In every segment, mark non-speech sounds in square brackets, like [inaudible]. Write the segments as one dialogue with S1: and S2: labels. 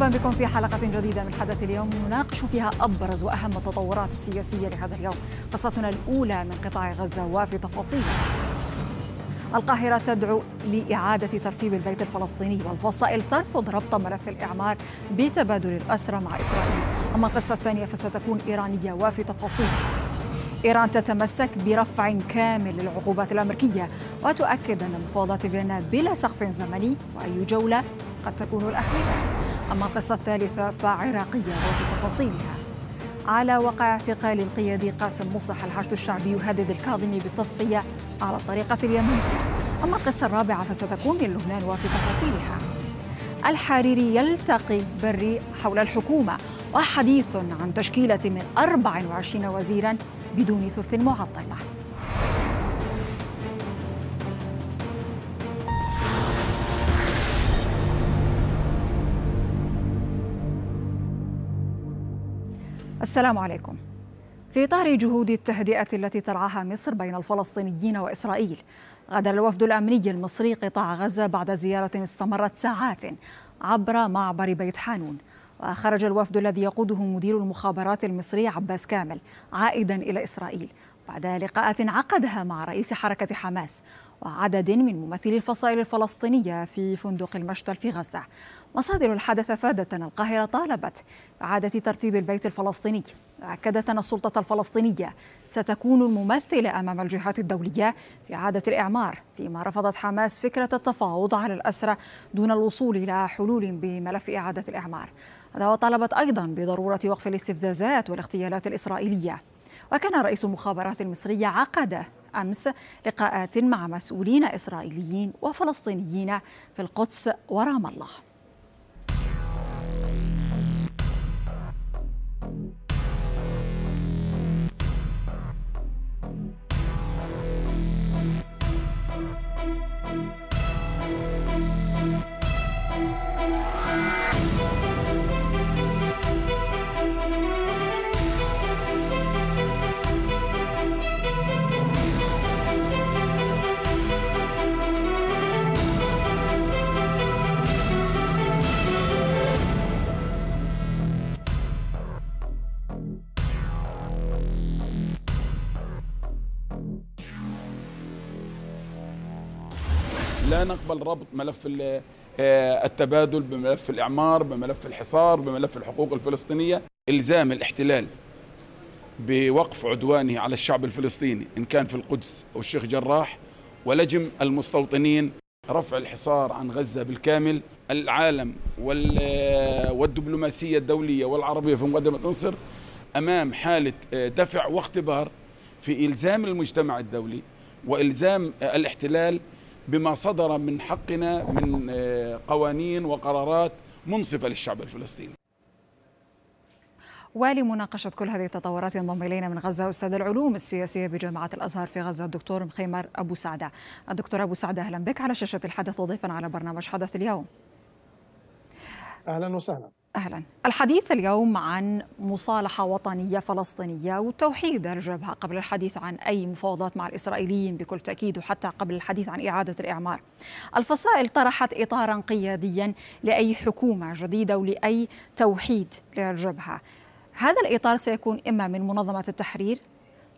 S1: مرحبا بكم في حلقة جديدة من حدث اليوم نناقش فيها أبرز وأهم التطورات السياسية لهذا اليوم قصتنا الأولى من قطاع غزة وفي تفاصيل القاهرة تدعو لإعادة ترتيب البيت الفلسطيني والفصائل ترفض ربط ملف الإعمار بتبادل الأسرى مع إسرائيل أما القصة الثانية فستكون إيرانية وفي تفاصيل إيران تتمسك برفع كامل للعقوبات الأمريكية وتؤكد أن مفاوضات فيينا بلا سقف زمني وأي جولة قد تكون الأخيرة أما القصة الثالثة فعراقية وفي تفاصيلها على وقع اعتقال القيادي قاسم مصح الحشد الشعبي يهدد الكاظمي بالتصفية على الطريقة اليمنية أما القصة الرابعة فستكون من لبنان وفي تفاصيلها الحريري يلتقي بري حول الحكومة وحديث عن تشكيلة من 24 وزيرا بدون ثلث معطلة السلام عليكم في إطار جهود التهدئة التي ترعاها مصر بين الفلسطينيين وإسرائيل غادر الوفد الأمني المصري قطاع غزة بعد زيارة استمرت ساعات عبر معبر بيت حانون وخرج الوفد الذي يقوده مدير المخابرات المصري عباس كامل عائدا إلى إسرائيل بعد لقاءات عقدها مع رئيس حركة حماس وعدد من ممثلي الفصائل الفلسطينية في فندق المشتل في غزة مصادر الحدث ان القاهرة طالبت بإعادة ترتيب البيت الفلسطيني أكدت أن السلطة الفلسطينية ستكون الممثلة أمام الجهات الدولية في إعادة الإعمار فيما رفضت حماس فكرة التفاوض على الأسرى دون الوصول إلى حلول بملف إعادة الإعمار وطالبت أيضا بضرورة وقف الاستفزازات والاغتيالات الإسرائيلية وكان رئيس المخابرات المصرية عقد أمس لقاءات مع مسؤولين إسرائيليين وفلسطينيين في القدس ورام الله
S2: لا نقبل ربط ملف آه، التبادل بملف الإعمار بملف الحصار بملف الحقوق الفلسطينية إلزام الاحتلال بوقف عدوانه على الشعب الفلسطيني إن كان في القدس أو الشيخ جراح ولجم المستوطنين رفع الحصار عن غزة بالكامل العالم آه، والدبلوماسية الدولية والعربية في مقدمة انصر أمام حالة آه، دفع واختبار في إلزام المجتمع الدولي وإلزام الاحتلال بما صدر من حقنا من آه، قوانين وقرارات منصفة للشعب
S3: الفلسطيني
S1: ولمناقشة كل هذه التطورات ينضم إلينا من غزة أستاذ العلوم السياسية بجامعة الأزهر في غزة الدكتور مخيمر أبو سعدة الدكتور أبو سعدة أهلا بك على شاشة الحدث وضيفا على برنامج حدث اليوم أهلا وسهلا أهلا الحديث اليوم عن مصالحة وطنية فلسطينية وتوحيد الجبهة قبل الحديث عن أي مفاوضات مع الإسرائيليين بكل تأكيد وحتى قبل الحديث عن إعادة الإعمار الفصائل طرحت إطارا قياديا لأي حكومة جديدة ولأي توحيد للجبهة هذا الإطار سيكون إما من منظمة التحرير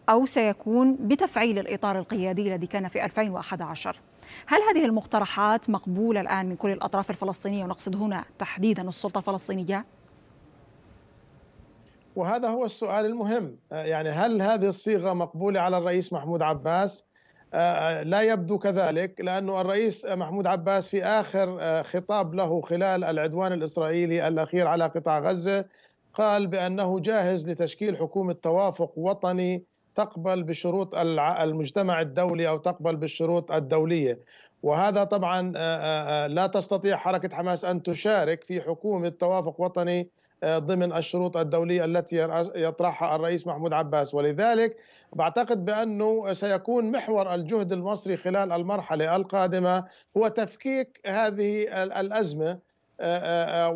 S1: أو سيكون بتفعيل الإطار القيادي الذي كان في 2011 هل هذه المقترحات مقبولة الآن من كل الأطراف الفلسطينية ونقصد هنا تحديدا السلطة الفلسطينية؟
S3: وهذا هو السؤال المهم آه، يعني هل هذه الصيغة مقبولة على الرئيس محمود عباس؟ آه، آه، لا يبدو كذلك لأن الرئيس محمود عباس في آخر خطاب له خلال العدوان الإسرائيلي الأخير على قطاع غزة قال بأنه جاهز لتشكيل حكومة توافق وطني تقبل بشروط المجتمع الدولي او تقبل بالشروط الدوليه وهذا طبعا لا تستطيع حركه حماس ان تشارك في حكومه توافق وطني ضمن الشروط الدوليه التي يطرحها الرئيس محمود عباس ولذلك بعتقد بانه سيكون محور الجهد المصري خلال المرحله القادمه هو تفكيك هذه الازمه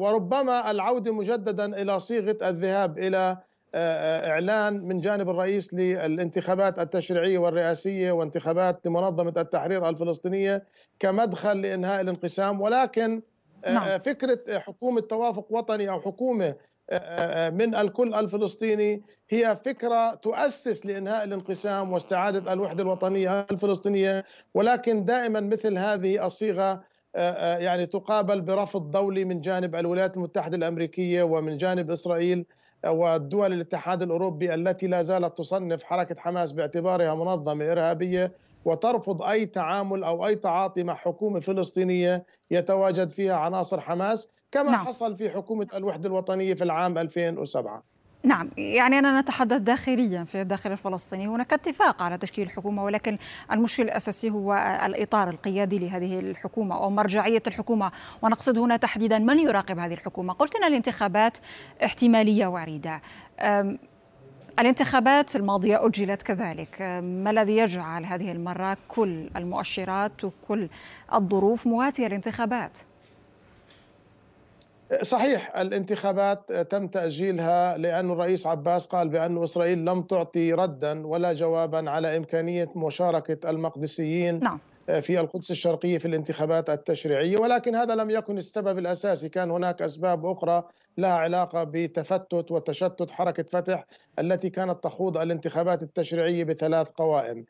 S3: وربما العوده مجددا الى صيغه الذهاب الى اعلان من جانب الرئيس للانتخابات التشريعيه والرئاسيه وانتخابات لمنظمه التحرير الفلسطينيه كمدخل لانهاء الانقسام ولكن آه، نعم. فكره آه، حكومه توافق وطني او حكومه آه، من الكل الفلسطيني هي فكره تؤسس لانهاء الانقسام واستعاده الوحده الوطنيه الفلسطينيه ولكن دائما مثل هذه الصيغه يعني تقابل برفض دولي من جانب الولايات المتحده الامريكيه ومن جانب اسرائيل ودول الاتحاد الأوروبي التي لا زالت تصنف حركة حماس باعتبارها منظمة إرهابية وترفض أي تعامل أو أي تعاطي مع حكومة فلسطينية يتواجد فيها عناصر حماس كما نعم. حصل في حكومة الوحدة الوطنية في العام 2007
S1: نعم يعني أنا نتحدث داخليا في الداخل الفلسطيني هناك اتفاق على تشكيل حكومة ولكن المشكل الأساسي هو الإطار القيادي لهذه الحكومة أو مرجعية الحكومة ونقصد هنا تحديدا من يراقب هذه الحكومة قلت أن الانتخابات احتمالية وعريدة الانتخابات الماضية أجلت كذلك ما الذي يجعل هذه المرة كل المؤشرات وكل الظروف مواتية للانتخابات؟
S3: صحيح الانتخابات تم تأجيلها لأن الرئيس عباس قال بأن إسرائيل لم تعطي ردا ولا جوابا على إمكانية مشاركة المقدسيين نعم. في القدس الشرقية في الانتخابات التشريعية ولكن هذا لم يكن السبب الأساسي كان هناك أسباب أخرى لها علاقة بتفتت وتشتت حركة فتح التي كانت تخوض الانتخابات التشريعية بثلاث قوائم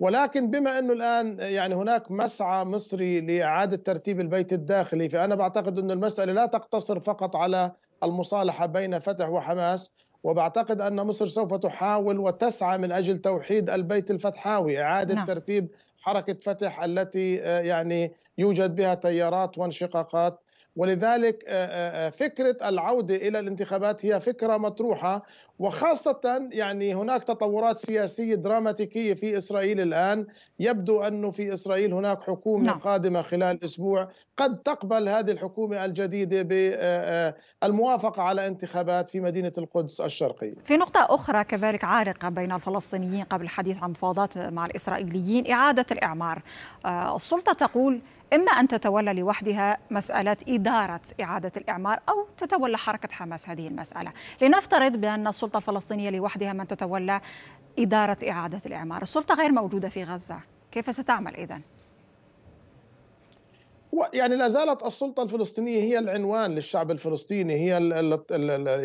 S3: ولكن بما انه الان يعني هناك مسعى مصري لاعاده ترتيب البيت الداخلي فانا بعتقد انه المساله لا تقتصر فقط على المصالحه بين فتح وحماس وبعتقد ان مصر سوف تحاول وتسعى من اجل توحيد البيت الفتحاوي اعاده نعم. ترتيب حركه فتح التي آه، يعني يوجد بها تيارات وانشقاقات ولذلك آه، آه، آه، فكرة العودة إلى الانتخابات هي فكرة مطروحة وخاصة يعني هناك تطورات سياسية دراماتيكية في إسرائيل الآن يبدو أنه في إسرائيل هناك حكومة نعم. قادمة خلال أسبوع قد تقبل هذه الحكومة الجديدة بالموافقة على انتخابات في مدينة القدس الشرقية
S1: في نقطة أخرى كذلك عارقة بين الفلسطينيين قبل الحديث عن مفاوضات مع الإسرائيليين إعادة الإعمار السلطة تقول إما أن تتولى لوحدها مسألة إدارة إعادة الإعمار أو تتولى حركة حماس هذه المسألة لنفترض بأن السلطة الفلسطينية لوحدها من تتولى إدارة إعادة الإعمار السلطة غير موجودة في غزة كيف ستعمل إذن؟
S3: يعني لا زالت السلطة الفلسطينية هي العنوان للشعب الفلسطيني هي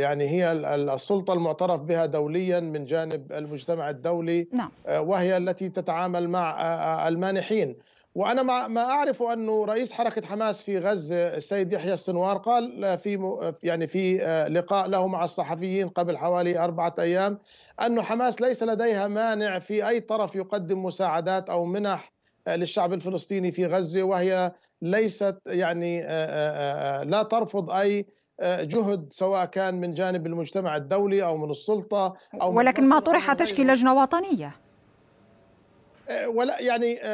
S3: يعني هي السلطة المعترف بها دوليا من جانب المجتمع الدولي نعم. آه، وهي التي تتعامل مع المانحين وانا ما اعرف انه رئيس حركه حماس في غزه السيد يحيى السنوار قال آه، في آه، يعني في آه، لقاء له مع الصحفيين قبل حوالي اربعه ايام انه حماس ليس لديها مانع في اي طرف يقدم مساعدات او منح للشعب الفلسطيني في غزه وهي ليست يعني لا ترفض اي جهد سواء كان من جانب المجتمع الدولي او من السلطه او ولكن ما طرح تشكيل لجنه وطنيه آه، ولا يعني آه،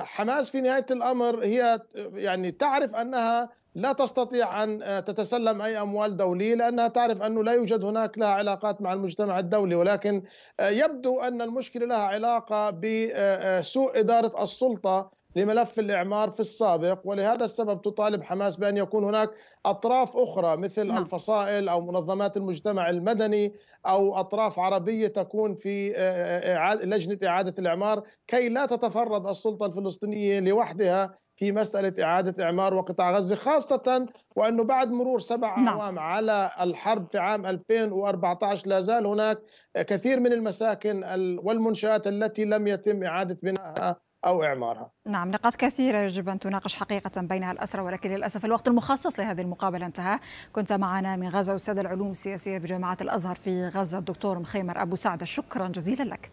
S3: آه، حماس في نهايه الامر هي يعني تعرف انها لا تستطيع ان تتسلم اي اموال دوليه لانها تعرف انه لا يوجد هناك لها علاقات مع المجتمع الدولي ولكن يبدو ان المشكله لها علاقه بسوء اداره السلطه لملف الإعمار في السابق ولهذا السبب تطالب حماس بأن يكون هناك أطراف أخرى مثل نعم. الفصائل أو منظمات المجتمع المدني أو أطراف عربية تكون في آه، آه، لجنة إعادة الإعمار كي لا تتفرد السلطة الفلسطينية لوحدها في مسألة إعادة إعمار وقطاع غزة خاصة وأنه بعد مرور سبع نعم. اعوام نعم. على الحرب في عام 2014 لا زال هناك كثير من المساكن والمنشآت التي لم يتم إعادة بنائها أو إعمارها
S1: نعم نقاط كثيرة يجب أن تناقش حقيقة بينها الأسرى ولكن للأسف الوقت المخصص لهذه المقابلة انتهى كنت معنا من غزة أستاذ العلوم السياسية بجامعة الأزهر في غزة الدكتور مخيمر أبو سعد شكرا جزيلا لك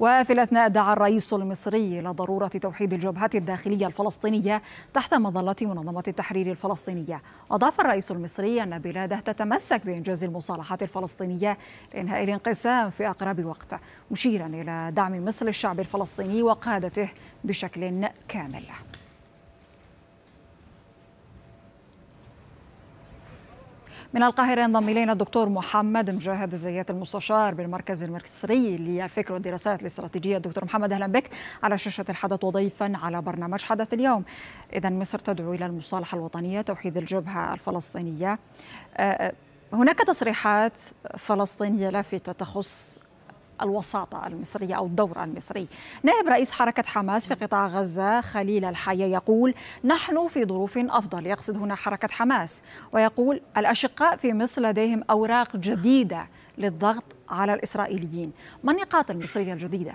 S1: وفي الأثناء دعا الرئيس المصري إلى ضرورة توحيد الجبهة الداخلية الفلسطينية تحت مظلة منظمة التحرير الفلسطينية أضاف الرئيس المصري أن بلاده تتمسك بإنجاز المصالحات الفلسطينية لإنهاء الانقسام في أقرب وقت مشيرا إلى دعم مصر الشعب الفلسطيني وقادته بشكل كامل من القاهرة ينضم إلينا الدكتور محمد مجاهد الزيات المستشار بالمركز المصري للفكر والدراسات الاستراتيجية الدكتور محمد أهلا بك على شاشة الحدث وضيفا على برنامج حدث اليوم إذا مصر تدعو إلى المصالحة الوطنية توحيد الجبهة الفلسطينية آه، آه، هناك تصريحات فلسطينية لافتة تخص الوساطة المصرية أو الدور المصري نائب رئيس حركة حماس في قطاع غزة خليل الحية يقول نحن في ظروف أفضل يقصد هنا حركة حماس ويقول الأشقاء في مصر لديهم أوراق جديدة للضغط على الإسرائيليين ما النقاط المصرية الجديدة؟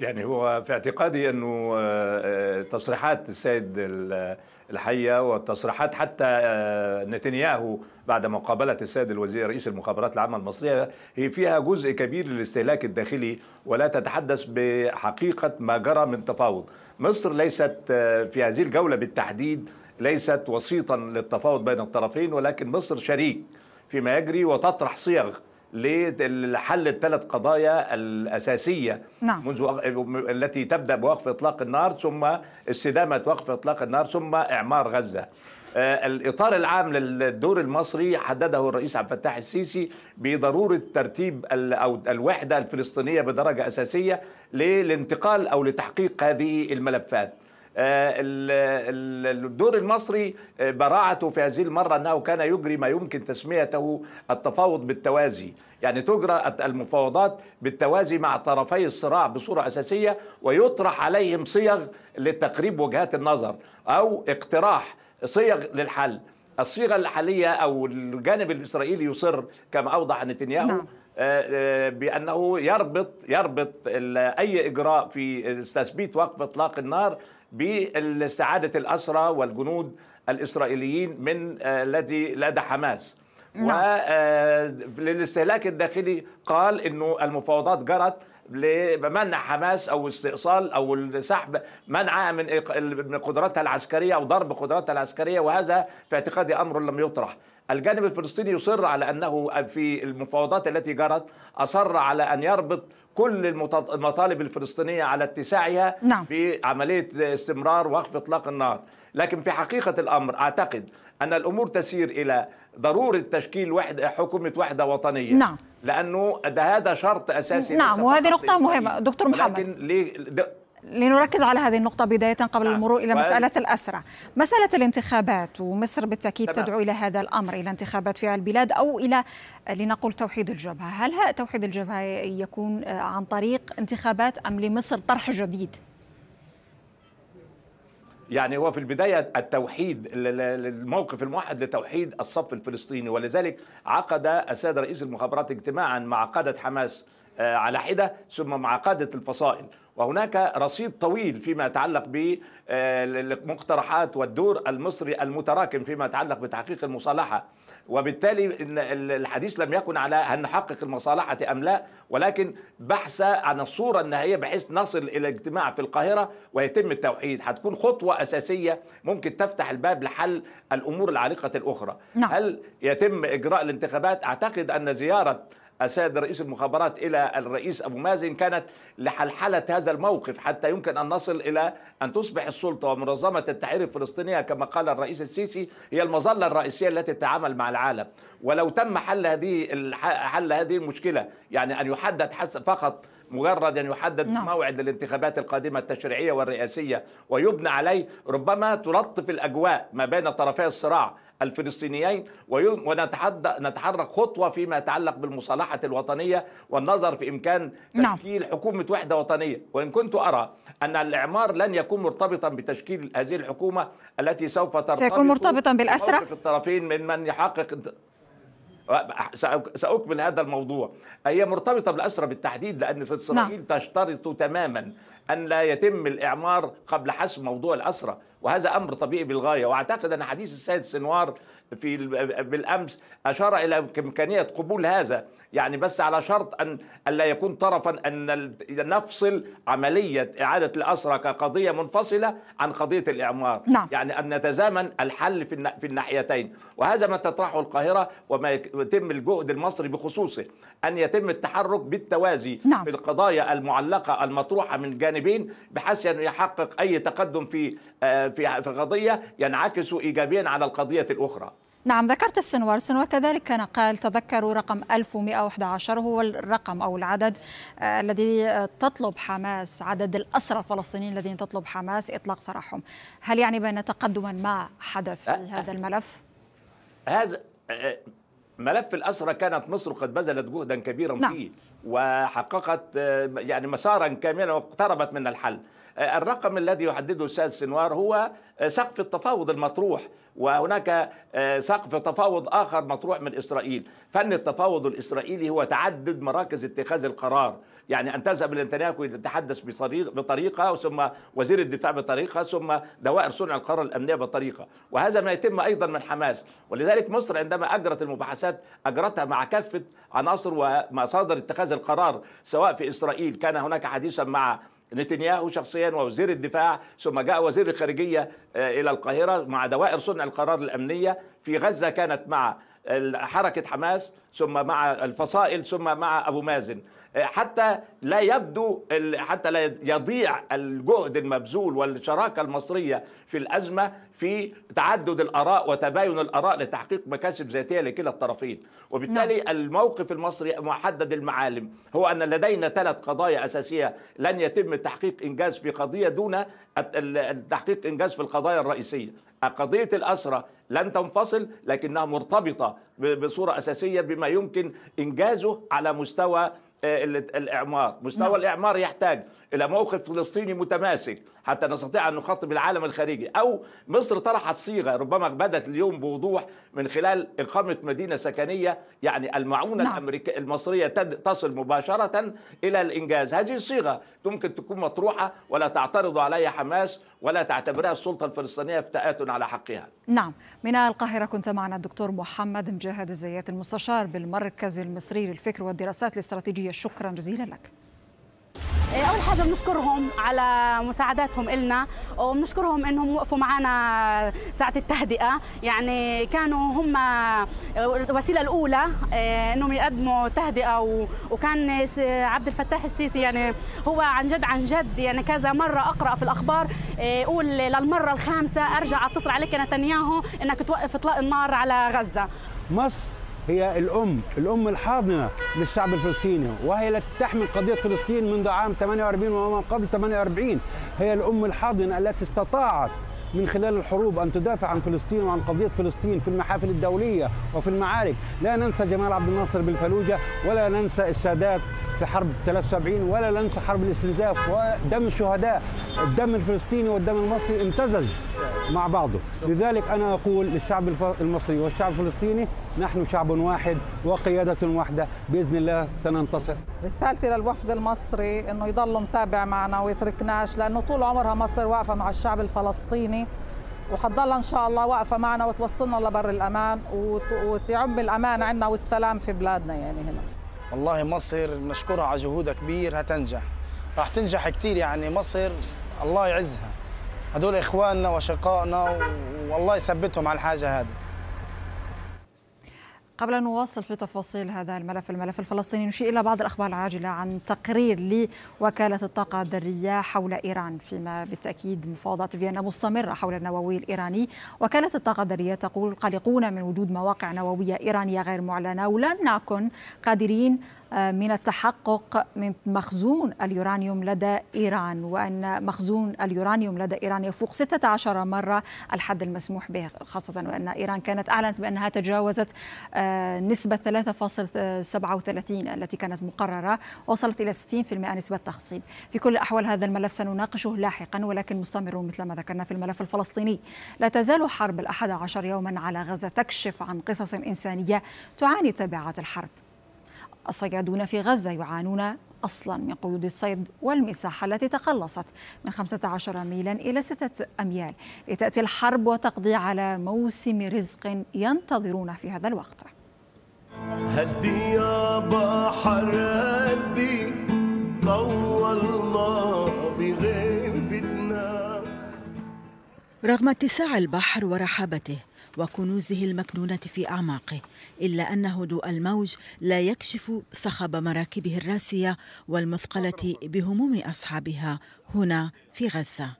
S4: يعني هو في اعتقادي انه آه، آه، تصريحات السيد الحية والتصريحات حتى آه، نتنياهو بعد مقابلة السيد الوزير رئيس المخابرات العامة المصرية هي فيها جزء كبير للاستهلاك الداخلي ولا تتحدث بحقيقة ما جرى من تفاوض مصر ليست في هذه الجولة بالتحديد ليست وسيطا للتفاوض بين الطرفين ولكن مصر شريك فيما يجري وتطرح صيغ لحل الثلاث قضايا الأساسية نعم. منذ التي تبدأ بوقف إطلاق النار ثم استدامة وقف إطلاق النار ثم إعمار غزة آه، الإطار العام للدور المصري حدده الرئيس عبد الفتاح السيسي بضرورة ترتيب أو الوحدة الفلسطينية بدرجة أساسية للانتقال أو لتحقيق هذه الملفات آه، الدور المصري آه، براعته في هذه المرة أنه كان يجري ما يمكن تسميته التفاوض بالتوازي يعني تجرى المفاوضات بالتوازي مع طرفي الصراع بصورة أساسية ويطرح عليهم صيغ لتقريب وجهات النظر أو اقتراح صيغ للحل الصيغة الحالية أو الجانب الإسرائيلي يصر كما أوضح نتنياهو نعم. آه، بانه يربط يربط اي اجراء في تثبيت وقف اطلاق النار باستعادة الأسرى والجنود الإسرائيليين من آه، الذي لدى حماس نعم. وللاستهلاك آه، الداخلي قال أنه المفاوضات جرت لمنع حماس او استئصال او السحب منعها من قدراتها العسكريه او ضرب قدراتها العسكريه وهذا في اعتقادي امر لم يطرح الجانب الفلسطيني يصر على انه في المفاوضات التي جرت اصر على ان يربط كل المطالب الفلسطينيه على اتساعها نعم. في عمليه استمرار وقف اطلاق النار لكن في حقيقه الامر اعتقد ان الامور تسير الى ضروره تشكيل وحده حكومه وحده وطنيه نعم لانه ده هذا شرط اساسي نعم وهذه نقطه مهمه
S1: دكتور محمد لكن لنركز على هذه النقطة بداية قبل نعم. المرور إلى مسألة الأسرة مسألة الانتخابات ومصر بالتأكيد تمام. تدعو إلى هذا الأمر إلى انتخابات في البلاد أو إلى لنقول توحيد الجبهة هل توحيد الجبهة يكون عن طريق انتخابات أم لمصر طرح جديد؟
S4: يعني هو في البداية التوحيد الموقف الموحد لتوحيد الصف الفلسطيني ولذلك عقد السيد رئيس المخابرات اجتماعا مع قادة حماس آه، على حدة ثم مع قادة الفصائل وهناك رصيد طويل فيما يتعلق بالمقترحات آه، والدور المصري المتراكم فيما يتعلق بتحقيق المصالحه وبالتالي الحديث لم يكن على هل نحقق المصالحه ام لا ولكن بحث عن الصوره النهائيه بحيث نصل الى اجتماع في القاهره ويتم التوحيد هتكون خطوه اساسيه ممكن تفتح الباب لحل الامور العالقه الاخرى نعم. هل يتم اجراء الانتخابات اعتقد ان زياره السيد رئيس المخابرات إلى الرئيس أبو مازن كانت لحلحلة هذا الموقف حتى يمكن أن نصل إلى أن تصبح السلطة ومنظمة التحرير الفلسطينية كما قال الرئيس السيسي هي المظلة الرئيسية التي تتعامل مع العالم ولو تم حل هذه حل هذه المشكلة يعني أن يحدد فقط مجرد أن يحدد نعم. موعد للانتخابات القادمة التشريعية والرئاسية ويبنى عليه ربما تلطف الأجواء ما بين طرفي الصراع الفلسطينيين ونتحرك خطوة فيما يتعلق بالمصالحة الوطنية والنظر في إمكان نعم. تشكيل حكومة وحدة وطنية وإن كنت أرى أن الإعمار لن يكون مرتبطا بتشكيل هذه الحكومة التي سوف ترتبط سيكون مرتبطا
S1: بالأسرة في
S4: الطرفين من من يحقق سأكمل هذا الموضوع هي مرتبطة بالأسرة بالتحديد لأن في إسرائيل نعم. تشترط تماما أن لا يتم الإعمار قبل حسم موضوع الأسرة وهذا امر طبيعي بالغايه واعتقد ان حديث السيد سنوار في بالامس اشار الى امكانيه قبول هذا يعني بس على شرط ان الا يكون طرفا ان نفصل عمليه اعاده الاسرى كقضيه منفصله عن قضيه الاعمار نعم. يعني ان نتزامن الحل في في الناحيتين وهذا ما تطرحه القاهره وما يتم الجهد المصري بخصوصه ان يتم التحرك بالتوازي نعم. في القضايا المعلقه المطروحه من جانبين بحيث انه يحقق اي تقدم آه، في في قضيه ينعكس ايجابيا على القضيه الاخرى
S1: نعم ذكرت السنوار السنوار كذلك كان قال تذكروا رقم 1111 هو الرقم أو العدد آه، الذي آه، تطلب حماس عدد الأسرى الفلسطينيين الذين تطلب حماس إطلاق سراحهم هل يعني بأن تقدما ما حدث في آه، هذا الملف؟
S4: هذا ملف الأسرى كانت مصر قد بذلت جهدا كبيرا نعم. فيه نعم. وحققت يعني مسارا كاملا واقتربت من الحل آه، الرقم الذي يحدده السيد سنوار هو آه، سقف التفاوض المطروح وهناك آه، سقف تفاوض آخر مطروح من إسرائيل فن التفاوض الإسرائيلي هو تعدد مراكز اتخاذ القرار يعني أن تذهب لنتنياهو يتحدث بطريقة ثم وزير الدفاع بطريقة ثم دوائر صنع القرار الأمنية بطريقة وهذا ما يتم أيضا من حماس ولذلك مصر عندما أجرت المباحثات أجرتها مع كافة عناصر ومصادر اتخاذ القرار سواء في إسرائيل كان هناك حديثا مع نتنياهو شخصيا ووزير الدفاع ثم جاء وزير الخارجية آه، إلى القاهرة مع دوائر صنع القرار الأمنية في غزة كانت مع حركة حماس ثم مع الفصائل ثم مع أبو مازن حتى لا يبدو حتى لا يضيع الجهد المبذول والشراكه المصريه في الازمه في تعدد الاراء وتباين الاراء لتحقيق مكاسب ذاتيه لكلا الطرفين وبالتالي نعم. الموقف المصري محدد المعالم هو ان لدينا ثلاث قضايا اساسيه لن يتم تحقيق انجاز في قضيه دون التحقيق انجاز في القضايا الرئيسيه قضيه الاسرى لن تنفصل لكنها مرتبطه بصوره اساسيه بما يمكن انجازه على مستوى آه، الاعمار مستوى نعم. الاعمار يحتاج الى موقف فلسطيني متماسك حتى نستطيع أن نخاطب العالم الخارجي أو مصر طرحت صيغة ربما بدت اليوم بوضوح من خلال إقامة مدينة سكنية يعني المعونة نعم. الأمريكية المصرية تصل مباشرة إلى الإنجاز هذه الصيغة ممكن تكون مطروحة ولا تعترض عليها حماس ولا تعتبرها السلطة الفلسطينية افتاءات على حقها
S1: نعم من القاهرة كنت معنا الدكتور محمد مجاهد الزيات المستشار بالمركز المصري للفكر والدراسات الاستراتيجية شكرا جزيلا لك
S5: إيه، اول حاجه بنشكرهم على مساعداتهم النا وبنشكرهم انهم وقفوا معنا ساعه التهدئه يعني كانوا هم آه، الوسيله الاولى آه، انهم يقدموا تهدئه وكان عبد الفتاح السيسي يعني هو عن جد عن جد يعني كذا مره اقرا في الاخبار آه، يقول للمره الخامسه ارجع اتصل عليك نتنياهو انك توقف اطلاق النار على غزه
S6: مصر هي الأم الأم الحاضنة للشعب الفلسطيني وهي التي تحمل قضية فلسطين منذ عام
S7: 48 وما قبل 48 هي الأم الحاضنة التي استطاعت من خلال الحروب أن تدافع عن فلسطين وعن قضية فلسطين في المحافل الدولية وفي المعارك لا ننسى
S6: جمال عبد الناصر بالفلوجة ولا ننسى السادات في حرب 73 ولا ننسى حرب الاستنزاف ودم الشهداء الدم الفلسطيني والدم المصري امتزج مع بعضه لذلك أنا أقول للشعب المصري والشعب الفلسطيني نحن شعب واحد وقيادة واحدة بإذن الله سننتصر
S1: رسالتي للوفد المصري أنه يضل متابع معنا ويتركناش لأنه طول عمرها مصر واقفة مع الشعب الفلسطيني
S5: وحتضلها إن شاء الله واقفة معنا وتوصلنا لبر الأمان وتعم الأمان عندنا والسلام في بلادنا يعني هنا
S3: والله مصر نشكرها على جهودها كبير هتنجح راح تنجح كتير يعني مصر الله يعزها هدول اخواننا واشقائنا والله يثبتهم على الحاجه هذه
S1: قبل أن نواصل في تفاصيل هذا الملف الملف الفلسطيني نشير إلى بعض الأخبار العاجلة عن تقرير لوكالة الطاقة الذرية حول إيران فيما بالتأكيد مفاوضات فيينا مستمرة حول النووي الإيراني وكالة الطاقة الذرية تقول قلقون من وجود مواقع نووية إيرانية غير معلنة ولم نكن قادرين من التحقق من مخزون اليورانيوم لدى إيران وأن مخزون اليورانيوم لدى إيران يفوق 16 مرة الحد المسموح به خاصة وأن إيران كانت أعلنت بأنها تجاوزت آه، نسبة 3.37 التي كانت مقررة وصلت إلى 60% نسبة تخصيب في كل الأحوال هذا الملف سنناقشه لاحقا ولكن مستمر مثل ما ذكرنا في الملف الفلسطيني لا تزال حرب الأحد عشر يوما على غزة تكشف عن قصص إنسانية تعاني تبعات الحرب الصيادون في غزة يعانون أصلا من قيود الصيد والمساحة التي تقلصت من 15 ميلا إلى 6 أميال لتأتي الحرب وتقضي على موسم رزق ينتظرون في هذا الوقت
S2: هدي يا بحر هدي طولنا بغيبتنا
S8: رغم اتساع البحر ورحابته وكنوزه المكنونة في أعماقه إلا أن هدوء الموج لا يكشف صخب مراكبه الراسية والمثقلة بهموم أصحابها هنا في غزة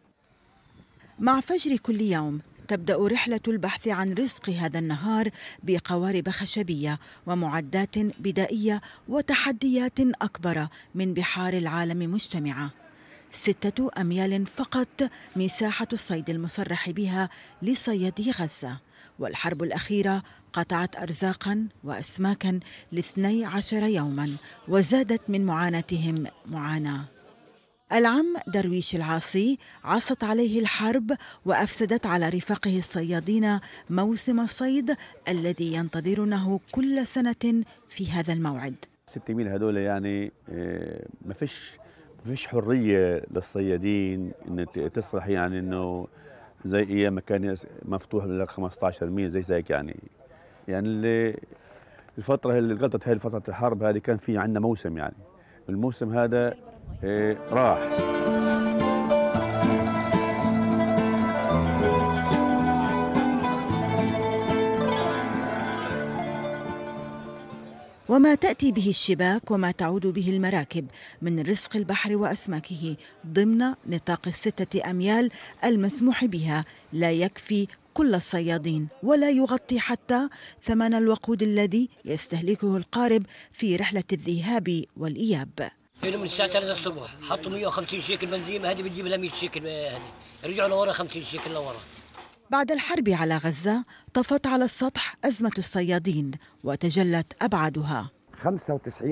S8: مع فجر كل يوم تبدا رحله البحث عن رزق هذا النهار بقوارب خشبيه ومعدات بدائيه وتحديات اكبر من بحار العالم مجتمعه سته اميال فقط مساحه الصيد المصرح بها لصيادي غزه والحرب الأخيرة قطعت أرزاقا وأسماكا لاثني عشر يوما وزادت من معاناتهم معاناة العم درويش العاصي عصت عليه الحرب وافسدت على رفاقه الصيادين موسم الصيد الذي ينتظرونه كل سنه في هذا الموعد.
S9: ست ميل يعني آه، ما فيش ما
S2: فيش حريه للصيادين ان تصلح يعني انه زي ايام كان مفتوح ل 15 ميل زي زيك يعني يعني اللي الفترة اللي غطت هاي فترة الحرب هذه كان في عندنا موسم يعني الموسم هذا إيه راح
S8: وما تأتي به الشباك وما تعود به المراكب من رزق البحر وأسماكه ضمن نطاق الستة أميال المسموح بها لا يكفي كل الصيادين ولا يغطي حتى ثمن الوقود الذي يستهلكه القارب في رحلة الذهاب والإياب
S6: كانوا من الساعة 3 الصبح حطوا 150 شيكل بنزين هذه بتجيب لها 100 شيكل هذه رجعوا لورا 50 شيكل لورا
S8: بعد الحرب على غزة طفت على السطح أزمة الصيادين وتجلت أبعدها
S10: 95%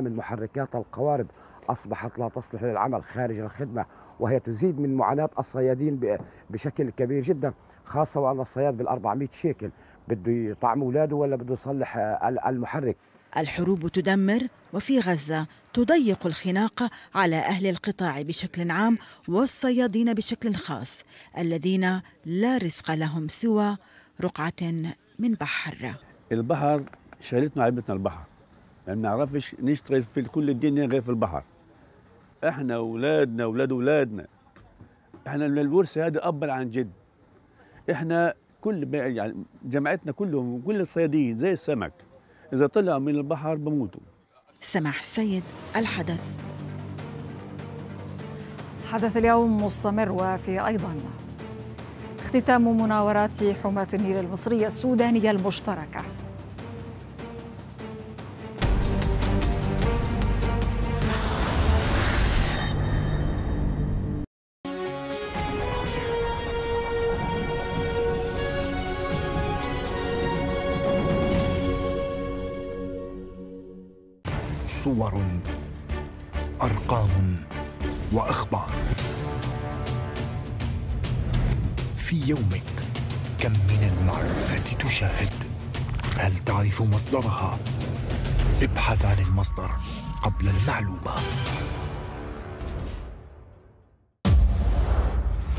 S10: من محركات القوارب أصبحت لا تصلح للعمل خارج الخدمة وهي تزيد من معاناة الصيادين بشكل كبير جدا خاصة وأن الصياد بال 400 شيكل بده يطعم أولاده ولا بده يصلح المحرك
S8: الحروب تدمر وفي غزة تضيق الخناق على أهل القطاع بشكل عام والصيادين بشكل خاص الذين لا رزق لهم سوى رقعة من بحر
S2: البحر شغلتنا عيبتنا البحر يعني ما نعرفش نشتغل في كل الدنيا غير في البحر احنا اولادنا اولاد اولادنا احنا من الورث هذا اب عن جد احنا كل يعني جماعتنا كلهم كل الصيادين زي السمك إذا طلع
S8: من البحر بموتوا سماح السيد الحدث
S1: حدث اليوم مستمر وفي أيضا اختتام مناورات حماة النيل المصرية السودانية المشتركة
S8: صور ارقام
S6: واخبار في يومك
S10: كم من المعلومات تشاهد هل تعرف مصدرها
S6: ابحث عن المصدر قبل المعلومه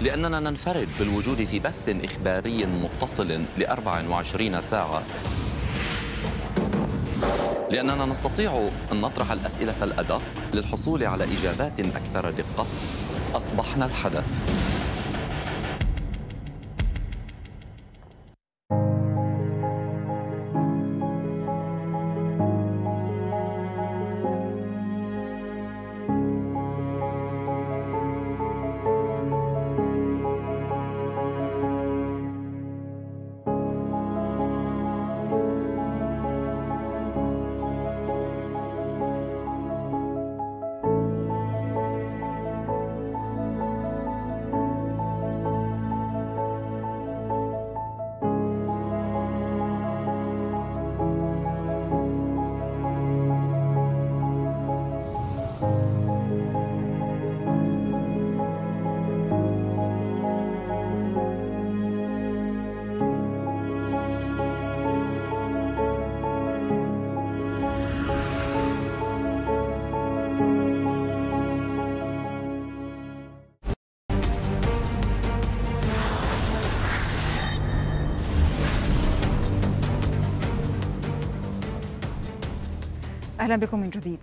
S9: لأننا ننفرد بالوجود في بث إخباري متصل ل 24 ساعة لأننا نستطيع أن نطرح الأسئلة الأدق للحصول على إجابات أكثر دقة أصبحنا الحدث
S1: أهلا بكم من جديد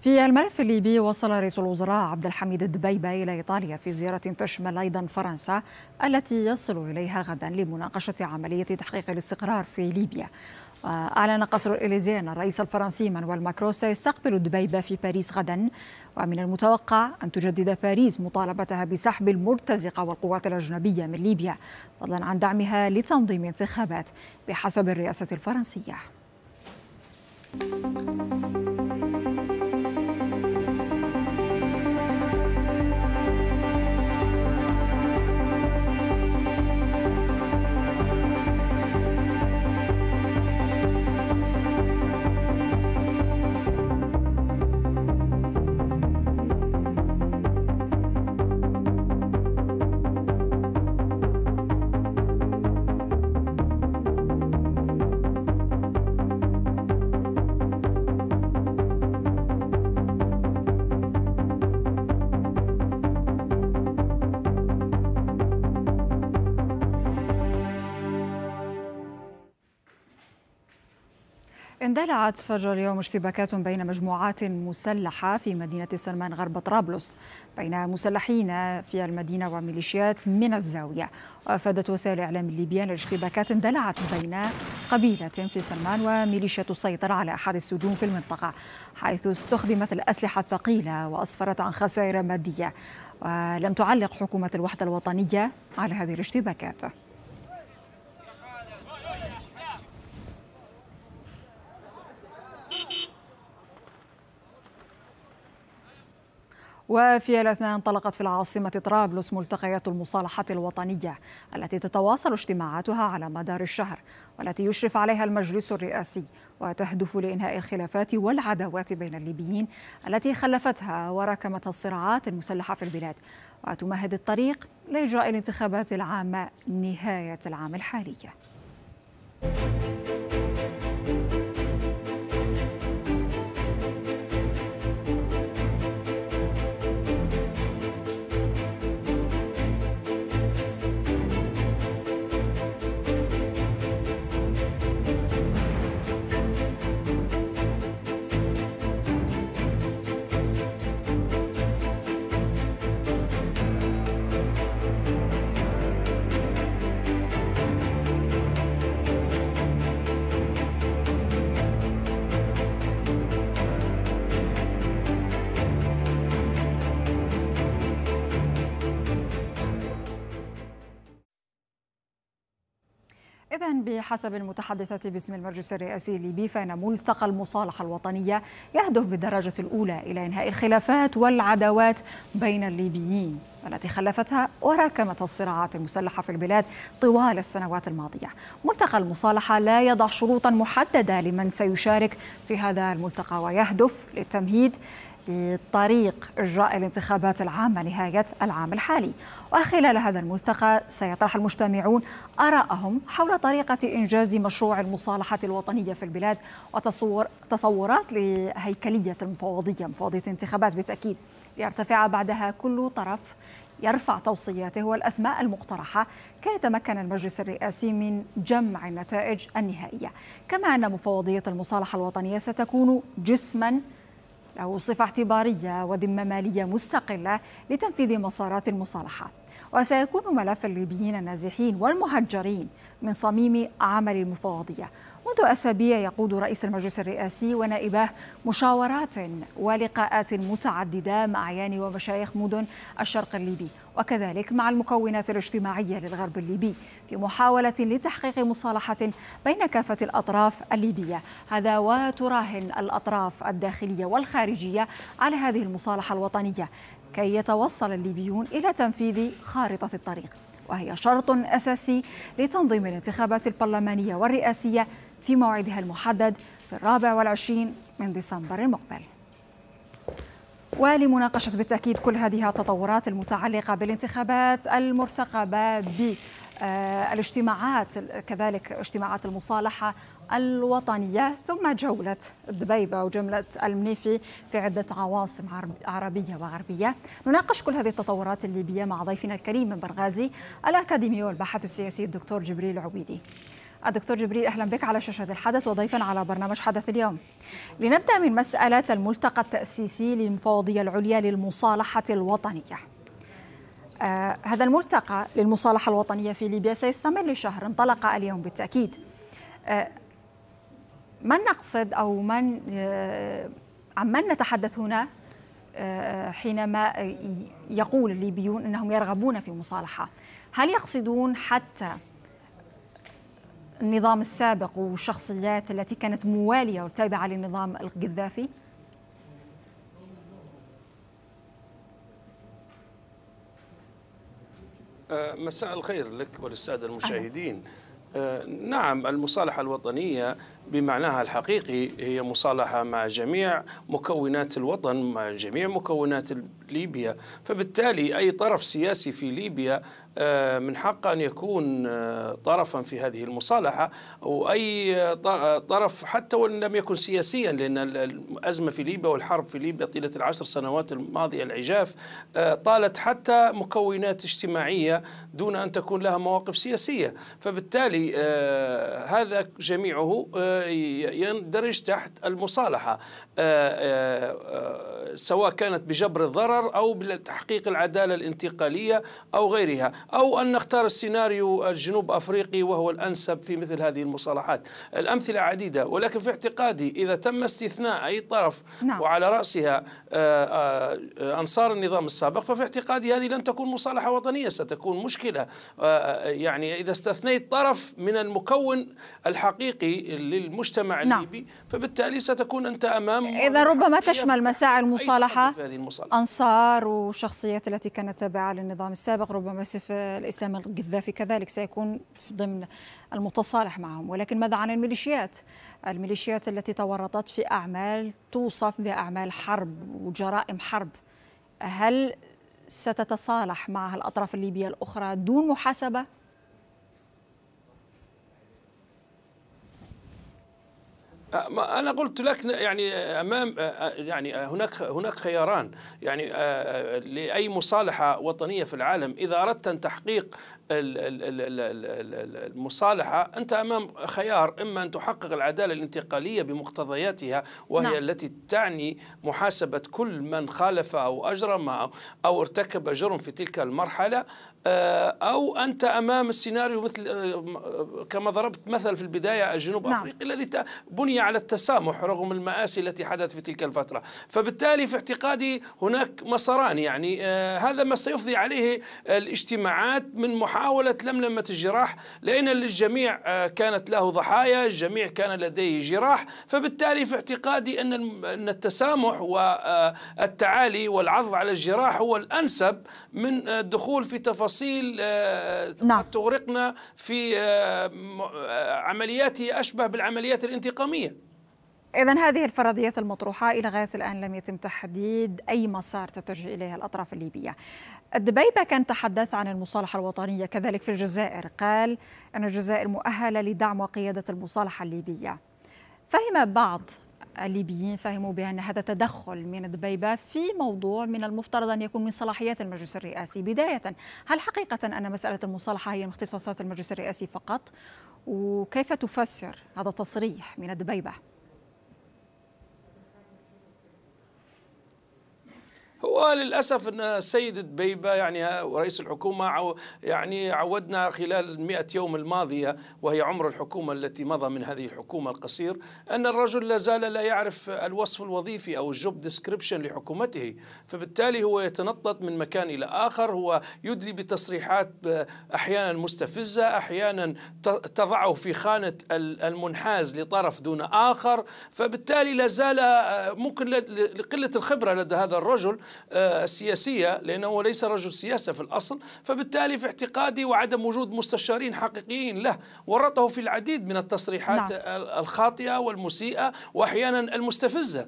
S1: في الملف الليبي وصل رئيس الوزراء عبد الحميد الدبيبة إلى إيطاليا في زيارة تشمل أيضا فرنسا التي يصل إليها غدا لمناقشة عملية تحقيق الاستقرار في ليبيا آه، أعلن قصر الإليزيه أن الرئيس الفرنسي مانويل ماكرون سيستقبل دبيبة في باريس غدا ومن المتوقع أن تجدد باريس مطالبتها بسحب المرتزقة والقوات الأجنبية من ليبيا فضلا عن دعمها لتنظيم انتخابات بحسب الرئاسة الفرنسية うん。اندلعت فجر اليوم اشتباكات بين مجموعات مسلحة في مدينة سلمان غرب طرابلس بين مسلحين في المدينة وميليشيات من الزاوية وأفادت وسائل الإعلام الليبية أن الاشتباكات اندلعت بين قبيلة في سلمان وميليشيا تسيطر على أحد السجون في المنطقة حيث استخدمت الأسلحة الثقيلة وأسفرت عن خسائر مادية ولم تعلق حكومة الوحدة الوطنية على هذه الاشتباكات وفي الأثناء انطلقت في العاصمة طرابلس ملتقيات المصالحة الوطنية التي تتواصل اجتماعاتها على مدار الشهر والتي يشرف عليها المجلس الرئاسي وتهدف لإنهاء الخلافات والعداوات بين الليبيين التي خلفتها وراكمتها الصراعات المسلحة في البلاد وتمهد الطريق لإجراء الانتخابات العامة نهاية العام الحالي. بحسب المتحدثة باسم المجلس الرئاسي الليبي فإن ملتقى المصالحة الوطنية يهدف بالدرجة الأولى إلى إنهاء الخلافات والعداوات بين الليبيين التي خلفتها وراكمت الصراعات المسلحة في البلاد طوال السنوات الماضية ملتقى المصالحة لا يضع شروطا محددة لمن سيشارك في هذا الملتقى ويهدف للتمهيد لطريق إجراء الانتخابات العامة نهاية العام الحالي وخلال هذا الملتقى سيطرح المجتمعون آراءهم حول طريقة إنجاز مشروع المصالحة الوطنية في البلاد وتصور تصورات لهيكلية المفوضية مفوضية الانتخابات بالتأكيد ليرتفع بعدها كل طرف يرفع توصياته والأسماء المقترحة كي يتمكن المجلس الرئاسي من جمع النتائج النهائية كما أن مفوضية المصالحة الوطنية ستكون جسماً له صفة اعتبارية وذمة مالية مستقلة لتنفيذ مسارات المصالحة وسيكون ملف الليبيين النازحين والمهجرين من صميم عمل المفوضية منذ أسابيع يقود رئيس المجلس الرئاسي ونائباه مشاورات ولقاءات متعددة مع أعيان ومشايخ مدن الشرق الليبي وكذلك مع المكونات الاجتماعية للغرب الليبي في محاولة لتحقيق مصالحة بين كافة الأطراف الليبية هذا وتراهن الأطراف الداخلية والخارجية على هذه المصالحة الوطنية كي يتوصل الليبيون إلى تنفيذ خارطة الطريق وهي شرط أساسي لتنظيم الانتخابات البرلمانية والرئاسية في موعدها المحدد في الرابع والعشرين من ديسمبر المقبل ولمناقشة بالتأكيد كل هذه التطورات المتعلقة بالانتخابات المرتقبة ب آه، الاجتماعات كذلك اجتماعات المصالحة الوطنية ثم جولة دبيبة وجملة المنيفي في عدة عواصم عربية وغربية نناقش كل هذه التطورات الليبية مع ضيفنا الكريم من برغازي الأكاديمي والباحث السياسي الدكتور جبريل عبيدي الدكتور جبريل اهلا بك على شاشه الحدث وضيفا على برنامج حدث اليوم. لنبدا من مساله الملتقى التاسيسي للمفوضيه العليا للمصالحه الوطنيه. آه هذا الملتقى للمصالحه الوطنيه في ليبيا سيستمر لشهر انطلق اليوم بالتاكيد. آه، من نقصد أو من آه، عن من نتحدث هنا آه، حينما يقول الليبيون أنهم يرغبون في مصالحة هل يقصدون حتى النظام السابق والشخصيات التي كانت موالية وتابعة للنظام القذافي
S11: آه، مساء الخير لك وللسادة المشاهدين نعم المصالحة الوطنية بمعناها الحقيقي هي مصالحة مع جميع مكونات الوطن مع جميع مكونات ليبيا فبالتالي أي طرف سياسي في ليبيا آه، من حقه أن يكون آه، طرفا في هذه المصالحة وأي آه، طرف حتى وإن لم يكن سياسيا لأن الأزمة في ليبيا والحرب في ليبيا طيلة العشر سنوات الماضية العجاف طالت حتى مكونات اجتماعية دون أن تكون لها مواقف سياسية فبالتالي هذا جميعه يندرج تحت المصالحة آه، آه، آه، سواء كانت بجبر الضرر أو بتحقيق العدالة الانتقالية أو غيرها أو أن نختار السيناريو الجنوب أفريقي وهو الأنسب في مثل هذه المصالحات الأمثلة عديدة ولكن في اعتقادي إذا تم استثناء أي طرف نعم. وعلى رأسها أنصار النظام السابق ففي اعتقادي هذه لن تكون مصالحة وطنية ستكون مشكلة يعني إذا استثنيت طرف من المكون الحقيقي للمجتمع نعم. الليبي نعم. فبالتالي ستكون أنت أمام
S1: إذا ربما تشمل مساعي المصالحة أنصار وشخصيات التي كانت تابعة للنظام السابق ربما سيف الإسلام القذافي كذلك سيكون ضمن المتصالح معهم ولكن ماذا عن الميليشيات الميليشيات التي تورطت في أعمال توصف بأعمال حرب وجرائم حرب هل ستتصالح معها الأطراف الليبية الأخرى دون محاسبة
S11: أه، انا قلت لك يعني أه، امام أه، يعني هناك هناك خياران يعني لاي مصالحه وطنيه في العالم اذا اردت ان تحقيق المصالحة أنت أمام خيار إما أن تحقق العدالة الانتقالية بمقتضياتها وهي نعم. التي تعني محاسبة كل من خالف أو أجرم أو ارتكب جرم في تلك المرحلة آه، أو أنت أمام السيناريو مثل آه، كما ضربت مثل في البداية الجنوب نعم. أفريقيا الذي بني على التسامح رغم المآسي التي حدثت في تلك الفترة فبالتالي في اعتقادي هناك مساران يعني آه، هذا ما سيفضي عليه الاجتماعات من محاسبة محاوله لملمة الجراح لأن الجميع آه، كانت له ضحايا الجميع كان لديه جراح فبالتالي في اعتقادي أن التسامح والتعالي آه، والعض على الجراح هو الأنسب من آه، الدخول في تفاصيل نعم. تغرقنا في عمليات أشبه بالعمليات الانتقامية
S1: إذا هذه الفرضيات المطروحة إلى غاية الآن لم يتم تحديد أي مسار تتجه إليه الأطراف الليبية. الدبيبة كان تحدث عن المصالحة الوطنية كذلك في الجزائر، قال أن الجزائر مؤهلة لدعم وقيادة المصالحة الليبية. فهم بعض الليبيين فهموا بأن هذا تدخل من الدبيبة في موضوع من المفترض أن يكون من صلاحيات المجلس الرئاسي بداية هل حقيقة أن مسألة المصالحة هي من اختصاصات المجلس الرئاسي فقط؟ وكيف تفسر هذا التصريح من الدبيبة؟
S11: هو للأسف أن السيد دبيبة يعني ورئيس الحكومة يعني عودنا خلال 100 يوم الماضية وهي عمر الحكومة التي مضى من هذه الحكومة القصير أن الرجل لا زال لا يعرف الوصف الوظيفي أو الجوب ديسكريبشن لحكومته فبالتالي هو يتنطط من مكان إلى آخر هو يدلي بتصريحات أحيانا مستفزة أحيانا تضعه في خانة المنحاز لطرف دون آخر فبالتالي لا زال آه، ممكن لقلة الخبرة لدى هذا الرجل السياسية آه، لأنه ليس رجل سياسة في الأصل فبالتالي في اعتقادي وعدم وجود مستشارين حقيقيين له ورطه في العديد من التصريحات نعم. الخاطئة والمسيئة وأحيانا المستفزة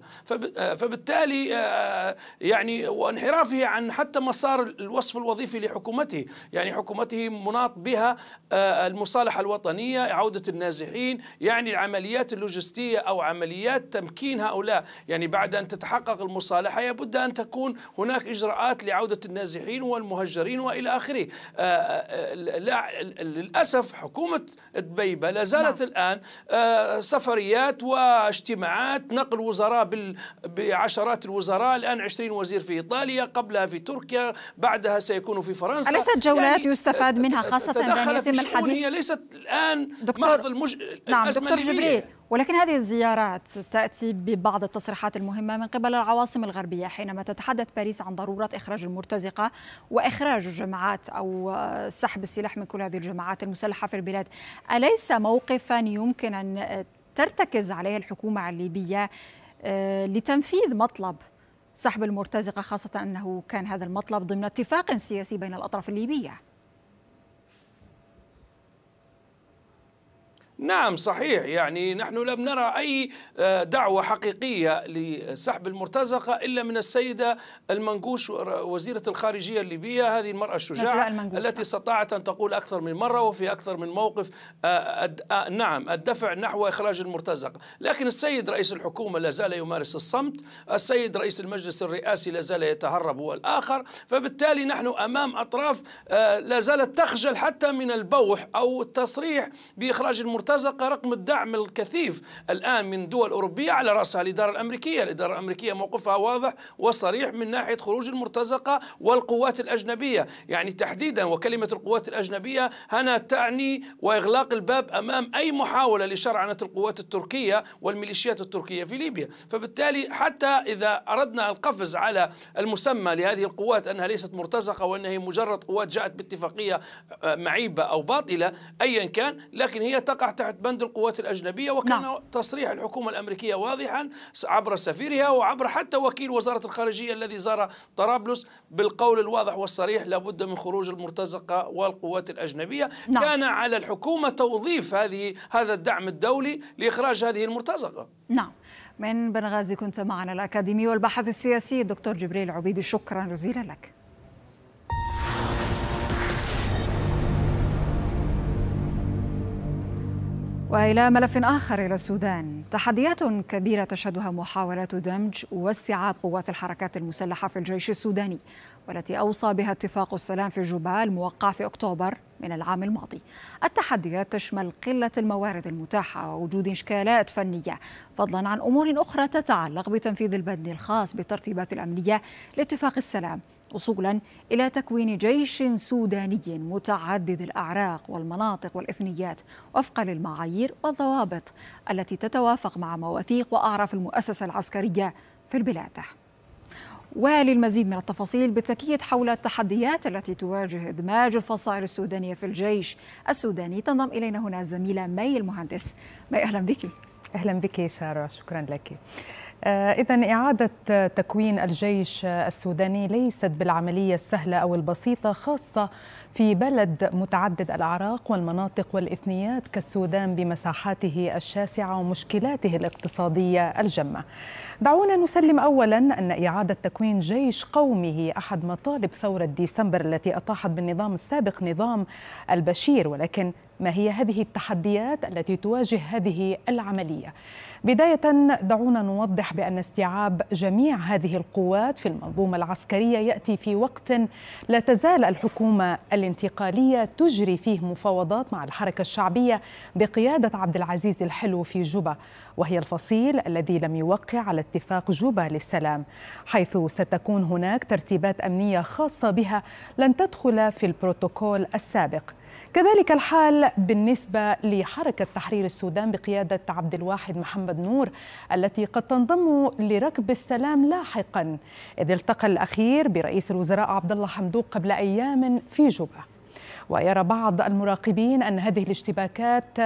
S11: آه، فبالتالي آه، يعني وانحرافه عن حتى مسار الوصف الوظيفي لحكومته يعني حكومته مناط بها المصالحة الوطنية عودة النازحين يعني العمليات اللوجستية أو عمليات تمكين هؤلاء يعني بعد أن تتحقق المصالحة يبد أن تكون سيكون هناك إجراءات لعودة النازحين والمهجرين وإلى آخره آه، آه، للأسف حكومة دبيبة لا زالت نعم. الآن آه، سفريات واجتماعات نقل وزراء بعشرات الوزراء الآن 20 وزير في إيطاليا قبلها في تركيا بعدها سيكون في فرنسا أليست جولات يعني يستفاد منها خاصة أن يتم الحديث هي ليست
S1: الآن دكتور محض المج... نعم دكتور جبريل ولكن هذه الزيارات تأتي ببعض التصريحات المهمة من قبل العواصم الغربية حينما تتحدث باريس عن ضرورة إخراج المرتزقة وإخراج الجماعات أو سحب السلاح من كل هذه الجماعات المسلحة في البلاد أليس موقفا يمكن أن ترتكز عليه الحكومة الليبية آه، لتنفيذ مطلب سحب المرتزقة خاصة أنه كان هذا المطلب ضمن اتفاق سياسي بين الأطراف الليبية
S11: نعم صحيح يعني نحن لم نرى أي آه، دعوة حقيقية لسحب المرتزقة إلا من السيدة المنقوش وزيرة الخارجية الليبية هذه المرأة الشجاعة التي استطاعت أن تقول أكثر من مرة وفي أكثر من موقف آه، آه، نعم الدفع نحو إخراج المرتزقة لكن السيد رئيس الحكومة لا زال يمارس الصمت السيد رئيس المجلس الرئاسي لا زال يتهرب هو الاخر فبالتالي نحن أمام أطراف لا زالت تخجل حتى من البوح أو التصريح بإخراج المرتزقة ارتزق رقم الدعم الكثيف الآن من دول أوروبية على رأسها الإدارة الأمريكية الإدارة الأمريكية موقفها واضح وصريح من ناحية خروج المرتزقة والقوات الأجنبية يعني تحديدا وكلمة القوات الأجنبية هنا تعني وإغلاق الباب أمام أي محاولة لشرعنة القوات التركية والميليشيات التركية في ليبيا فبالتالي حتى إذا أردنا القفز على المسمى لهذه القوات أنها ليست مرتزقة وأنها هي مجرد قوات جاءت باتفاقية آه، معيبة أو باطلة أيا كان لكن هي تقع تحت بند القوات الأجنبية وكان نعم. تصريح الحكومة الأمريكية واضحا عبر سفيرها وعبر حتى وكيل وزارة الخارجية الذي زار طرابلس بالقول الواضح والصريح لابد من خروج المرتزقة والقوات الأجنبية نعم. كان على الحكومة توظيف هذه هذا الدعم الدولي لإخراج هذه المرتزقة
S1: نعم من بنغازي كنت معنا الأكاديمي والباحث السياسي الدكتور جبريل عبيدي شكرا جزيلا لك والى ملف اخر الى السودان تحديات كبيره تشهدها محاولات دمج واستيعاب قوات الحركات المسلحه في الجيش السوداني والتي اوصى بها اتفاق السلام في جوبا الموقع في اكتوبر من العام الماضي. التحديات تشمل قله الموارد المتاحه ووجود اشكالات فنيه فضلا عن امور اخرى تتعلق بتنفيذ البند الخاص بالترتيبات الامنيه لاتفاق السلام وصولا إلى تكوين جيش سوداني متعدد الأعراق والمناطق والإثنيات وفقا للمعايير والضوابط التي تتوافق مع مواثيق وأعراف المؤسسة العسكرية في البلاد وللمزيد من التفاصيل بالتأكيد حول التحديات التي تواجه إدماج الفصائل السودانية في الجيش السوداني تنضم إلينا هنا الزميلة مي المهندس مي أهلا بك أهلا بك سارة شكرا لك
S5: آه، إذا إعادة تكوين الجيش السوداني ليست بالعملية السهلة أو البسيطة خاصة في بلد متعدد الأعراق والمناطق والإثنيات كالسودان بمساحاته الشاسعة ومشكلاته الاقتصادية الجمة. دعونا نسلم أولا أن إعادة تكوين جيش قومي أحد مطالب ثورة ديسمبر التي أطاحت بالنظام السابق نظام البشير ولكن ما هي هذه التحديات التي تواجه هذه العملية؟ بداية دعونا نوضح بأن استيعاب جميع هذه القوات في المنظومة العسكرية يأتي في وقت لا تزال الحكومة الانتقالية تجري فيه مفاوضات مع الحركة الشعبية بقيادة عبد العزيز الحلو في جوبا وهي الفصيل الذي لم يوقع على اتفاق جوبا للسلام حيث ستكون هناك ترتيبات أمنية خاصة بها لن تدخل في البروتوكول السابق كذلك الحال بالنسبة لحركة تحرير السودان بقيادة عبد الواحد محمد نور التي قد تنضم لركب السلام لاحقا إذ التقى الأخير برئيس الوزراء عبد الله حمدوق قبل أيام في جوبا ويرى بعض المراقبين أن هذه الاشتباكات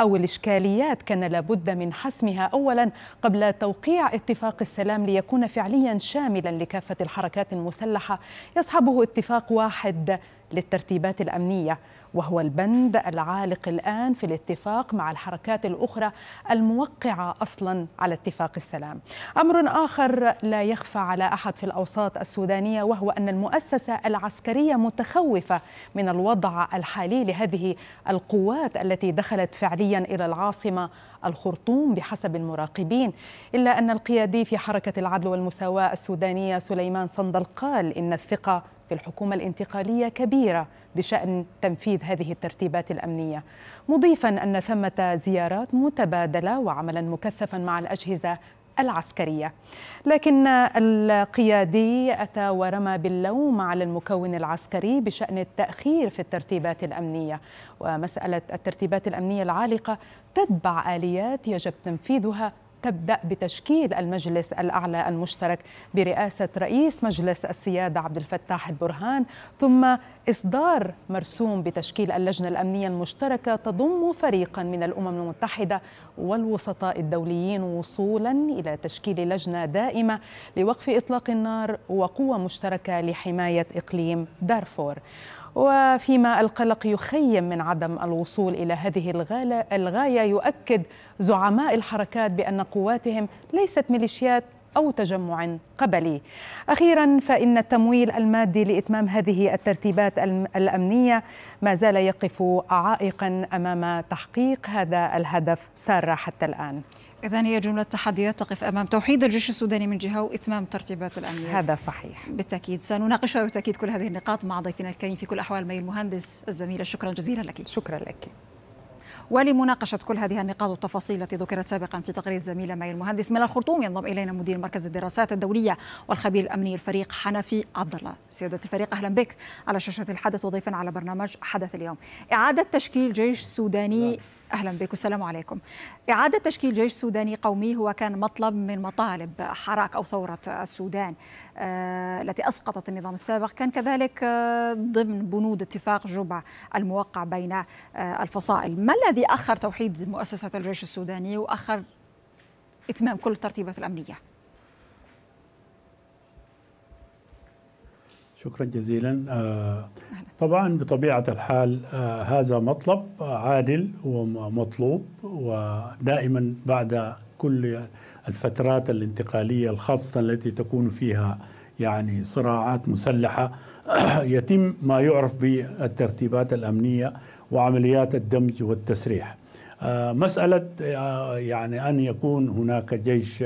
S5: أو الإشكاليات كان لابد من حسمها أولا قبل توقيع اتفاق السلام ليكون فعليا شاملا لكافة الحركات المسلحة يصحبه اتفاق واحد للترتيبات الأمنية وهو البند العالق الآن في الاتفاق مع الحركات الأخرى الموقعة أصلا على اتفاق السلام أمر آخر لا يخفى على أحد في الأوساط السودانية وهو أن المؤسسة العسكرية متخوفة من الوضع الحالي لهذه القوات التي دخلت فعليا إلى العاصمة الخرطوم بحسب المراقبين إلا أن القيادي في حركة العدل والمساواة السودانية سليمان صندل قال إن الثقة في الحكومة الانتقالية كبيرة بشأن تنفيذ هذه الترتيبات الأمنية مضيفا أن ثمة زيارات متبادلة وعملا مكثفا مع الأجهزة العسكرية لكن القيادي أتى ورمى باللوم على المكون العسكري بشأن التأخير في الترتيبات الأمنية ومسألة الترتيبات الأمنية العالقة تتبع آليات يجب تنفيذها تبدأ بتشكيل المجلس الأعلى المشترك برئاسة رئيس مجلس السيادة عبد الفتاح البرهان ثم إصدار مرسوم بتشكيل اللجنة الأمنية المشتركة تضم فريقا من الأمم المتحدة والوسطاء الدوليين وصولا إلى تشكيل لجنة دائمة لوقف إطلاق النار وقوة مشتركة لحماية إقليم دارفور وفيما القلق يخيم من عدم الوصول إلى هذه الغاية يؤكد زعماء الحركات بأن قواتهم ليست ميليشيات أو تجمع قبلي أخيرا فإن التمويل المادي لإتمام هذه الترتيبات الأمنية ما زال يقف عائقا أمام
S1: تحقيق هذا الهدف سارة حتى الآن إذا هي جملة تحديات تقف أمام توحيد الجيش السوداني من جهة وإتمام الترتيبات الأمنية هذا صحيح بالتأكيد سنناقشها بالتأكيد كل هذه النقاط مع ضيفنا الكريم في كل أحوال مي المهندس الزميلة شكرا جزيلا لك شكرا لك ولمناقشة كل هذه النقاط والتفاصيل التي ذكرت سابقا في تقرير الزميلة مي المهندس من الخرطوم ينضم إلينا مدير مركز الدراسات الدولية والخبير الأمني الفريق حنفي عبد الله سيادة الفريق أهلا بك على شاشة الحدث وضيفا على برنامج حدث اليوم إعادة تشكيل جيش سوداني لا. نعم. أهلا بك والسلام عليكم إعادة تشكيل جيش سوداني قومي هو كان مطلب من مطالب حراك أو ثورة السودان آه، التي أسقطت النظام السابق كان كذلك آه، ضمن بنود اتفاق جوبا الموقع بين آه، الفصائل ما الذي أخر توحيد مؤسسة الجيش السوداني وأخر إتمام كل الترتيبات الأمنية؟
S2: شكرا جزيلا آه، طبعا بطبيعة الحال آه، هذا مطلب آه، عادل ومطلوب ودائما بعد كل الفترات الانتقالية الخاصة التي تكون فيها يعني صراعات مسلحة [clears throat] يتم ما يعرف بالترتيبات الأمنية وعمليات الدمج والتسريح مسألة يعني أن يكون هناك جيش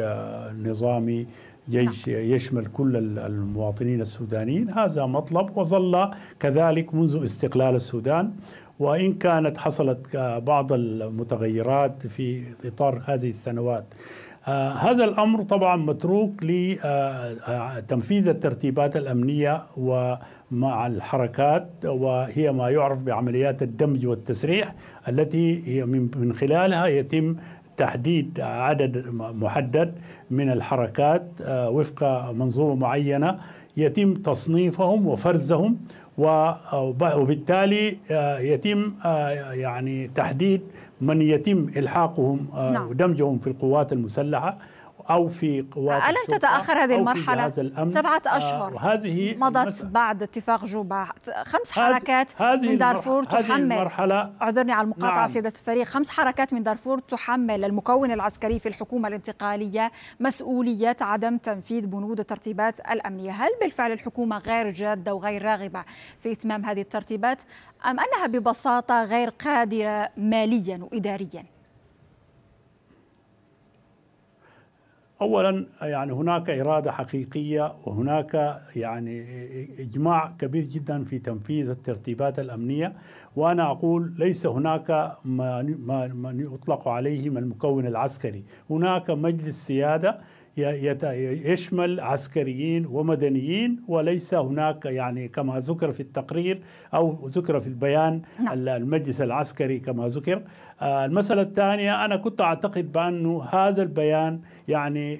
S2: نظامي جيش نعم. يشمل كل المواطنين السودانيين هذا مطلب وظل كذلك منذ استقلال السودان وإن كانت حصلت آه، بعض المتغيرات في إطار هذه السنوات آه، هذا الأمر طبعا متروك لتنفيذ آه، الترتيبات الأمنية ومع الحركات وهي ما يعرف بعمليات الدمج والتسريح التي من خلالها يتم تحديد عدد محدد من الحركات آه، وفق منظومه معينه يتم تصنيفهم وفرزهم آه، وبالتالي آه، يتم يعني تحديد من يتم الحاقهم نعم. ودمجهم في القوات المسلحه أو في قوات ألم تتأخر هذه المرحلة سبعة آه، أشهر آه هذه مضت
S1: المسألة. بعد اتفاق جوبا خمس حركات هذه من دارفور هذه تحمل المرحلة اعذرني على المقاطعة نعم. سيدة الفريق خمس حركات من دارفور تحمل المكون العسكري في الحكومة الانتقالية مسؤولية عدم تنفيذ بنود الترتيبات الأمنية هل بالفعل الحكومة غير جادة وغير راغبة في إتمام هذه الترتيبات أم أنها ببساطة غير قادرة ماليا وإداريا
S2: اولا يعني هناك اراده حقيقيه وهناك يعني اجماع كبير جدا في تنفيذ الترتيبات الامنيه وانا اقول ليس هناك ما ما يطلق عليه من المكون العسكري، هناك مجلس سياده يشمل عسكريين ومدنيين وليس هناك يعني كما ذكر في التقرير او ذكر في البيان نعم. المجلس العسكري كما ذكر آه، المساله الثانيه انا كنت اعتقد بانه هذا البيان يعني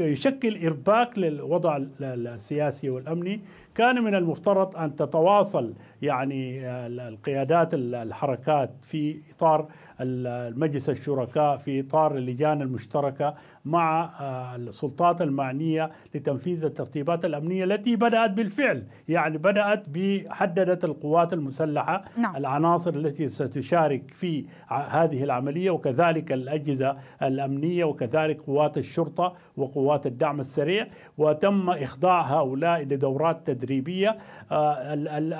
S2: يشكل ارباك للوضع السياسي والامني كان من المفترض ان تتواصل يعني القيادات الحركات في اطار المجلس الشركاء في اطار اللجان المشتركه مع آه، السلطات المعنية لتنفيذ الترتيبات الأمنية التي بدأت بالفعل يعني بدأت بحددت القوات المسلحة نعم. العناصر التي ستشارك في هذه العملية وكذلك الأجهزة الأمنية وكذلك قوات الشرطة وقوات الدعم السريع وتم إخضاع هؤلاء لدورات تدريبية آه،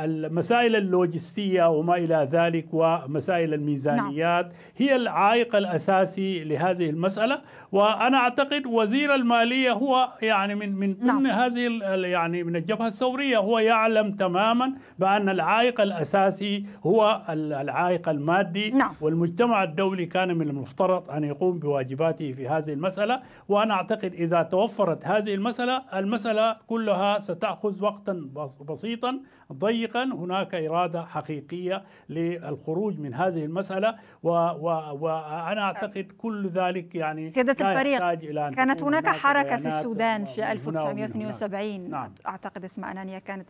S2: المسائل اللوجستية وما إلى ذلك ومسائل الميزانيات نعم. هي العائق الأساسي لهذه المسألة وأنا اعتقد وزير الماليه هو يعني من من نعم. ضمن نعم. هذه يعني من الجبهه الثوريه هو يعلم تماما بان العائق الاساسي هو العائق المادي نعم. والمجتمع الدولي كان من المفترض ان يقوم بواجباته في هذه المساله وانا اعتقد اذا توفرت هذه المساله المساله كلها ستاخذ وقتا بسيطا ضيقا هناك اراده حقيقيه للخروج من هذه المساله وانا اعتقد كل ذلك يعني سياده الفريق تحتاج إلى أن كانت هناك حركة في السودان
S1: في 1972 نعم. أعتقد اسمها أنانية كانت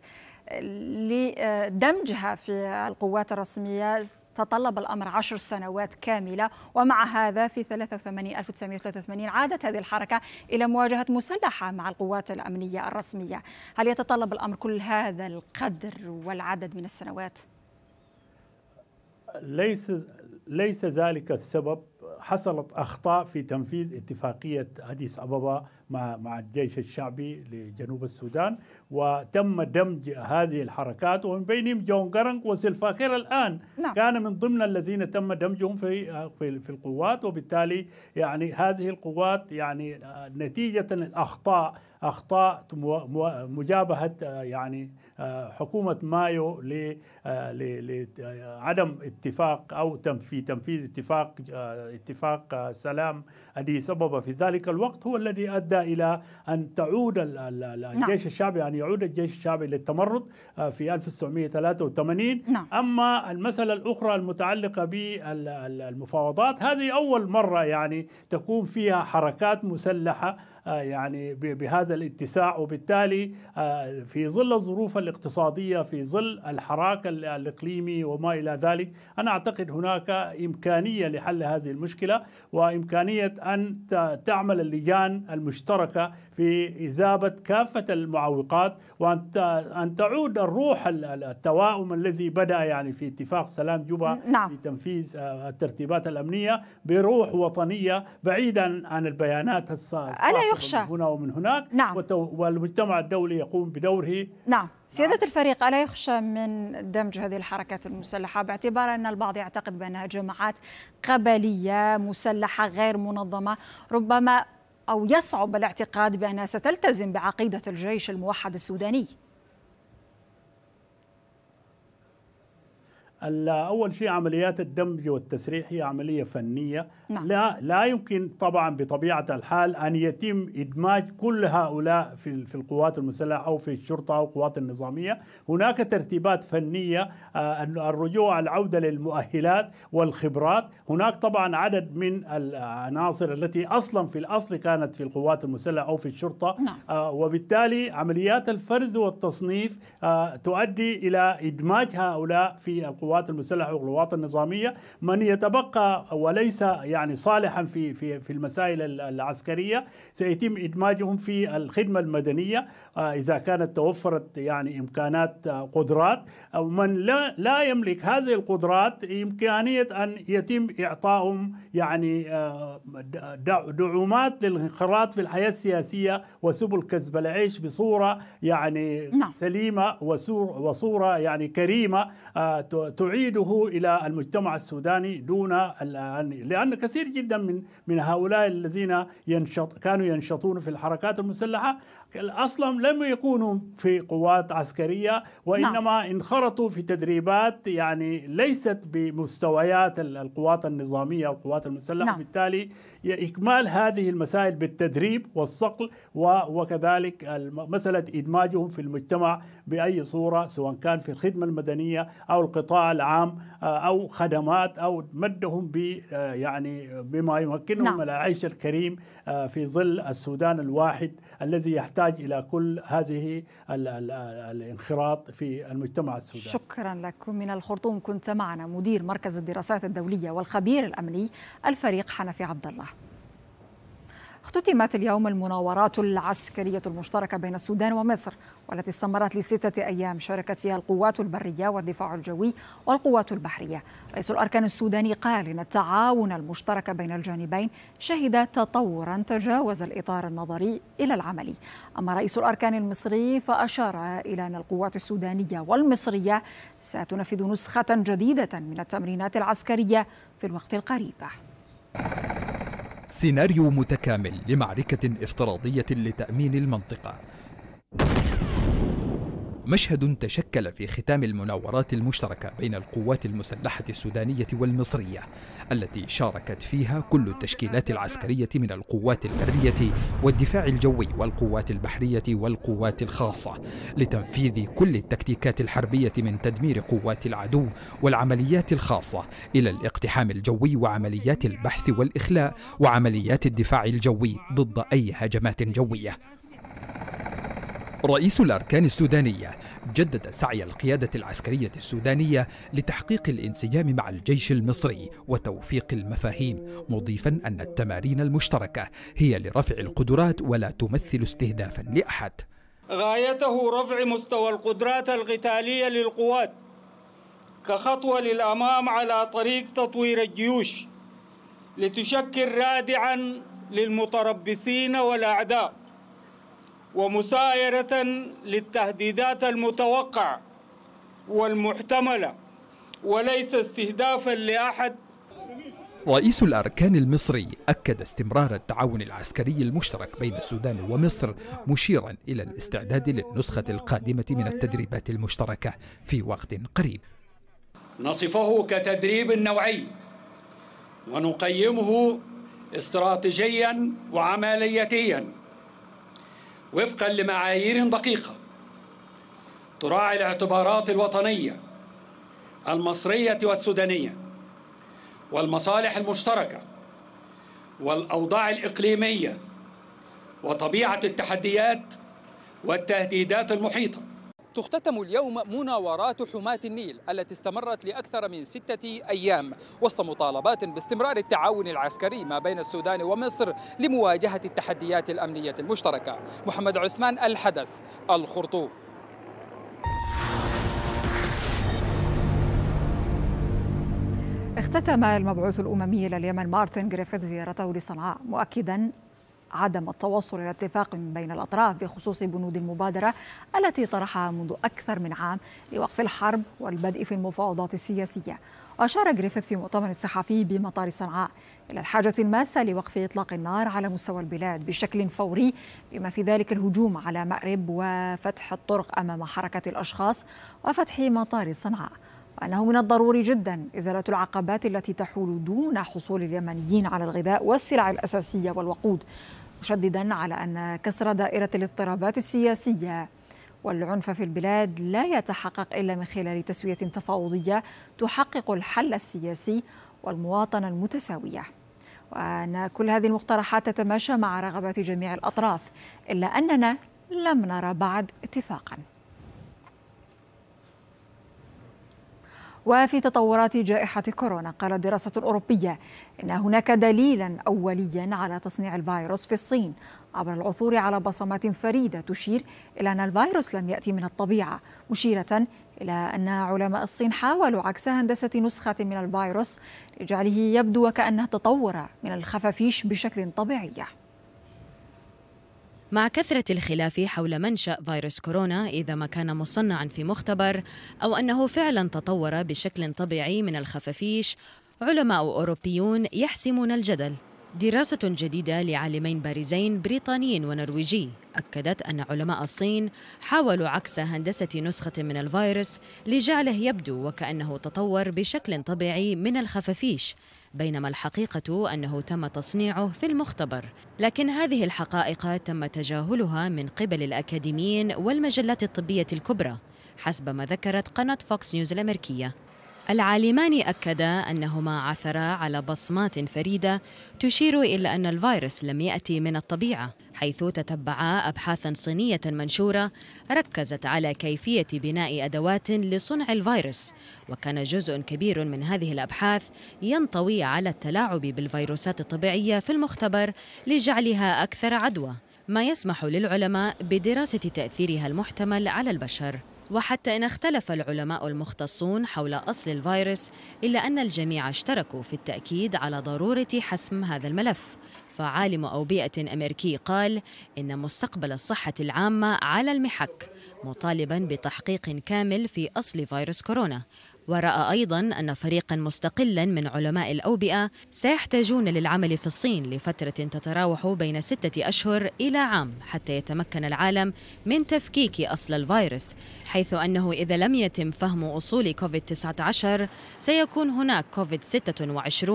S1: لدمجها في القوات الرسمية تطلب الأمر عشر سنوات كاملة ومع هذا في 83 1983 عادت هذه الحركة إلى مواجهة مسلحة مع القوات الأمنية الرسمية هل يتطلب الأمر كل هذا القدر والعدد من السنوات؟
S2: ليس ليس ذلك السبب حصلت اخطاء في تنفيذ اتفاقيه اديس ابابا مع مع الجيش الشعبي لجنوب السودان وتم دمج هذه الحركات ومن بينهم جون قرنق وسلفاخير الان نعم. كان من ضمن الذين تم دمجهم في في القوات وبالتالي يعني هذه القوات يعني آه، نتيجه الاخطاء اخطاء مجابهه آه، يعني حكومة مايو لعدم آه، اتفاق أو في تنفيذ اتفاق آه، اتفاق آه، سلام الذي سبب في ذلك الوقت هو الذي أدى إلى أن تعود نعم. الجيش الشعبي أن يعود الجيش الشعبي للتمرد في 1983 نعم. أما المسألة الأخرى المتعلقة بالمفاوضات هذه أول مرة يعني تكون فيها حركات مسلحة آه، يعني بهذا الاتساع وبالتالي آه، في ظل الظروف الاقتصادية في ظل الحراك الإقليمي وما إلى ذلك أنا أعتقد هناك إمكانية لحل هذه المشكلة وإمكانية أن تعمل اللجان المشتركة في إذابة كافة المعوقات وأن أن تعود الروح التواؤم الذي بدأ يعني في اتفاق سلام جوبا نعم. في تنفيذ آه، الترتيبات الأمنية بروح وطنية بعيدا عن البيانات الصادقة يخشى من هنا ومن هناك نعم. والمجتمع الدولي يقوم بدوره
S1: نعم سيادة نعم. الفريق ألا يخشى من دمج هذه الحركات المسلحة باعتبار أن البعض يعتقد بأنها جماعات قبلية مسلحة غير منظمة ربما أو يصعب الاعتقاد بأنها ستلتزم بعقيدة الجيش الموحد السوداني
S2: أول شيء عمليات الدمج والتسريح هي عملية فنية نعم. لا لا يمكن طبعا بطبيعه الحال ان يتم ادماج كل هؤلاء في في القوات المسلحه او في الشرطه او القوات النظاميه، هناك ترتيبات فنيه آه، الرجوع العوده للمؤهلات والخبرات، هناك طبعا عدد من العناصر التي اصلا في الاصل كانت في القوات المسلحه او في الشرطه نعم. آه، وبالتالي عمليات الفرز والتصنيف آه، تؤدي الى ادماج هؤلاء في القوات المسلحه والقوات النظاميه، من يتبقى وليس يعني صالحا في في في المسائل العسكريه سيتم ادماجهم في الخدمه المدنيه آه، اذا كانت توفرت يعني امكانات آه، قدرات او من لا لا يملك هذه القدرات امكانيه ان يتم اعطائهم يعني آه، دعومات للانخراط في الحياه السياسيه وسبل كسب العيش بصوره يعني نعم. سليمه وصوره يعني كريمه تعيده الى المجتمع السوداني دون لانك كثير جدا من من هؤلاء الذين ينشط كانوا ينشطون في الحركات المسلحه اصلا لم يكونوا في قوات عسكريه وانما نعم. انخرطوا في تدريبات يعني ليست بمستويات القوات النظاميه والقوات المسلحه نعم. بالتالي اكمال هذه المسائل بالتدريب والصقل وكذلك مساله ادماجهم في المجتمع باي صوره سواء كان في الخدمه المدنيه او القطاع العام آه، او خدمات او مدهم ب آه، يعني بما يمكنهم نعم. العيش الكريم آه، في ظل السودان الواحد الذي يحتاج يحتاج إلى كل هذه الـ الـ الانخراط في المجتمع السوداني
S1: شكرا لكم من الخرطوم كنت معنا مدير مركز الدراسات الدولية والخبير الأمني الفريق حنفي عبد الله اختتمت اليوم المناورات العسكرية المشتركة بين السودان ومصر والتي استمرت لستة أيام شاركت فيها القوات البرية والدفاع الجوي والقوات البحرية رئيس الأركان السوداني قال إن التعاون المشترك بين الجانبين شهد تطورا تجاوز الإطار النظري إلى العملي أما رئيس الأركان المصري فأشار إلى أن القوات السودانية والمصرية ستنفذ نسخة جديدة من التمرينات العسكرية في الوقت القريب
S10: سيناريو متكامل لمعركة افتراضية لتأمين المنطقة مشهد تشكل في ختام المناورات المشتركة بين القوات المسلحة السودانية والمصرية التي شاركت فيها كل التشكيلات العسكرية من القوات البرية والدفاع الجوي والقوات البحرية والقوات الخاصة لتنفيذ كل التكتيكات الحربية من تدمير قوات العدو والعمليات الخاصة إلى الاقتحام الجوي وعمليات البحث والإخلاء وعمليات الدفاع الجوي ضد أي هجمات جوية رئيس الأركان السودانية جدد سعي القيادة العسكرية السودانية لتحقيق الانسجام مع الجيش المصري وتوفيق المفاهيم مضيفا أن التمارين المشتركة هي لرفع القدرات ولا تمثل استهدافا لأحد
S12: غايته رفع مستوى القدرات القتالية للقوات كخطوة للأمام على طريق تطوير الجيوش لتشكل رادعا للمتربصين والأعداء ومسايرة للتهديدات المتوقعة والمحتملة وليس استهدافا لأحد
S10: رئيس الأركان المصري أكد استمرار التعاون العسكري المشترك بين السودان ومصر مشيرا إلى الاستعداد للنسخة القادمة من التدريبات المشتركة في وقت قريب نصفه كتدريب نوعي ونقيمه استراتيجيا وعملياتيا وفقا لمعايير دقيقة تراعي الاعتبارات الوطنية المصرية والسودانية والمصالح المشتركة والأوضاع الإقليمية وطبيعة التحديات والتهديدات المحيطه تختتم اليوم مناورات حماة النيل التي استمرت لأكثر من ستة أيام وسط مطالبات باستمرار التعاون العسكري ما بين السودان ومصر لمواجهة التحديات الأمنية المشتركة محمد عثمان الحدث الخرطوم
S1: اختتم المبعوث الأممي إلى اليمن مارتن جريفيث زيارته لصنعاء مؤكدا عدم التوصل إلى اتفاق بين الأطراف بخصوص بنود المبادرة التي طرحها منذ أكثر من عام لوقف الحرب والبدء في المفاوضات السياسية وأشار جريفيث في مؤتمر صحفي بمطار صنعاء إلى الحاجة الماسة لوقف إطلاق النار على مستوى البلاد بشكل فوري بما في ذلك الهجوم على مأرب وفتح الطرق أمام حركة الأشخاص وفتح مطار صنعاء وأنه من الضروري جدا إزالة العقبات التي تحول دون حصول اليمنيين على الغذاء والسلع الأساسية والوقود مشددا على أن كسر دائرة الاضطرابات السياسية والعنف في البلاد لا يتحقق إلا من خلال تسوية تفاوضية تحقق الحل السياسي والمواطنة المتساوية وأن كل هذه المقترحات تتماشى مع رغبات جميع الأطراف إلا أننا لم نرى بعد اتفاقاً وفي تطورات جائحة كورونا قالت دراسة أوروبية إن هناك دليلا أوليا على تصنيع الفيروس في الصين عبر العثور على بصمات فريدة تشير إلى أن الفيروس لم يأتي من الطبيعة مشيرة إلى أن علماء الصين حاولوا عكس هندسة نسخة من الفيروس لجعله يبدو وكأنه تطور من الخفافيش بشكل طبيعي
S13: مع كثرة الخلاف حول منشأ فيروس كورونا إذا ما كان مصنعا في مختبر أو أنه فعلا تطور بشكل طبيعي من الخفافيش علماء أوروبيون يحسمون الجدل دراسة جديدة لعالمين بارزين بريطاني ونرويجي أكدت أن علماء الصين حاولوا عكس هندسة نسخة من الفيروس لجعله يبدو وكأنه تطور بشكل طبيعي من الخفافيش بينما الحقيقة أنه تم تصنيعه في المختبر لكن هذه الحقائق تم تجاهلها من قبل الأكاديميين والمجلات الطبية الكبرى حسب ما ذكرت قناة فوكس نيوز الأمريكية العالمان أكدا أنهما عثرا على بصمات فريدة تشير إلى أن الفيروس لم يأتي من الطبيعة حيث تتبعا أبحاثا صينية منشورة ركزت على كيفية بناء أدوات لصنع الفيروس وكان جزء كبير من هذه الأبحاث ينطوي على التلاعب بالفيروسات الطبيعية في المختبر لجعلها أكثر عدوى ما يسمح للعلماء بدراسة تأثيرها المحتمل على البشر وحتى إن اختلف العلماء المختصون حول أصل الفيروس إلا أن الجميع اشتركوا في التأكيد على ضرورة حسم هذا الملف فعالم أوبئة أمريكي قال إن مستقبل الصحة العامة على المحك مطالبا بتحقيق كامل في أصل فيروس كورونا ورأى أيضا أن فريقا مستقلا من علماء الأوبئة سيحتاجون للعمل في الصين لفترة تتراوح بين ستة أشهر إلى عام حتى يتمكن العالم من تفكيك أصل الفيروس حيث أنه إذا لم يتم فهم أصول كوفيد-19 سيكون هناك كوفيد-26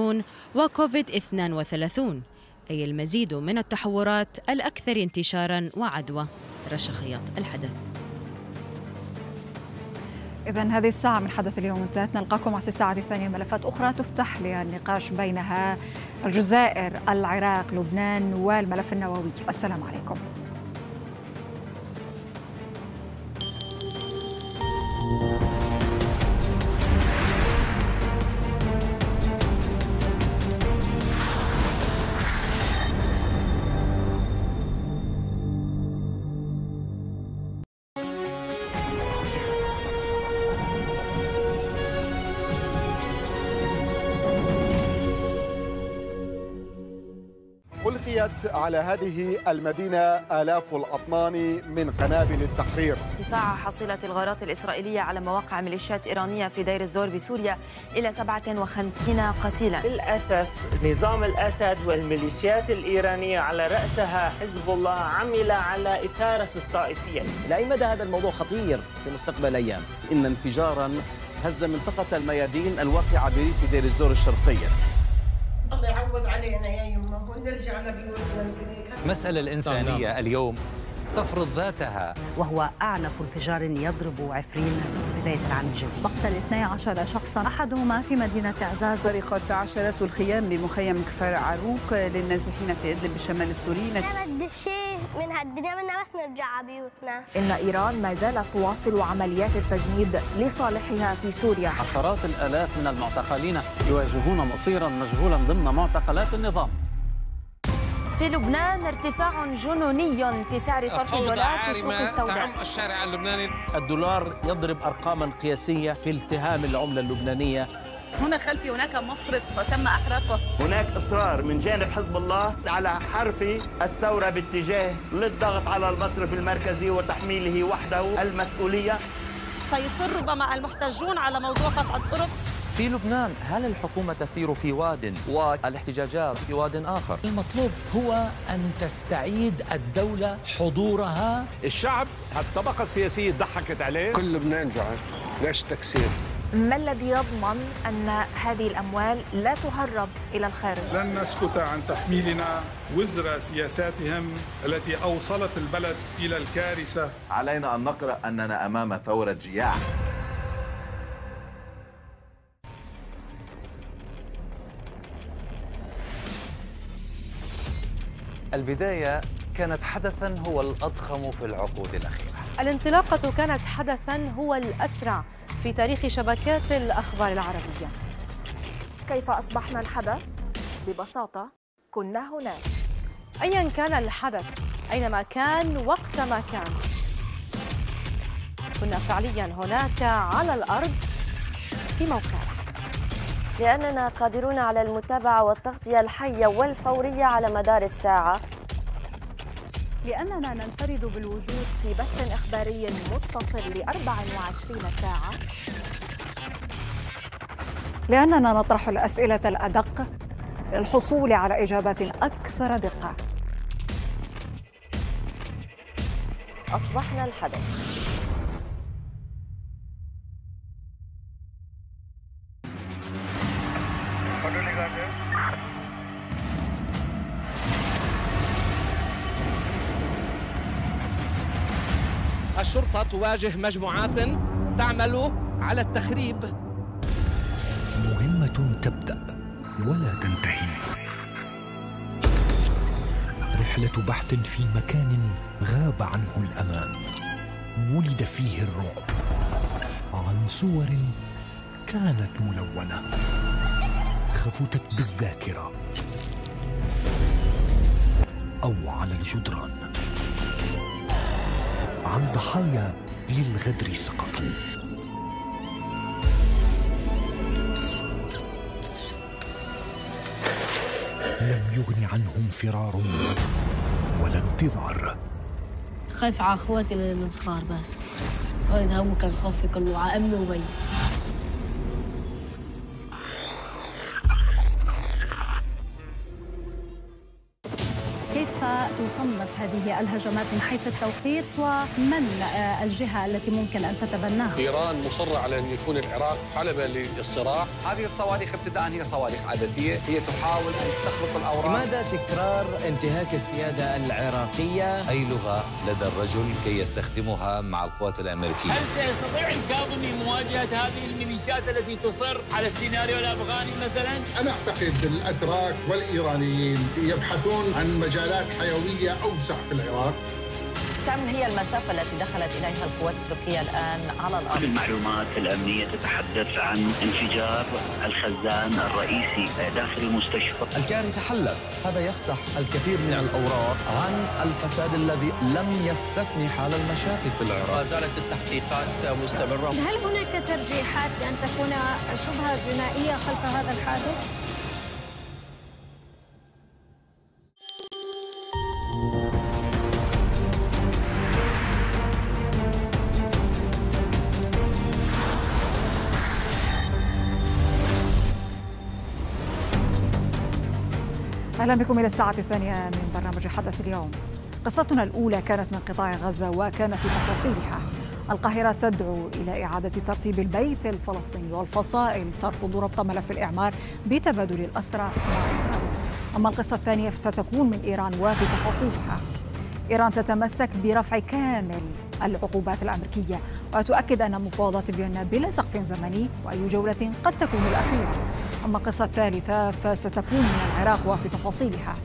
S13: وكوفيد-32 أي المزيد من التحورات الأكثر انتشارا وعدوى رشخيات الحدث
S1: إذا هذه الساعة من حدث اليوم انتهت نلقاكم على الساعة الثانية ملفات أخرى تفتح للنقاش بينها الجزائر العراق لبنان والملف النووي السلام عليكم thank you
S7: وزعت على هذه المدينة آلاف الأطنان من قنابل التحرير
S13: ارتفاع حصيلة الغارات الإسرائيلية على مواقع ميليشيات إيرانية في دير الزور بسوريا إلى 57 قتيلا
S14: للأسف نظام الأسد والميليشيات الإيرانية على رأسها حزب الله عمل على إثارة
S9: الطائفية لأي مدى هذا الموضوع خطير في مستقبل الأيام إن انفجارا هز منطقة الميادين الواقعة بريف دير الزور الشرقية
S14: الله يعوض علينا يا يمه ونرجع لبيوتنا كذلك
S12: المسألة
S3: الإنسانية نعم،
S12: نعم. اليوم تفرض ذاتها
S13: وهو أعنف انفجار يضرب عفرين بداية العام الجديد مقتل 12 شخصا أحدهما في مدينة عزاز سرقت عشرات
S5: الخيام بمخيم كفر عروق للنازحين في إدلب بالشمال السوري
S7: بدي شيء
S8: من هالدنيا منا بس نرجع على بيوتنا إن إيران ما زالت تواصل عمليات التجنيد
S13: لصالحها في سوريا
S9: عشرات الآلاف من المعتقلين يواجهون مصيرا مجهولا ضمن معتقلات النظام
S13: في لبنان ارتفاع جنوني في سعر صرف الدولار في السوق السوداء تعم
S4: الشارع اللبناني الدولار يضرب أرقاما قياسية في التهام العملة اللبنانية
S5: هنا خلفي هناك مصرف تم احراقه
S9: هناك اصرار من جانب حزب الله على حرف الثوره باتجاه للضغط على المصرف المركزي وتحميله وحده المسؤوليه
S1: سيصر ربما المحتجون على موضوع قطع الطرق
S9: في لبنان هل الحكومة تسير في واد والاحتجاجات في واد آخر؟ المطلوب هو أن تستعيد الدولة حضورها الشعب هالطبقة السياسية ضحكت عليه كل لبنان جعان
S4: ليش تكسير؟
S8: ما الذي يضمن أن هذه الأموال لا تهرب إلى الخارج؟
S15: لن نسكت عن تحميلنا وزر سياساتهم التي
S3: أوصلت البلد إلى الكارثة علينا أن نقرأ أننا أمام ثورة جياع
S6: البداية كانت
S12: حدثا هو الأضخم في العقود الأخيرة
S5: الانطلاقة كانت حدثا هو الأسرع في تاريخ شبكات الأخبار العربية كيف أصبحنا الحدث؟ ببساطة كنا هناك أيا كان الحدث أينما
S13: كان وقت ما كان كنا فعليا هناك على الأرض في موقعنا لأننا قادرون على المتابعة والتغطية الحية والفورية على مدار الساعة
S8: لأننا ننفرد بالوجود في بث إخباري متصل ل 24 ساعة
S1: لأننا نطرح الأسئلة الأدق للحصول على إجابات أكثر دقة
S8: أصبحنا الحدث
S12: تواجه مجموعات تعمل
S10: على التخريب مهمة تبدأ ولا تنتهي رحلة بحث في مكان
S6: غاب عنه الأمان ولد فيه الرعب عن صور كانت ملونة خفتت بالذاكرة أو على الجدران عن ضحايا للغدر سقطوا لم يغن عنهم فرار ولا انتظار
S5: خايف على اخواتي الصغار بس هذا هو كان خوفي كله على
S13: امي وبيي تصنف هذه الهجمات من حيث التوقيت ومن آه، الجهة التي ممكن أن تتبناها إيران
S9: مصرة على أن يكون العراق حلبة للصراع هذه الصواريخ ابتداء هي صواريخ عددية هي تحاول أن تخلق الأوراق لماذا تكرار انتهاك السيادة العراقية؟
S12: أي لغة لدى الرجل كي يستخدمها مع القوات الأمريكية؟ هل
S9: سيستطيع الكاظمي مواجهة هذه الميليشيات التي تصر على السيناريو الأفغاني مثلا؟
S7: أنا أعتقد الأتراك والإيرانيين يبحثون عن مجالات حيوية عسكرية أوسع في العراق
S13: كم هي المسافة التي دخلت إليها القوات التركية الآن على الأرض؟ كل المعلومات
S9: الأمنية تتحدث عن انفجار الخزان الرئيسي داخل المستشفى الكارثة حلت هذا يفتح الكثير من الأوراق عن الفساد الذي لم يستثني حال المشافي في العراق ما زالت التحقيقات مستمرة هل
S13: هناك ترجيحات بأن تكون شبهة جنائية خلف هذا الحادث؟
S1: أهلا بكم إلى الساعة الثانية من برنامج حدث اليوم قصتنا الأولى كانت من قطاع غزة وكان في تفاصيلها القاهرة تدعو إلى إعادة ترتيب البيت الفلسطيني والفصائل ترفض ربط ملف الإعمار بتبادل الأسرى مع إسرائيل أما القصة الثانية فستكون من إيران وفي تفاصيلها إيران تتمسك برفع كامل العقوبات الأمريكية وتؤكد أن مفاوضات فيينا بلا سقف زمني وأي جولة قد تكون الأخيرة أما القصة الثالثة فستكون من العراق وفي تفاصيلها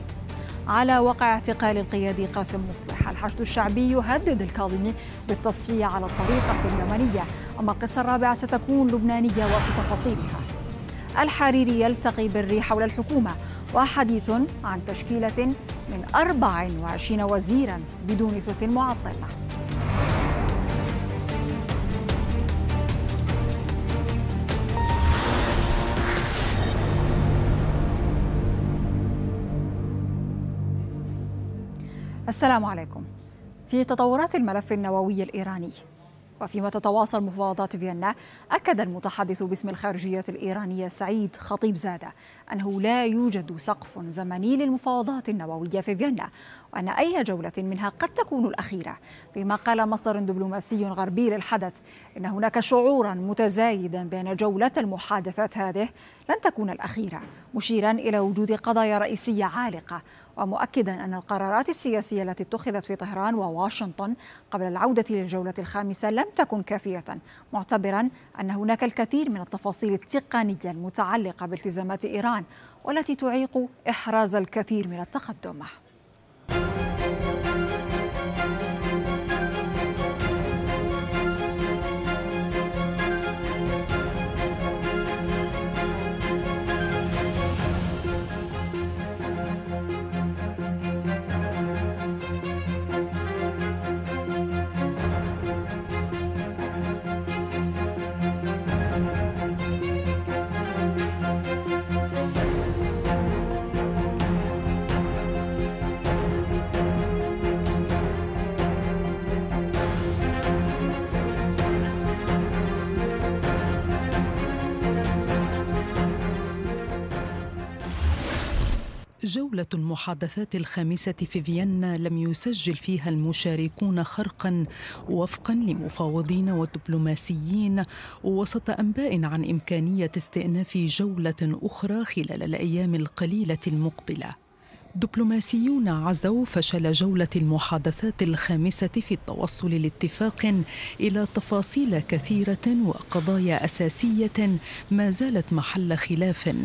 S1: على وقع اعتقال القيادي قاسم مصلح الحشد الشعبي يهدد الكاظمي بالتصفية على الطريقة اليمنية أما القصة الرابعة ستكون لبنانية وفي تفاصيلها الحريري يلتقي بالري حول الحكومة وحديث عن تشكيلة من 24 وزيرا بدون ثلث معطل السلام عليكم في تطورات الملف النووي الإيراني وفيما تتواصل مفاوضات فيينا أكد المتحدث باسم الخارجية الإيرانية سعيد خطيب زادة أنه لا يوجد سقف زمني للمفاوضات النووية في فيينا وأن أي جولة منها قد تكون الأخيرة فيما قال مصدر دبلوماسي غربي للحدث إن هناك شعورا متزايدا بأن جولة المحادثات هذه لن تكون الأخيرة مشيرا إلى وجود قضايا رئيسية عالقة ومؤكدا أن القرارات السياسية التي اتخذت في طهران وواشنطن قبل العودة للجولة الخامسة لم تكن كافية معتبرا أن هناك الكثير من التفاصيل التقنية المتعلقة بالتزامات إيران والتي تعيق إحراز الكثير من التقدم
S5: جولة المحادثات الخامسة في فيينا لم يسجل فيها المشاركون خرقا وفقا لمفاوضين ودبلوماسيين وسط أنباء عن إمكانية استئناف جولة أخرى خلال الأيام القليلة المقبلة دبلوماسيون عزوا فشل جولة المحادثات الخامسة في التوصل لاتفاق إلى تفاصيل كثيرة وقضايا أساسية ما زالت محل خلاف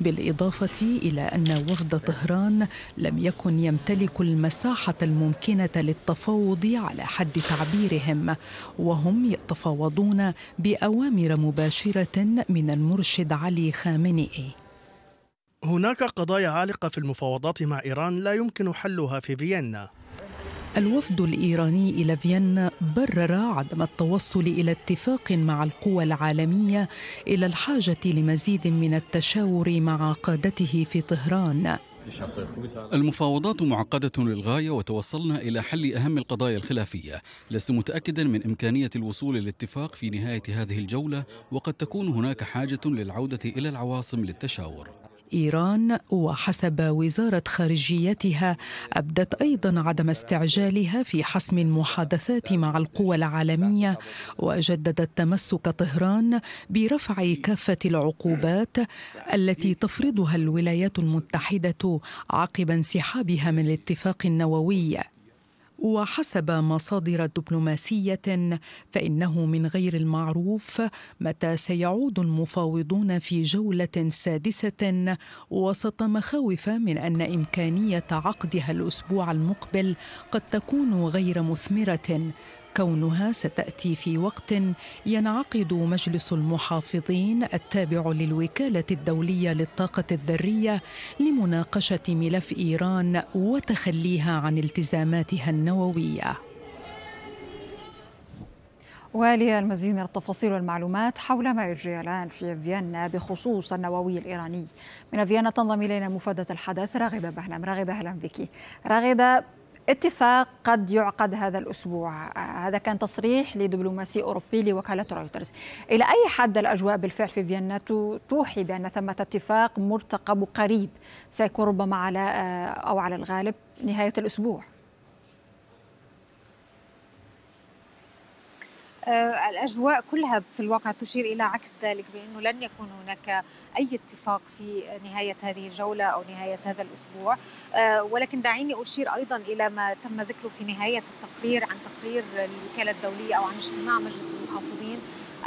S5: بالإضافة إلى أن وفد طهران لم يكن يمتلك المساحة الممكنة للتفاوض على حد تعبيرهم وهم يتفاوضون بأوامر مباشرة من المرشد علي خامنئي هناك
S2: قضايا عالقة في المفاوضات مع إيران لا يمكن حلها في فيينا
S5: الوفد الايراني الى فيينا برر عدم التوصل الى اتفاق مع القوى العالميه الى الحاجه لمزيد من التشاور مع قادته في طهران
S10: المفاوضات معقدة للغاية وتوصلنا إلى حل أهم القضايا الخلافية لست متأكدا من إمكانية الوصول للاتفاق في نهاية هذه الجولة وقد تكون هناك حاجة للعودة إلى العواصم للتشاور
S5: إيران وحسب وزارة خارجيتها أبدت أيضا عدم استعجالها في حسم المحادثات مع القوى العالمية وجددت تمسك طهران برفع كافة العقوبات التي تفرضها الولايات المتحدة عقب انسحابها من الاتفاق النووي وحسب مصادر دبلوماسيه فانه من غير المعروف متى سيعود المفاوضون في جوله سادسه وسط مخاوف من ان امكانيه عقدها الاسبوع المقبل قد تكون غير مثمره كونها ستاتي في وقت ينعقد مجلس المحافظين التابع للوكاله الدوليه للطاقه الذريه لمناقشه ملف ايران وتخليها عن التزاماتها النوويه
S1: وللمزيد من التفاصيل والمعلومات حول ما يجري الآن في فيينا بخصوص النووي الإيراني من فيينا تنضم إلينا مفادة الحدث راغدة بهنام راغدة أهلا بك راغدة اتفاق قد يعقد هذا الأسبوع هذا كان تصريح لدبلوماسي أوروبي لوكالة رويترز إلى أي حد الأجواء بالفعل في فيينا توحي بأن ثمة اتفاق مرتقب قريب سيكون ربما على آه، أو على الغالب نهاية الأسبوع آه، الأجواء كلها في الواقع
S16: تشير إلى عكس ذلك بأنه لن يكون هناك أي اتفاق في نهاية هذه الجولة أو نهاية هذا الأسبوع آه، ولكن دعيني أشير أيضا إلى ما تم ذكره في نهاية التقرير عن تقرير الوكالة الدولية أو عن اجتماع مجلس المحافظين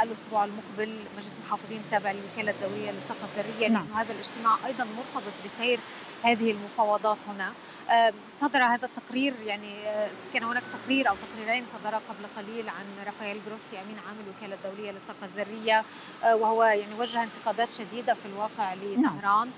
S16: الاسبوع المقبل مجلس المحافظين تابع للوكاله الدوليه للطاقه الذريه نعم. لأن هذا الاجتماع ايضا مرتبط بسير هذه المفاوضات هنا صدر هذا التقرير يعني آه، كان هناك تقرير أو تقريرين صدرا قبل قليل عن رافائيل جروسي أمين عام الوكالة الدولية للطاقة الذرية آه، وهو يعني وجه انتقادات شديدة في الواقع نعم. لطهران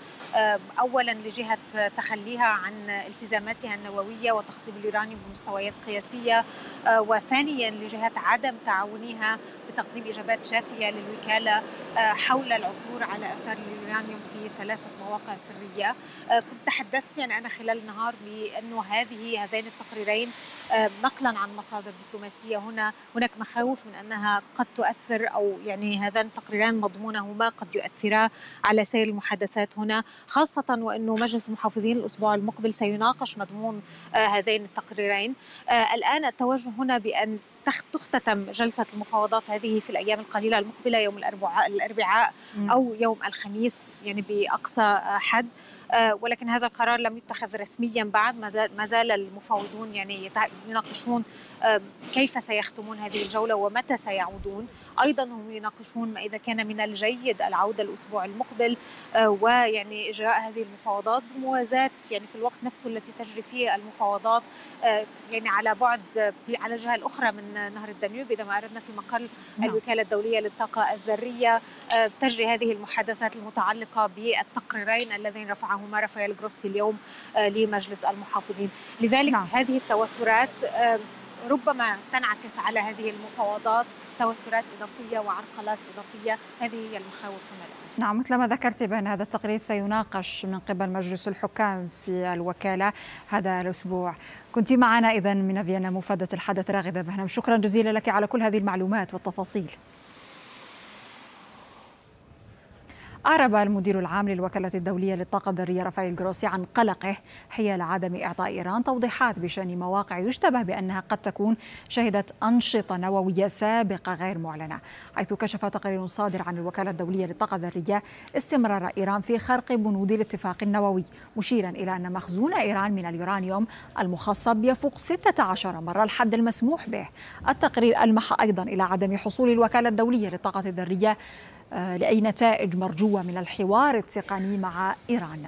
S16: أولا لجهة تخليها عن التزاماتها النووية وتخصيب اليورانيوم بمستويات قياسية آه، وثانيا لجهة عدم تعاونها بتقديم إجابات شافية للوكالة آه، حول العثور على أثار اليورانيوم في ثلاثة مواقع سرية آه، كنت تحدثت يعني أنا خلال النهار بأنه هذه هذين التقريرين آه، نقلا عن مصادر دبلوماسية هنا هناك مخاوف من أنها قد تؤثر أو يعني هذان التقريران مضمونهما قد يؤثرا على سير المحادثات هنا خاصة وأنه مجلس المحافظين الأسبوع المقبل سيناقش مضمون هذين التقريرين الآن التوجه هنا بأن تختتم جلسة المفاوضات هذه في الأيام القليلة المقبلة يوم الأربعاء, الأربعاء أو يوم الخميس يعني بأقصى حد آه، ولكن هذا القرار لم يتخذ رسميا بعد ما زال المفاوضون يعني يناقشون كيف سيختمون هذه الجولة ومتى سيعودون أيضا هم يناقشون ما إذا كان من الجيد العودة الأسبوع المقبل آه، ويعني إجراء هذه المفاوضات بموازاة يعني في الوقت نفسه التي تجري فيه المفاوضات آه، يعني على بعد على الجهة الأخرى من نهر الدانيوب إذا ما أردنا في مقر نعم. الوكالة الدولية للطاقة الذرية تجري هذه المحادثات المتعلقة بالتقريرين اللذين رفعهما معهما رافائيل جروسي اليوم آه، لمجلس المحافظين لذلك نعم. هذه التوترات ربما تنعكس على هذه المفاوضات توترات إضافية وعرقلات إضافية هذه هي المخاوف هنا
S1: الآن نعم ما ذكرت بأن هذا التقرير سيناقش من قبل مجلس الحكام في الوكالة هذا الأسبوع كنت معنا إذا من فيينا مفادة الحدث راغدة بهنم شكرا جزيلا لك على كل هذه المعلومات والتفاصيل أعرب المدير العام للوكالة الدولية للطاقة الذرية رفائيل جروسي عن قلقه حيال عدم إعطاء إيران توضيحات بشأن مواقع يشتبه بأنها قد تكون شهدت أنشطة نووية سابقة غير معلنة حيث كشف تقرير صادر عن الوكالة الدولية للطاقة الذرية استمرار إيران في خرق بنود الاتفاق النووي مشيرا إلى أن مخزون إيران من اليورانيوم المخصب يفوق 16 مرة الحد المسموح به التقرير ألمح أيضا إلى عدم حصول الوكالة الدولية للطاقة الذرية آه، لأي نتائج مرجوة من الحوار التقني مع إيران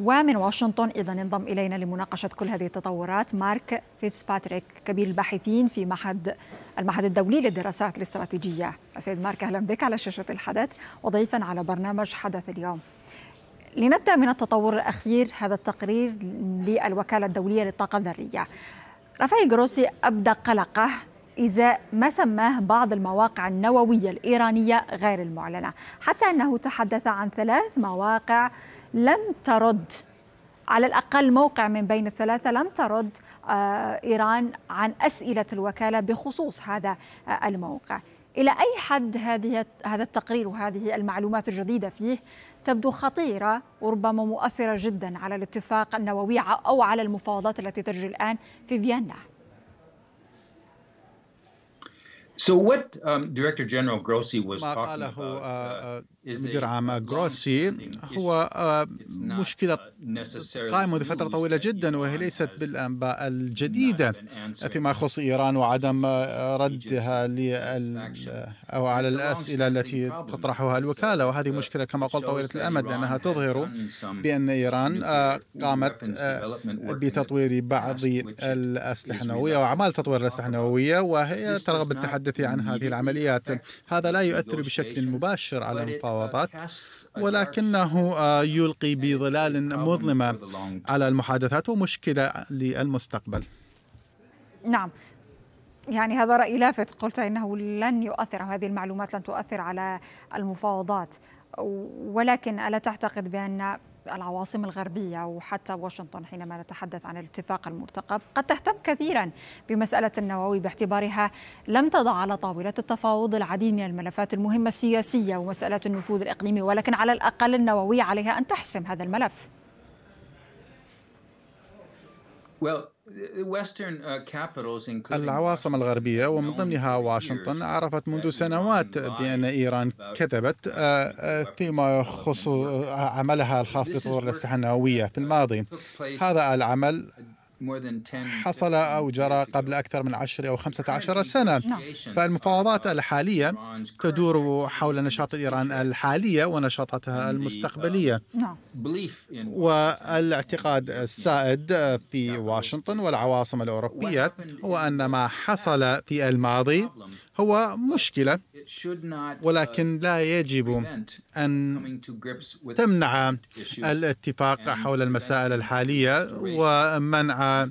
S1: ومن واشنطن إذا انضم الينا لمناقشه كل هذه التطورات مارك فيتسباتريك كبير الباحثين في معهد المعهد الدولي للدراسات الاستراتيجيه. السيد مارك اهلا بك على شاشه الحدث وضيفا على برنامج حدث اليوم. لنبدا من التطور الاخير هذا التقرير للوكاله الدوليه للطاقه الذريه. رافائيل جروسي ابدى قلقه إزاء ما سماه بعض المواقع النووية الإيرانية غير المعلنة حتى أنه تحدث عن ثلاث مواقع لم ترد على الأقل موقع من بين الثلاثة لم ترد آه، إيران عن أسئلة الوكالة بخصوص هذا آه، الموقع إلى أي حد هذه هذا التقرير وهذه المعلومات الجديدة فيه تبدو خطيرة وربما مؤثرة جدا على الاتفاق النووي أو على المفاوضات التي تجري الآن في فيينا
S10: So what um, Director General Grossi was talking about...
S7: Uh, uh, uh, مدير عام جروسي هو آه، آه، مشكلة قائمة لفترة طويلة جدا وهي ليست بالأنباء الجديدة فيما يخص إيران وعدم آه، ردها أو على الأسئلة التي تطرحها الوكالة وهذه مشكلة كما قلت طويلة الأمد لأنها تظهر بأن إيران قامت بتطوير بعض الأسلحة النووية وأعمال تطوير الأسلحة النووية وهي ترغب بالتحدث عن هذه العمليات هذا لا يؤثر بشكل مباشر على نطاق المفاوضات ولكنه آه، يلقي بظلال مظلمة على المحادثات ومشكلة للمستقبل
S1: نعم يعني هذا رأي لافت قلت إنه لن يؤثر هذه المعلومات لن تؤثر على المفاوضات ولكن ألا تعتقد بأن العواصم الغربية وحتى واشنطن حينما نتحدث عن الاتفاق المرتقب قد تهتم كثيرا بمسألة النووي باعتبارها لم تضع على طاولة التفاوض العديد من الملفات المهمة السياسية ومسألة النفوذ الإقليمي ولكن على الأقل النووي عليها أن تحسم هذا الملف.
S10: Well, Uh,
S7: العواصم الغربية ومن ضمنها واشنطن عرفت منذ سنوات بأن إيران كذبت آه، آه، فيما يخص عملها الخاص بتطوير الأسلحة النووية في uh, الماضي هذا العمل حصل أو جرى قبل أكثر من 10 أو 15 سنة فالمفاوضات الحالية تدور حول نشاط إيران الحالية ونشاطاتها المستقبلية والاعتقاد السائد في واشنطن والعواصم الأوروبية هو أن ما حصل في الماضي هو مشكلة Uh, ولكن لا يجب أن تمنع الاتفاق حول المسائل الحالية ومنع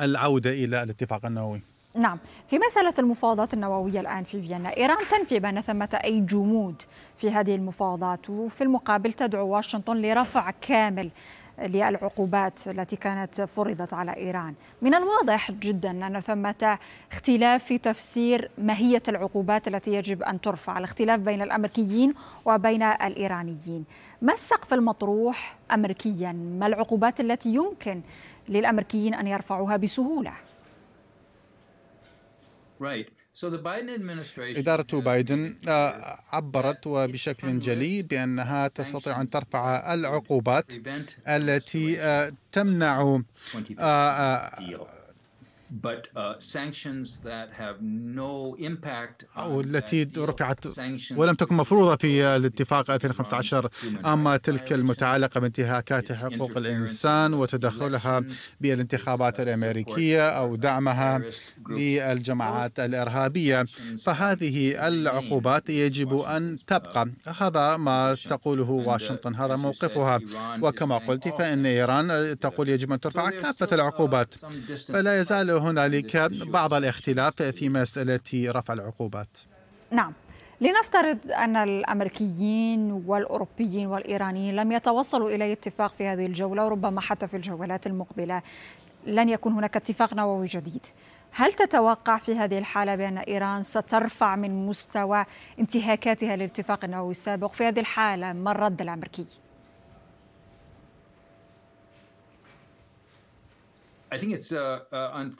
S7: العودة إلى الاتفاق النووي
S1: نعم في مسألة المفاوضات النووية الآن في فيينا إيران تنفي بأن ثمة أي جمود في هذه المفاوضات وفي المقابل تدعو واشنطن لرفع كامل للعقوبات التي كانت فرضت على إيران من الواضح جدا أن ثمة اختلاف في تفسير ماهية العقوبات التي يجب أن ترفع الاختلاف بين الأمريكيين وبين الإيرانيين ما السقف المطروح أمريكيا ما العقوبات التي يمكن للأمريكيين أن يرفعوها بسهولة
S10: right.
S7: إدارة بايدن آه، عبرت وبشكل جلي بأنها تستطيع أن ترفع العقوبات التي آه، تمنع
S10: but uh, sanctions that have no impact أو التي
S7: رفعت ولم تكن مفروضة في الاتفاق 2015 أما تلك المتعلقة بانتهاكات حقوق الإنسان وتدخلها بالانتخابات uh, الأمريكية أو دعمها للجماعات الإرهابية فهذه العقوبات يجب أن uh, تبقى هذا ما تقوله uh, واشنطن هذا موقفها وكما قلت oh, فإن إيران تقول يجب أن ترفع كافة العقوبات فلا يزال هنالك بعض الاختلاف في مسألة رفع العقوبات
S1: نعم لنفترض أن الأمريكيين والأوروبيين والإيرانيين لم يتوصلوا إلى اتفاق في هذه الجولة وربما حتى في الجولات المقبلة لن يكون هناك اتفاق نووي جديد هل تتوقع في هذه الحالة بأن إيران سترفع من مستوى انتهاكاتها للاتفاق النووي السابق في هذه الحالة ما الرد الأمريكي؟
S10: Uh, uh,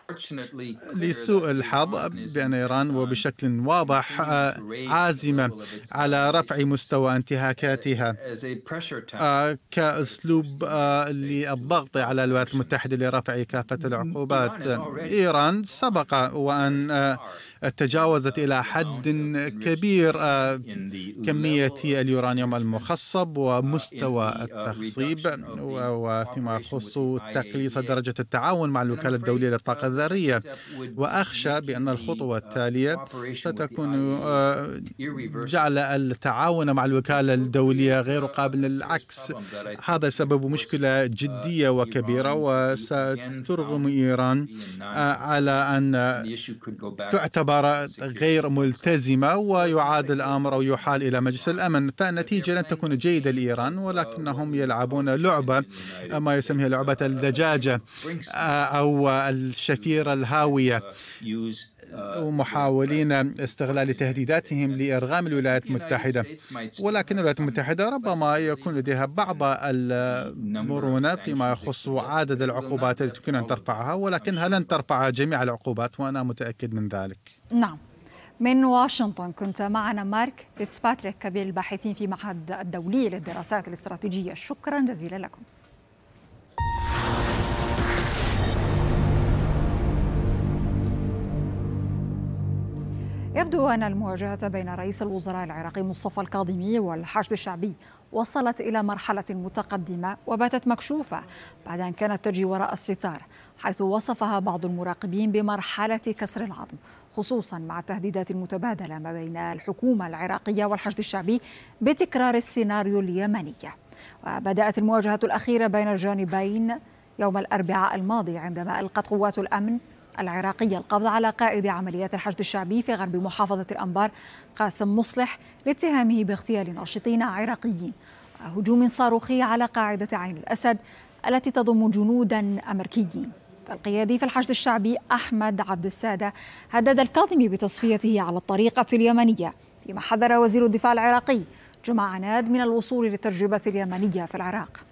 S7: لسوء الحظ بأن إيران وبشكل واضح آه، عازمة على رفع مستوى uh, انتهاكاتها آه، كأسلوب آه، للضغط على الولايات المتحدة لرفع كافة العقوبات إيران سبق وأن تجاوزت إلى حد كبير آه، كمية اليورانيوم المخصب ومستوى التخصيب وفيما يخص تقليص درجة التعاون مع الوكالة الدولية للطاقة الذرية وأخشى بأن الخطوة التالية ستكون آه، جعل التعاون مع الوكالة الدولية غير قابل للعكس هذا سبب مشكلة جدية وكبيرة وسترغم إيران آه، على أن تعتبر عبارة غير ملتزمة ويعاد الأمر أو يحال إلى مجلس الأمن فالنتيجة لن تكون جيدة لإيران ولكنهم يلعبون لعبة ما يسميها لعبة الدجاجة آه، أو الشفيرة الهاوية ومحاولين استغلال تهديداتهم لإرغام الولايات المتحدة ولكن الولايات المتحدة ربما يكون لديها بعض المرونة فيما يخص عدد العقوبات التي يمكن أن ترفعها ولكنها لن ترفع جميع العقوبات وأنا متأكد من ذلك
S1: نعم من واشنطن كنت معنا مارك فيتسباتريك كبير الباحثين في معهد الدولي للدراسات الاستراتيجية شكرا جزيلا لكم يبدو أن المواجهة بين رئيس الوزراء العراقي مصطفى الكاظمي والحشد الشعبي وصلت إلى مرحلة متقدمة وباتت مكشوفة بعد أن كانت تجري وراء الستار حيث وصفها بعض المراقبين بمرحلة كسر العظم خصوصا مع التهديدات المتبادلة ما بين الحكومة العراقية والحشد الشعبي بتكرار السيناريو اليمني وبدأت المواجهة الأخيرة بين الجانبين يوم الأربعاء الماضي عندما ألقت قوات الأمن العراقية القبض على قائد عمليات الحشد الشعبي في غرب محافظة الأنبار قاسم مصلح لاتهامه باغتيال ناشطين عراقيين وهجوم صاروخي على قاعدة عين الأسد التي تضم جنودا أمريكيين القيادي في الحشد الشعبي أحمد عبد السادة هدد الكاظمي بتصفيته على الطريقة اليمنية فيما حذر وزير الدفاع العراقي جمع عناد من الوصول للتجربة اليمنية في العراق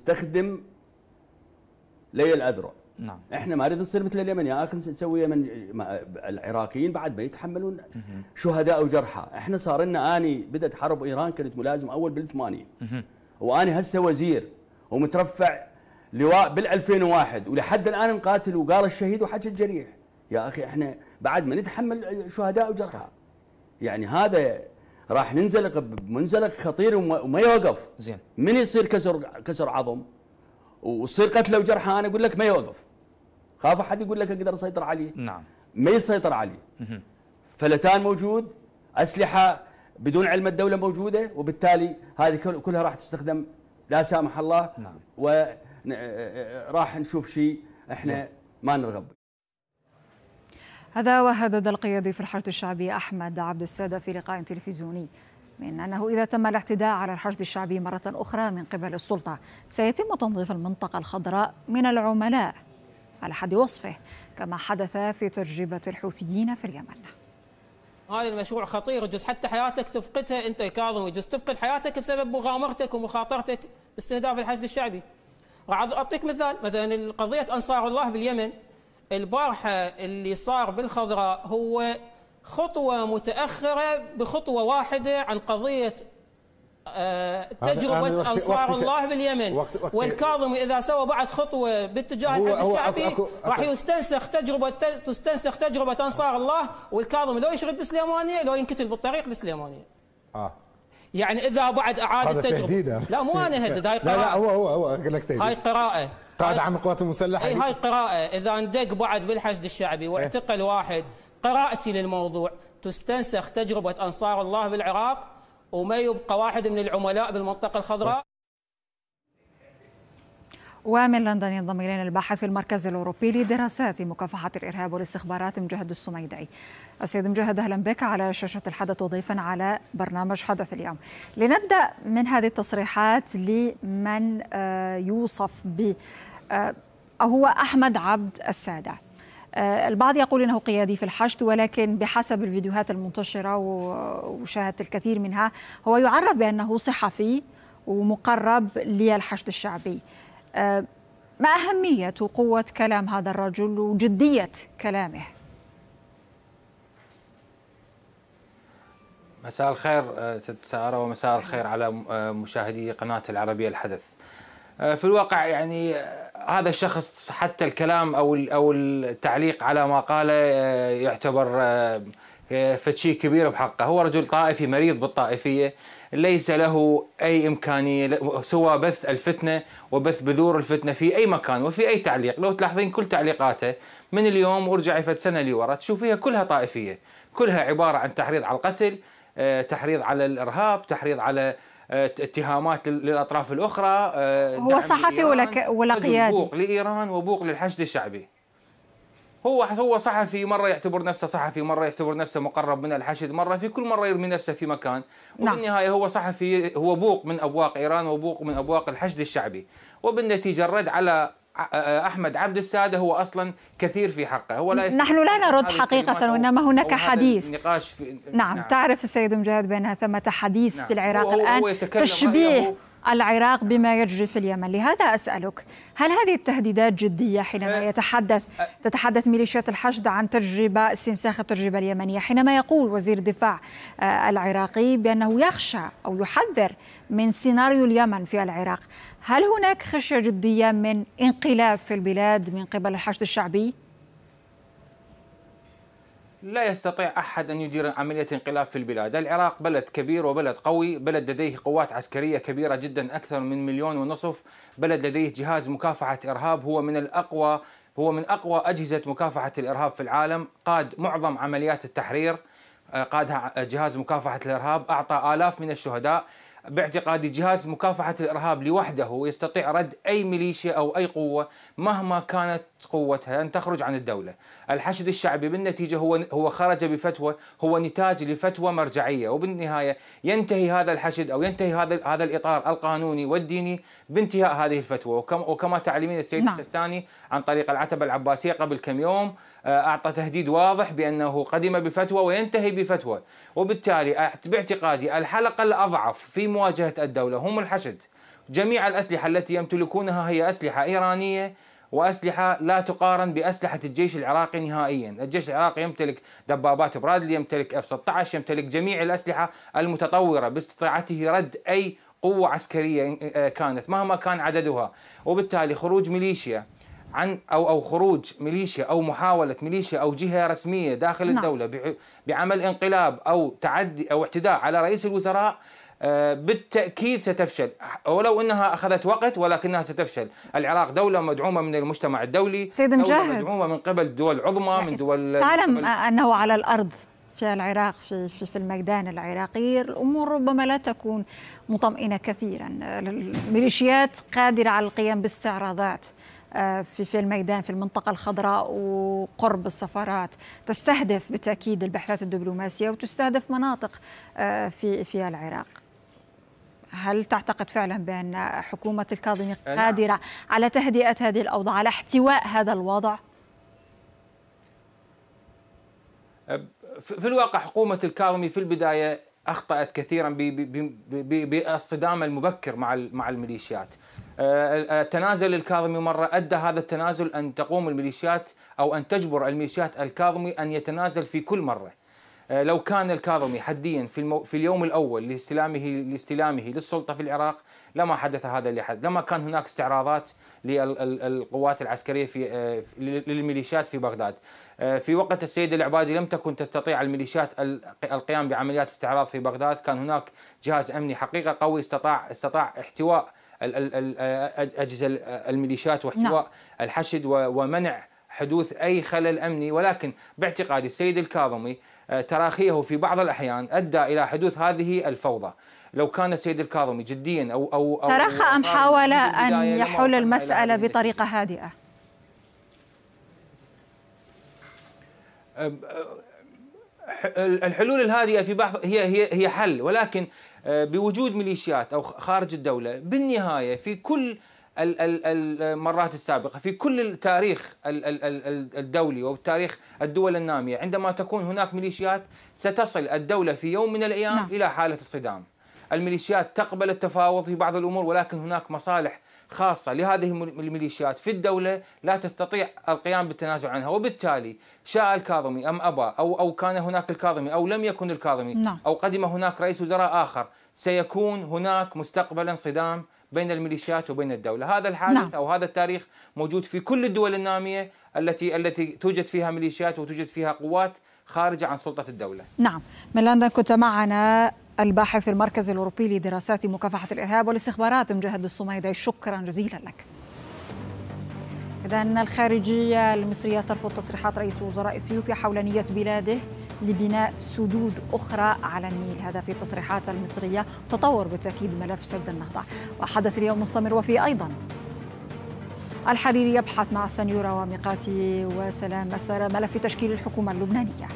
S9: يستخدم لي الأذرع نعم احنا ما نريد نصير مثل اليمن يا اخي نسوي يمن العراقيين بعد ما يتحملون شهداء وجرحى احنا صار لنا اني بدات حرب ايران كنت ملازم اول بال80 واني هسه وزير ومترفع لواء بال2001 ولحد الان نقاتل وقال الشهيد وحكى الجريح يا اخي احنا بعد ما نتحمل شهداء وجرحى يعني هذا راح ننزلق بمنزلق خطير وما يوقف زين من يصير كسر كسر عظم ويصير قتله وجرحى انا اقول لك ما يوقف خاف احد يقول لك اقدر اسيطر عليه نعم ما يسيطر عليه فلتان موجود اسلحه بدون علم الدوله موجوده وبالتالي هذه كلها راح تستخدم لا سامح الله نعم وراح آه، آه، آه، نشوف شيء احنا زين. ما نرغب
S1: هذا وهدد القيادي في الحشد الشعبي أحمد عبد السادة في لقاء تلفزيوني من أنه إذا تم الاعتداء على الحشد الشعبي مرة أخرى من قبل السلطة سيتم تنظيف المنطقة الخضراء من العملاء على حد وصفه كما حدث في تجربة الحوثيين في اليمن
S14: هذا المشروع خطير يجوز حتى حياتك تفقدها انت يا كاظم يجوز تفقد حياتك بسبب مغامرتك ومخاطرتك باستهداف الحشد الشعبي راح اعطيك مثال مثلا قضيه انصار الله باليمن البارحة اللي صار بالخضراء هو خطوة متأخرة بخطوة واحدة عن قضية آه، تجربة أنصار الله باليمن وقت وقت إذا سوى بعد خطوة باتجاه الحزب الشعبي راح يستنسخ تجربة تستنسخ تجربة أنصار الله والكاظم لو يشرد بسليمانية لو ينكتل بالطريق بسليمانية آه يعني إذا بعد أعاد التجربة لا مو أنا هدد هاي قراءة لا لا هو هو هو لك هاي قراءة
S12: قائد عام القوات المسلحه اي هاي
S14: قراءه اذا اندق بعد بالحشد الشعبي إيه. واعتقل واحد قراءتي للموضوع تستنسخ تجربه انصار الله بالعراق وما يبقى واحد من العملاء بالمنطقه الخضراء
S1: ومن لندن ينضم الينا الباحث في المركز الاوروبي لدراسات مكافحه الارهاب والاستخبارات مجهد السميدعي. السيد مجهد اهلا بك على شاشه الحدث وضيفا على برنامج حدث اليوم. لنبدا من هذه التصريحات لمن آه، يوصف ب آه، هو أحمد عبد السادة آه، البعض يقول انه قيادي في الحشد ولكن بحسب الفيديوهات المنتشره وشاهدت الكثير منها هو يعرف بانه صحفي ومقرب للحشد الشعبي آه، ما اهميه وقوه كلام هذا الرجل وجديه كلامه
S12: مساء الخير ست ساره ومساء الخير على مشاهدي قناه العربيه الحدث في الواقع يعني هذا الشخص حتى الكلام او او التعليق على ما قاله آه، يعتبر آه، آه، فشي كبير بحقه هو رجل طائفي مريض بالطائفيه ليس له اي امكانيه سوى بث الفتنه وبث بذور الفتنه في اي مكان وفي اي تعليق، لو تلاحظين كل تعليقاته من اليوم وارجعي فد سنه لورا تشوفيها كلها طائفيه، كلها عباره عن تحريض على القتل، تحريض على الارهاب، تحريض على آه، اتهامات للاطراف الاخرى آه، هو صحفي ولا
S1: ولا قيادي بوق
S12: لايران وبوق للحشد الشعبي هو هو صحفي مره يعتبر نفسه صحفي مره يعتبر نفسه مقرب من الحشد مره في كل مره يرمي نفسه في مكان نعم. وبالنهايه هو صحفي هو بوق من ابواق ايران وبوق من ابواق الحشد الشعبي وبالنتيجه الرد على احمد عبد الساده هو اصلا كثير في حقه هو لا نحن لا نرد حقيقه وانما هناك حديث نقاش في نعم, نعم
S1: تعرف السيد مجاهد بانها ثمه حديث نعم في العراق هو الان هو تشبيه العراق بما يجري في اليمن لهذا أسألك هل هذه التهديدات جدية حينما أه، يتحدث أه، تتحدث ميليشيات الحشد عن تجربة استنساخ التجربة اليمنية حينما يقول وزير الدفاع آه، العراقي بأنه يخشى أو يحذر من سيناريو اليمن في العراق هل هناك خشية جدية من انقلاب في البلاد من قبل الحشد الشعبي؟
S12: لا يستطيع احد ان يدير عمليه انقلاب في البلاد، العراق بلد كبير وبلد قوي، بلد لديه قوات عسكريه كبيره جدا اكثر من مليون ونصف، بلد لديه جهاز مكافحه ارهاب هو من الاقوى هو من اقوى اجهزه مكافحه الارهاب في العالم، قاد معظم عمليات التحرير آه، قادها جهاز مكافحه الارهاب، اعطى الاف من الشهداء، باعتقادي جهاز مكافحة الإرهاب لوحده يستطيع رد أي ميليشيا أو أي قوة مهما كانت قوتها أن تخرج عن الدولة الحشد الشعبي بالنتيجة هو, هو خرج بفتوى هو نتاج لفتوى مرجعية وبالنهاية ينتهي هذا الحشد أو ينتهي هذا, هذا الإطار القانوني والديني بانتهاء هذه الفتوى وكما, وكما تعلمين السيد نعم. السستاني عن طريق العتبة العباسية قبل كم يوم آه، أعطى تهديد واضح بأنه قدم بفتوى وينتهي بفتوى وبالتالي باعتقادي الحلقة الأضعف في لمواجهة الدولة هم الحشد جميع الأسلحة التي يمتلكونها هي أسلحة إيرانية وأسلحة لا تقارن بأسلحة الجيش العراقي نهائيا الجيش العراقي يمتلك دبابات برادلي يمتلك F-16 يمتلك جميع الأسلحة المتطورة باستطاعته رد أي قوة عسكرية آه، كانت مهما كان عددها وبالتالي خروج ميليشيا عن او او خروج ميليشيا او محاوله ميليشيا او جهه رسميه داخل نعم. الدوله بعمل انقلاب او تعدي او اعتداء على رئيس الوزراء آه، بالتأكيد ستفشل ولو أنها أخذت وقت ولكنها ستفشل العراق دولة مدعومة من المجتمع الدولي سيد مجاهد مدعومة من قبل دول عظمى من يعني دول تعلم
S1: أنه على الأرض في العراق في في, في الميدان العراقي الامور ربما لا تكون مطمئنه كثيرا الميليشيات قادره على القيام باستعراضات آه، في في الميدان في المنطقة الخضراء وقرب السفارات تستهدف بالتأكيد البحثات الدبلوماسية وتستهدف مناطق آه، في في العراق هل تعتقد فعلا بأن حكومة الكاظمي آه، نعم. قادرة نعم. على تهدئة هذه الأوضاع على احتواء هذا الوضع؟
S12: في الواقع حكومة الكاظمي في البداية أخطأت كثيرا بالصدام المبكر مع مع الميليشيات. آه، آه، تنازل الكاظمي مرة أدى هذا التنازل أن تقوم الميليشيات أو أن تجبر الميليشيات الكاظمي أن يتنازل في كل مرة. آه، لو كان الكاظمي حديا في, المو في اليوم الاول لاستلامه لاستلامه للسلطه في العراق لما حدث هذا لحد لما كان هناك استعراضات للقوات العسكريه في آه، للميليشيات في بغداد آه، في وقت السيد العبادي لم تكن تستطيع الميليشيات القيام بعمليات استعراض في بغداد كان هناك جهاز امني حقيقه قوي استطاع استطاع احتواء اجهزه الميليشيات واحتواء نعم. الحشد ومنع حدوث اي خلل امني ولكن باعتقادي السيد الكاظمي آه، تراخيه في بعض الأحيان أدى إلى حدوث هذه الفوضى لو كان السيد الكاظمي جديا أو, أو, ترخى أم حاول أن يحل
S1: المسألة بطريقة هادئة
S12: أه، الحلول الهادئه في بعض هي هي هي حل ولكن أه، بوجود ميليشيات او خارج الدوله بالنهايه في كل المرات السابقة في كل التاريخ الدولي وتاريخ الدول النامية عندما تكون هناك ميليشيات ستصل الدولة في يوم من الأيام نعم. إلى حالة الصدام الميليشيات تقبل التفاوض في بعض الامور ولكن هناك مصالح خاصه لهذه الميليشيات في الدوله لا تستطيع القيام بالتنازل عنها وبالتالي شاء الكاظمي ام ابى او او كان هناك الكاظمي او لم يكن الكاظمي نعم. او قدم هناك رئيس وزراء اخر سيكون هناك مستقبلا صدام بين الميليشيات وبين الدوله، هذا الحادث نعم. او هذا التاريخ موجود في كل الدول الناميه التي التي توجد فيها ميليشيات وتوجد فيها قوات خارجه عن سلطه الدوله.
S1: نعم، من لندن كنت معنا الباحث في المركز الاوروبي لدراسات مكافحه الارهاب والاستخبارات مجاهد الصميدي، شكرا جزيلا لك. إذا الخارجية المصرية ترفض تصريحات رئيس وزراء إثيوبيا حول نية بلاده لبناء سدود أخرى على النيل هذا في تصريحات المصرية تطور بالتأكيد ملف سد النهضة وحدث اليوم مستمر وفيه أيضا الحريري يبحث مع السنيورة وميقاتي وسلام مسار ملف تشكيل الحكومة اللبنانية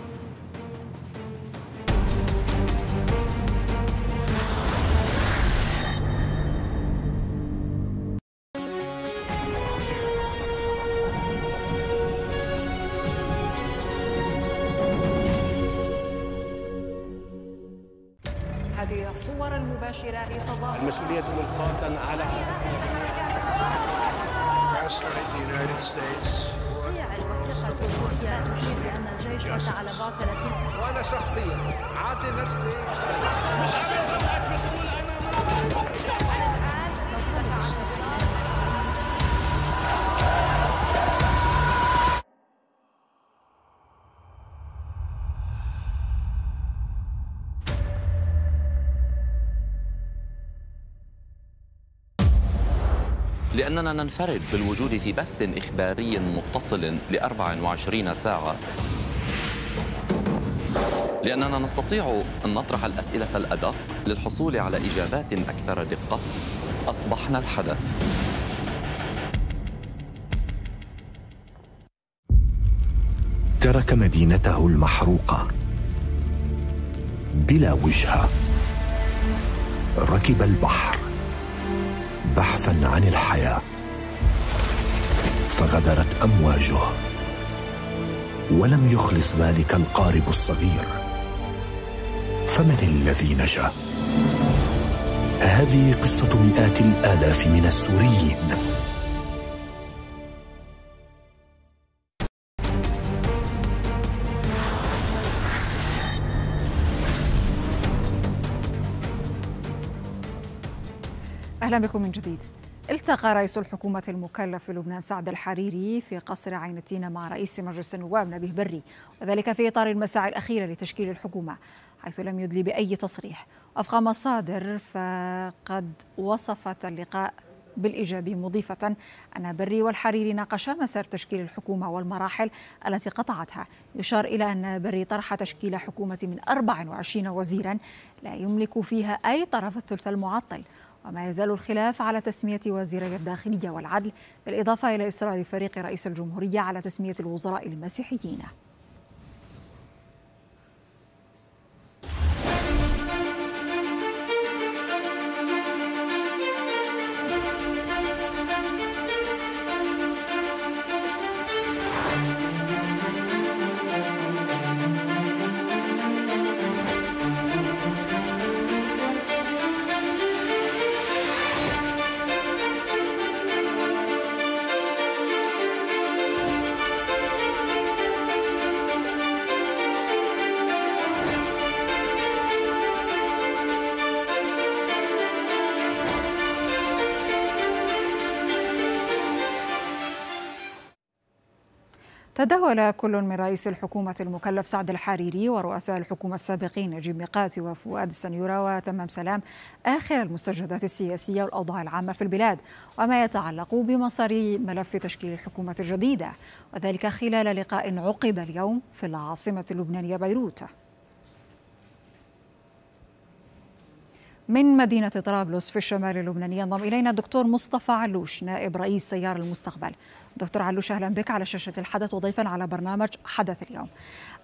S11: Contact
S9: لأننا ننفرد بالوجود في بث إخباري متصل ل 24 ساعة لأننا نستطيع أن نطرح الأسئلة الأدق للحصول على إجابات أكثر دقة أصبحنا الحدث ترك مدينته المحروقة
S6: بلا وجهة
S4: ركب البحر بحثا عن الحياه
S6: فغدرت امواجه ولم يخلص ذلك القارب الصغير فمن الذي نجا
S10: هذه قصه مئات الالاف من السوريين
S1: أهلا بكم من جديد التقى رئيس الحكومة المكلف في لبنان سعد الحريري في قصر عين التينة مع رئيس مجلس النواب نبيه بري وذلك في إطار المساعي الأخيرة لتشكيل الحكومة حيث لم يدلي بأي تصريح وفق مصادر فقد وصفت اللقاء بالإيجابي مضيفة أن بري والحريري ناقشا مسار تشكيل الحكومة والمراحل التي قطعتها يشار إلى أن بري طرح تشكيل حكومة من 24 وزيرا لا يملك فيها أي طرف الثلث المعطل وما يزال الخلاف على تسمية وزيري الداخلية والعدل بالإضافة إلى إصرار فريق رئيس الجمهورية على تسمية الوزراء المسيحيين تداول كل من رئيس الحكومة المكلف سعد الحريري ورؤساء الحكومة السابقين نجيب ميقاتي وفؤاد السنيورة وتمام سلام آخر المستجدات السياسية والأوضاع العامة في البلاد وما يتعلق بمسار ملف تشكيل الحكومة الجديدة وذلك خلال لقاء عقد اليوم في العاصمة اللبنانية بيروت من مدينة طرابلس في الشمال اللبناني ينضم إلينا الدكتور مصطفى علوش نائب رئيس سيار المستقبل دكتور علوش أهلا بك على شاشة الحدث وضيفا على برنامج حدث اليوم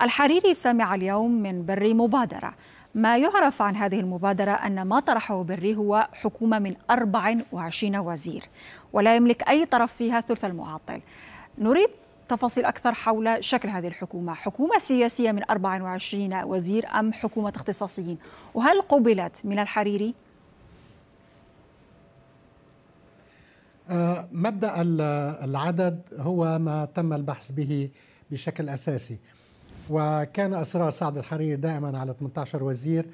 S1: الحريري سمع اليوم من بري مبادرة ما يعرف عن هذه المبادرة أن ما طرحه بري هو حكومة من 24 وزير ولا يملك أي طرف فيها ثلث المعطل نريد تفاصيل أكثر حول شكل هذه الحكومة حكومة سياسية من 24 وزير أم حكومة اختصاصيين وهل قبلت من الحريري؟
S6: آه، مبدا العدد هو ما تم البحث به بشكل اساسي وكان اصرار سعد الحريري دائما على 18 وزير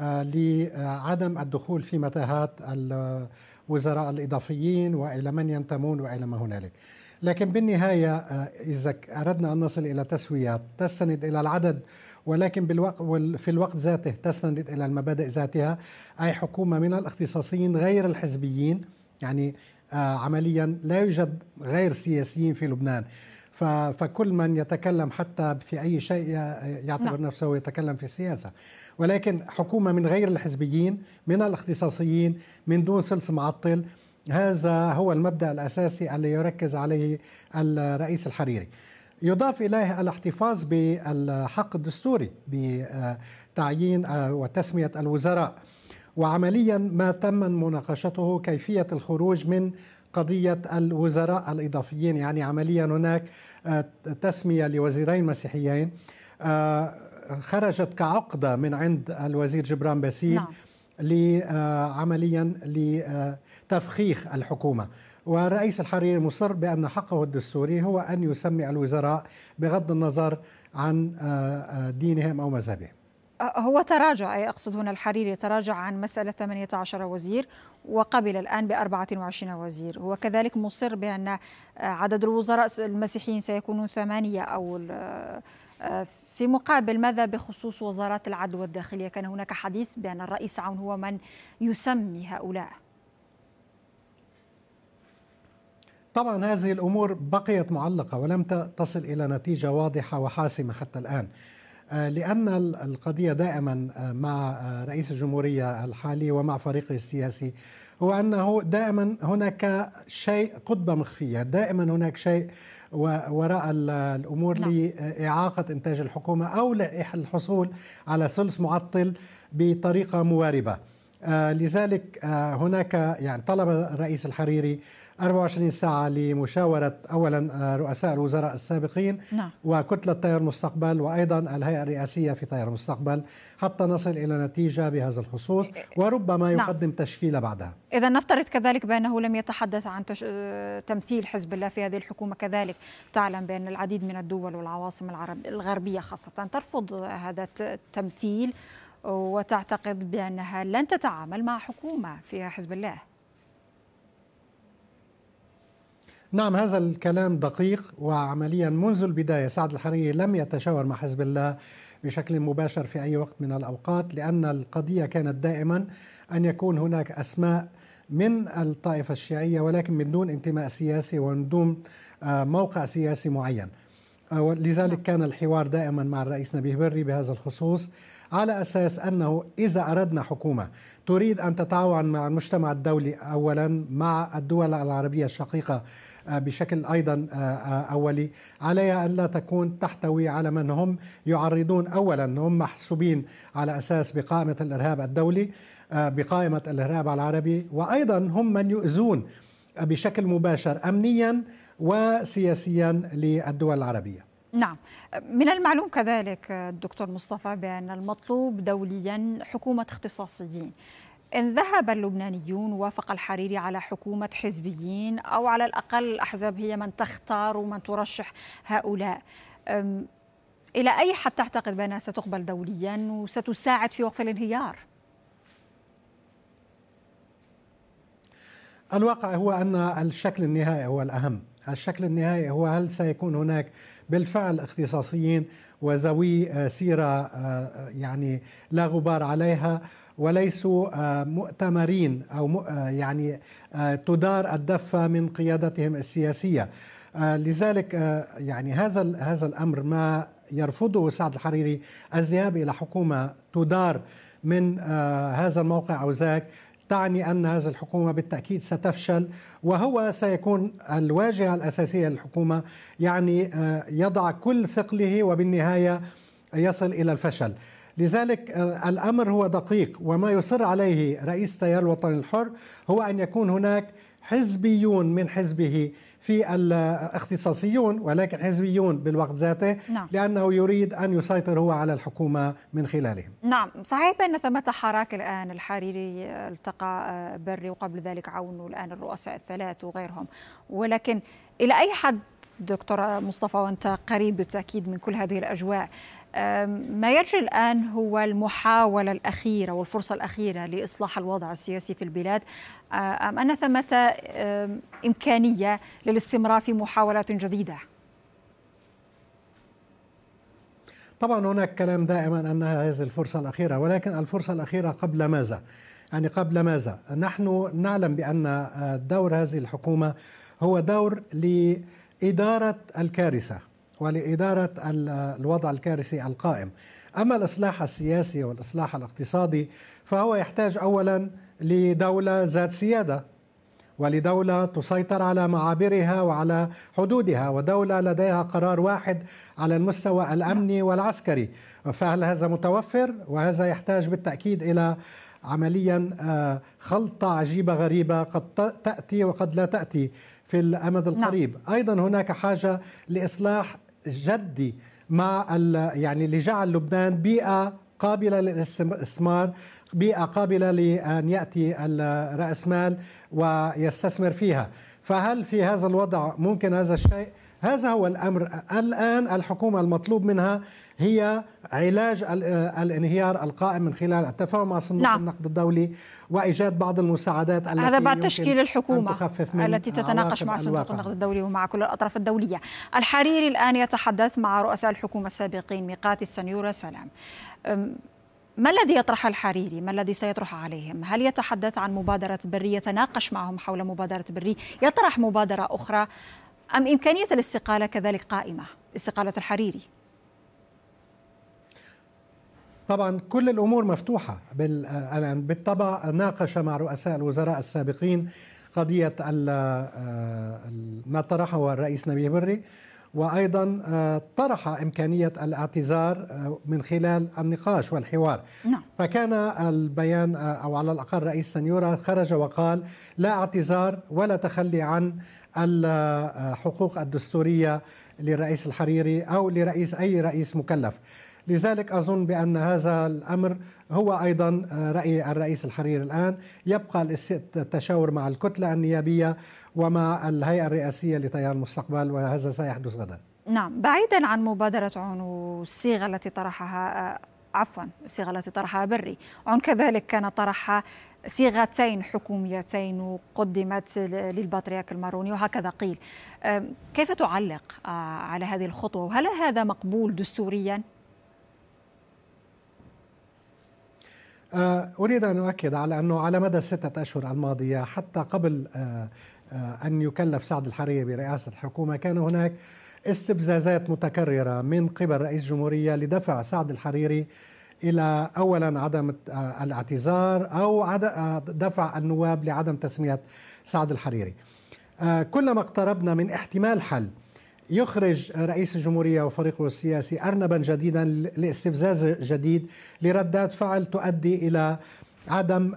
S6: آه، لعدم الدخول في متاهات الوزراء الاضافيين والى من ينتمون والى ما هنالك. لكن بالنهاية آه، إذا أردنا أن نصل إلى تسويات تستند إلى العدد ولكن بالوقت في الوقت ذاته تستند إلى المبادئ ذاتها أي حكومة من الاختصاصيين غير الحزبيين يعني آه، عمليا لا يوجد غير سياسيين في لبنان فكل من يتكلم حتى في أي شيء يعتبر لا. نعم. نفسه يتكلم في السياسة ولكن حكومة من غير الحزبيين من الاختصاصيين من دون سلس معطل هذا هو المبدا الاساسي الذي يركز عليه الرئيس الحريري يضاف إليه الاحتفاظ بالحق الدستوري بتعيين آه، وتسمية الوزراء وعمليا ما تم مناقشته كيفية الخروج من قضية الوزراء الإضافيين يعني عمليا هناك آه، تسمية لوزيرين مسيحيين آه، خرجت كعقدة من عند الوزير جبران باسيل نعم. آه، عمليا لتفخيخ الحكومه ورئيس الحريري مصر بأن حقه الدستوري هو أن يسمي الوزراء بغض النظر عن آه، آه، دينهم أو مذهبهم
S1: هو تراجع أي أقصد هنا الحريري تراجع عن مسألة 18 وزير وقبل الآن ب 24 وزير هو كذلك مصر بأن عدد الوزراء المسيحيين سيكونون ثمانية أو في مقابل ماذا بخصوص وزارات العدل والداخلية كان هناك حديث بأن الرئيس عون هو من يسمي هؤلاء
S6: طبعا هذه الأمور بقيت معلقة ولم تصل إلى نتيجة واضحة وحاسمة حتى الآن آه، لأن القضية دائما آه، مع آه، رئيس الجمهورية الحالي ومع فريقه السياسي هو أنه دائما هناك شيء قطبة مخفية دائما هناك شيء وراء الأمور نعم. لإعاقة إنتاج الحكومة أو الحصول على ثلث معطل بطريقة مواربة آه، لذلك آه، هناك يعني طلب الرئيس الحريري 24 ساعة لمشاورة أولا آه، رؤساء الوزراء السابقين نعم. وكتلة تيار المستقبل وأيضا الهيئة الرئاسية في تيار المستقبل حتى نصل إلى نتيجة بهذا الخصوص إيه، إيه، وربما نعم. يقدم نعم. تشكيلة
S1: بعدها إذا نفترض كذلك بأنه لم يتحدث عن تش... تمثيل حزب الله في هذه الحكومة كذلك تعلم بأن العديد من الدول والعواصم العرب الغربية خاصة ترفض هذا التمثيل وتعتقد بأنها لن تتعامل مع حكومة فيها حزب الله
S6: نعم هذا الكلام دقيق وعمليا منذ البداية سعد الحريري لم يتشاور مع حزب الله بشكل مباشر في أي وقت من الأوقات لأن القضية كانت دائما أن يكون هناك أسماء من الطائفة الشيعية ولكن من دون انتماء سياسي ومن دون آه، موقع سياسي معين آه، لذلك نعم. كان الحوار دائما مع الرئيس نبيه بري بهذا الخصوص على أساس أنه إذا أردنا حكومة تريد أن تتعاون مع المجتمع الدولي أولا مع الدول العربية الشقيقة آه، بشكل أيضا آه، آه، أولي عليها أن لا تكون تحتوي على من هم يعرضون أولا هم محسوبين على أساس بقائمة الإرهاب الدولي بقائمة الإرهاب العربي وأيضا هم من يؤذون بشكل مباشر أمنيا وسياسيا للدول العربيه
S1: نعم من المعلوم كذلك الدكتور مصطفى بأن المطلوب دوليا حكومة اختصاصيين إن ذهب اللبنانيون وافق الحريري على حكومة حزبيين أو على الأقل الأحزاب هي من تختار ومن ترشح هؤلاء إلى أي حد تعتقد بأنها ستقبل دوليا وستساعد في وقف الانهيار؟
S6: الواقع هو أن الشكل النهائي هو الأهم الشكل النهائي هو هل سيكون هناك بالفعل اختصاصيين وذوي آه، سيرة آه، آه، يعني لا غبار عليها وليسوا مؤتمرين أو يعني تدار الدفة من قيادتهم السياسية لذلك يعني هذا هذا الامر ما يرفضه سعد الحريري الذهاب الى حكومه تدار من هذا الموقع او ذاك تعني ان هذه الحكومه بالتاكيد ستفشل وهو سيكون الواجهه الاساسيه للحكومه يعني آه، يضع كل ثقله وبالنهايه يصل الى الفشل. لذلك آه، الامر هو دقيق وما يصر عليه رئيس تيار الوطن الحر هو ان يكون هناك حزبيون من حزبه في الاختصاصيون ولكن حزبيون بالوقت ذاته نعم. لأنه يريد أن يسيطر هو على الحكومة من خلالهم
S1: نعم صحيح بأن ثمة حراك الآن الحريري التقى آه، بري وقبل ذلك عون والآن الرؤساء الثلاث وغيرهم ولكن إلى أي حد دكتور مصطفى وأنت قريب بالتأكيد من كل هذه الأجواء ما يجري الآن هو المحاولة الأخيرة والفرصة الأخيرة لإصلاح الوضع السياسي في البلاد أم أن ثمة إمكانية للاستمرار في محاولات جديدة؟
S6: طبعا هناك كلام دائما أنها هذه الفرصة الأخيرة ولكن الفرصة الأخيرة قبل ماذا؟ يعني قبل ماذا؟ نحن نعلم بأن دور هذه الحكومة هو دور لإدارة الكارثة ولإدارة الوضع الكارثي القائم أما الإصلاح السياسي والإصلاح الاقتصادي فهو يحتاج أولا لدولة ذات سيادة ولدولة تسيطر على معابرها وعلى حدودها ودولة لديها قرار واحد على المستوى الأمني والعسكري فهل هذا متوفر؟ وهذا يحتاج بالتأكيد إلى عمليا آه، خلطة عجيبة غريبة قد تأتي وقد لا تأتي في الأمد نعم. القريب نعم. أيضا هناك حاجة لإصلاح جدي مع يعني لجعل لبنان بيئه قابله للاستثمار بيئه قابله لان ياتي الراس مال ويستثمر فيها فهل في هذا الوضع ممكن هذا الشيء هذا هو الأمر الآن الحكومة المطلوب منها هي علاج آه، الانهيار القائم من خلال التفاهم مع صندوق نعم. النقد الدولي وإيجاد بعض المساعدات التي هذا بعد تشكيل الحكومة التي تتناقش مع صندوق النقد
S1: الدولي ومع كل الأطراف الدولية الحريري الآن يتحدث مع رؤساء الحكومة السابقين ميقات السنيورة سلام ما الذي يطرح الحريري؟ ما الذي سيطرح عليهم؟ هل يتحدث عن مبادرة بري؟ يتناقش معهم حول مبادرة بري؟ يطرح مبادرة أخرى أم إمكانية الاستقالة كذلك قائمة استقالة الحريري
S6: طبعا كل الامور مفتوحه بالطبع ناقش مع رؤساء الوزراء السابقين قضيه آه، ما طرحه الرئيس نبيه بري وايضا آه، طرح امكانيه الاعتذار آه، من خلال النقاش والحوار نعم. فكان البيان او على الاقل رئيس سنيورا خرج وقال لا اعتذار ولا تخلي عن الحقوق الدستورية للرئيس الحريري أو لرئيس أي رئيس مكلف لذلك أظن بأن هذا الأمر هو أيضا آه، رأي الرئيس الحريري الآن يبقى التشاور مع الكتلة النيابية ومع الهيئة الرئاسية لتيار المستقبل وهذا سيحدث غدا
S1: نعم بعيدا عن مبادرة عون والصيغة التي طرحها آه، عفوا الصيغة التي طرحها بري عون كذلك كان طرحها صيغتين حكوميتين قدمت للبطريرك الماروني وهكذا قيل كيف تعلق آه، على هذه الخطوة وهل هذا مقبول دستوريا؟
S6: آه، أريد أن أؤكد على أنه على مدى الستة أشهر الماضية حتى قبل آه، أن يكلف سعد الحريري برئاسة الحكومة كان هناك استفزازات متكررة من قبل رئيس الجمهورية لدفع سعد الحريري الى اولا عدم آه، الاعتذار او آه، دفع النواب لعدم تسميه سعد الحريري. آه، كلما اقتربنا من احتمال حل يخرج رئيس الجمهورية وفريقه السياسي أرنبا جديدا لاستفزاز جديد لردات فعل تؤدي إلى عدم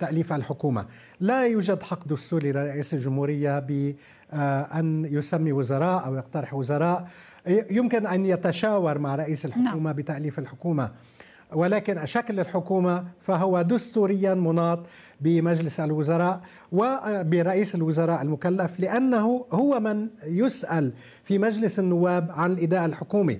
S6: تأليف الحكومة لا يوجد حق دستوري لرئيس الجمهورية بأن يسمي وزراء أو يقترح وزراء يمكن أن يتشاور مع رئيس نعم. الحكومة نعم. بتأليف الحكومة ولكن شكل الحكومة فهو دستوريا مناط بمجلس الوزراء وبرئيس الوزراء المكلف لأنه هو من يسأل في مجلس النواب عن الإداء الحكومي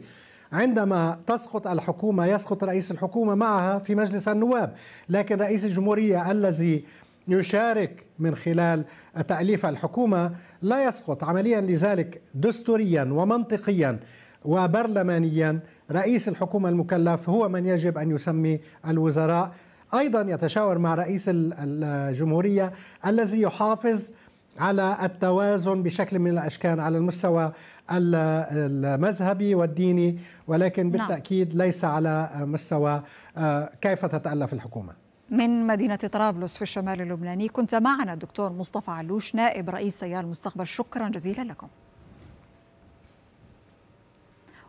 S6: عندما تسقط الحكومة يسقط رئيس الحكومة معها في مجلس النواب لكن رئيس الجمهورية الذي يشارك من خلال تأليف الحكومة لا يسقط عمليا لذلك دستوريا ومنطقيا وبرلمانيا رئيس الحكومة المكلف هو من يجب أن يسمي الوزراء أيضا يتشاور مع رئيس الجمهورية الذي يحافظ على التوازن بشكل من الاشكال على المستوى المذهبي والديني ولكن نعم. بالتاكيد ليس على مستوى آه، كيف تتالف الحكومه
S1: من مدينة طرابلس في الشمال اللبناني كنت معنا الدكتور مصطفى علوش نائب رئيس سيار المستقبل شكرا جزيلا لكم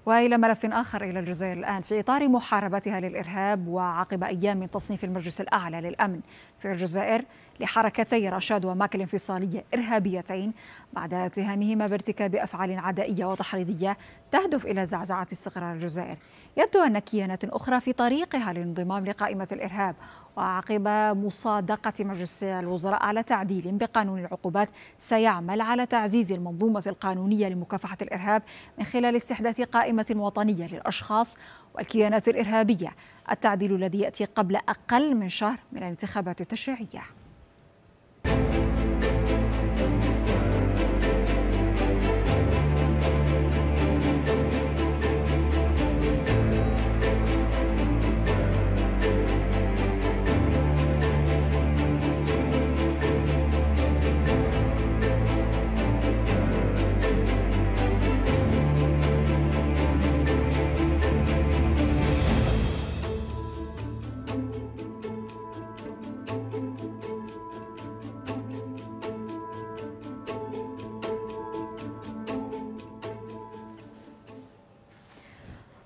S1: والى ملف اخر الى الجزائر الان في اطار محاربتها للارهاب وعقب ايام من تصنيف المجلس الاعلى للامن في الجزائر لحركتي رشاد وماكل انفصاليه ارهابيتين بعد اتهامهما بارتكاب افعال عدائيه وتحريضيه تهدف الى زعزعه استقرار الجزائر يبدو ان كيانات اخرى في طريقها للانضمام لقائمه الارهاب وعقب مصادقة مجلس الوزراء على تعديل بقانون العقوبات سيعمل على تعزيز المنظومة القانونية لمكافحة الإرهاب من خلال استحداث قائمة وطنية للأشخاص والكيانات الإرهابية التعديل الذي يأتي قبل أقل من شهر من الانتخابات التشريعية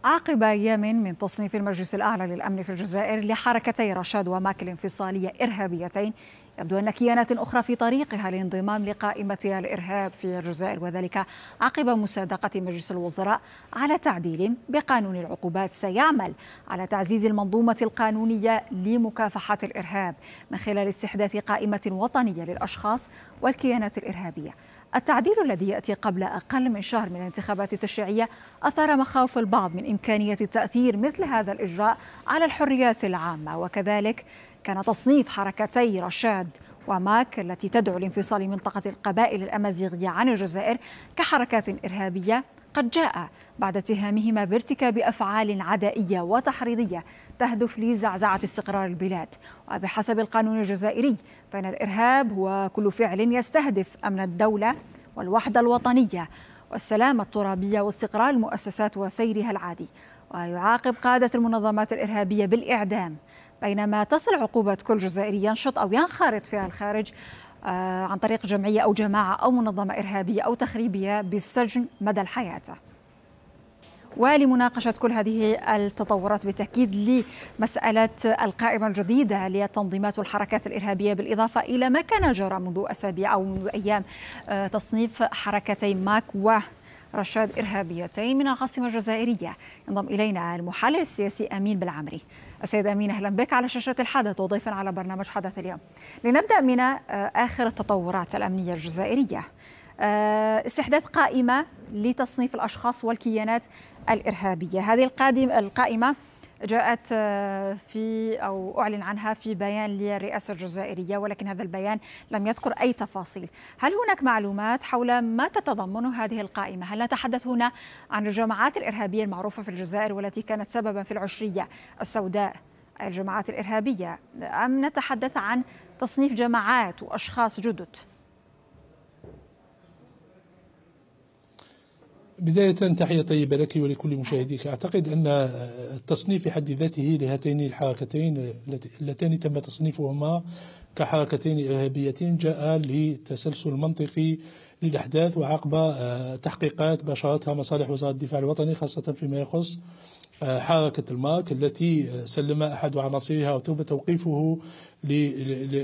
S1: عقب أيام من تصنيف المجلس الأعلى للأمن في الجزائر لحركتي رشاد وماكل انفصالية إرهابيتين يبدو أن كيانات أخرى في طريقها للانضمام لقائمة الإرهاب في الجزائر وذلك عقب مصادقة مجلس الوزراء على تعديل بقانون العقوبات سيعمل على تعزيز المنظومة القانونية لمكافحة الإرهاب من خلال استحداث قائمة وطنية للأشخاص والكيانات الإرهابية التعديل الذي يأتي قبل أقل من شهر من الانتخابات التشريعية أثار مخاوف البعض من إمكانية تأثير مثل هذا الإجراء على الحريات العامة وكذلك كان تصنيف حركتي رشاد وماك التي تدعو لانفصال منطقة القبائل الأمازيغية عن الجزائر كحركات إرهابية قد جاء بعد اتهامهما بارتكاب أفعال عدائية وتحريضية تهدف لزعزعة استقرار البلاد وبحسب القانون الجزائري فإن الإرهاب هو كل فعل يستهدف أمن الدولة والوحدة الوطنية والسلامة الترابية واستقرار المؤسسات وسيرها العادي ويعاقب قادة المنظمات الإرهابية بالإعدام بينما تصل عقوبة كل جزائري ينشط أو ينخرط في الخارج آه، عن طريق جمعية أو جماعة أو منظمة إرهابية أو تخريبية بالسجن مدى الحياة ولمناقشة كل هذه التطورات بالتأكيد لمسألة القائمة الجديدة للتنظيمات والحركات الإرهابية بالإضافة إلى ما كان جرى منذ أسابيع أو منذ أيام آه، تصنيف حركتي ماك و رشاد إرهابيتين من العاصمة الجزائرية ينضم إلينا المحلل السياسي أمين بالعمري السيد امين أهلا بك على شاشة الحدث وضيفا على برنامج حدث اليوم لنبدأ من آخر التطورات الأمنية الجزائرية آه، استحداث قائمة لتصنيف الأشخاص والكيانات الإرهابية هذه القادم القائمة جاءت آه، في أو أعلن عنها في بيان للرئاسة الجزائرية ولكن هذا البيان لم يذكر أي تفاصيل هل هناك معلومات حول ما تتضمنه هذه القائمة هل نتحدث هنا عن الجماعات الإرهابية المعروفة في الجزائر والتي كانت سببا في العشرية السوداء الجماعات الإرهابية أم نتحدث عن تصنيف جماعات وأشخاص جدد
S15: بداية تحية طيبة لك ولكل مشاهديك أعتقد أن التصنيف في حد ذاته لهاتين الحركتين اللتان تم تصنيفهما كحركتين إرهابيتين جاء لتسلسل منطقي للأحداث وعقب تحقيقات باشرتها مصالح وزارة الدفاع الوطني خاصة فيما يخص حركة المارك التي سلم أحد عناصرها وتم توقيفه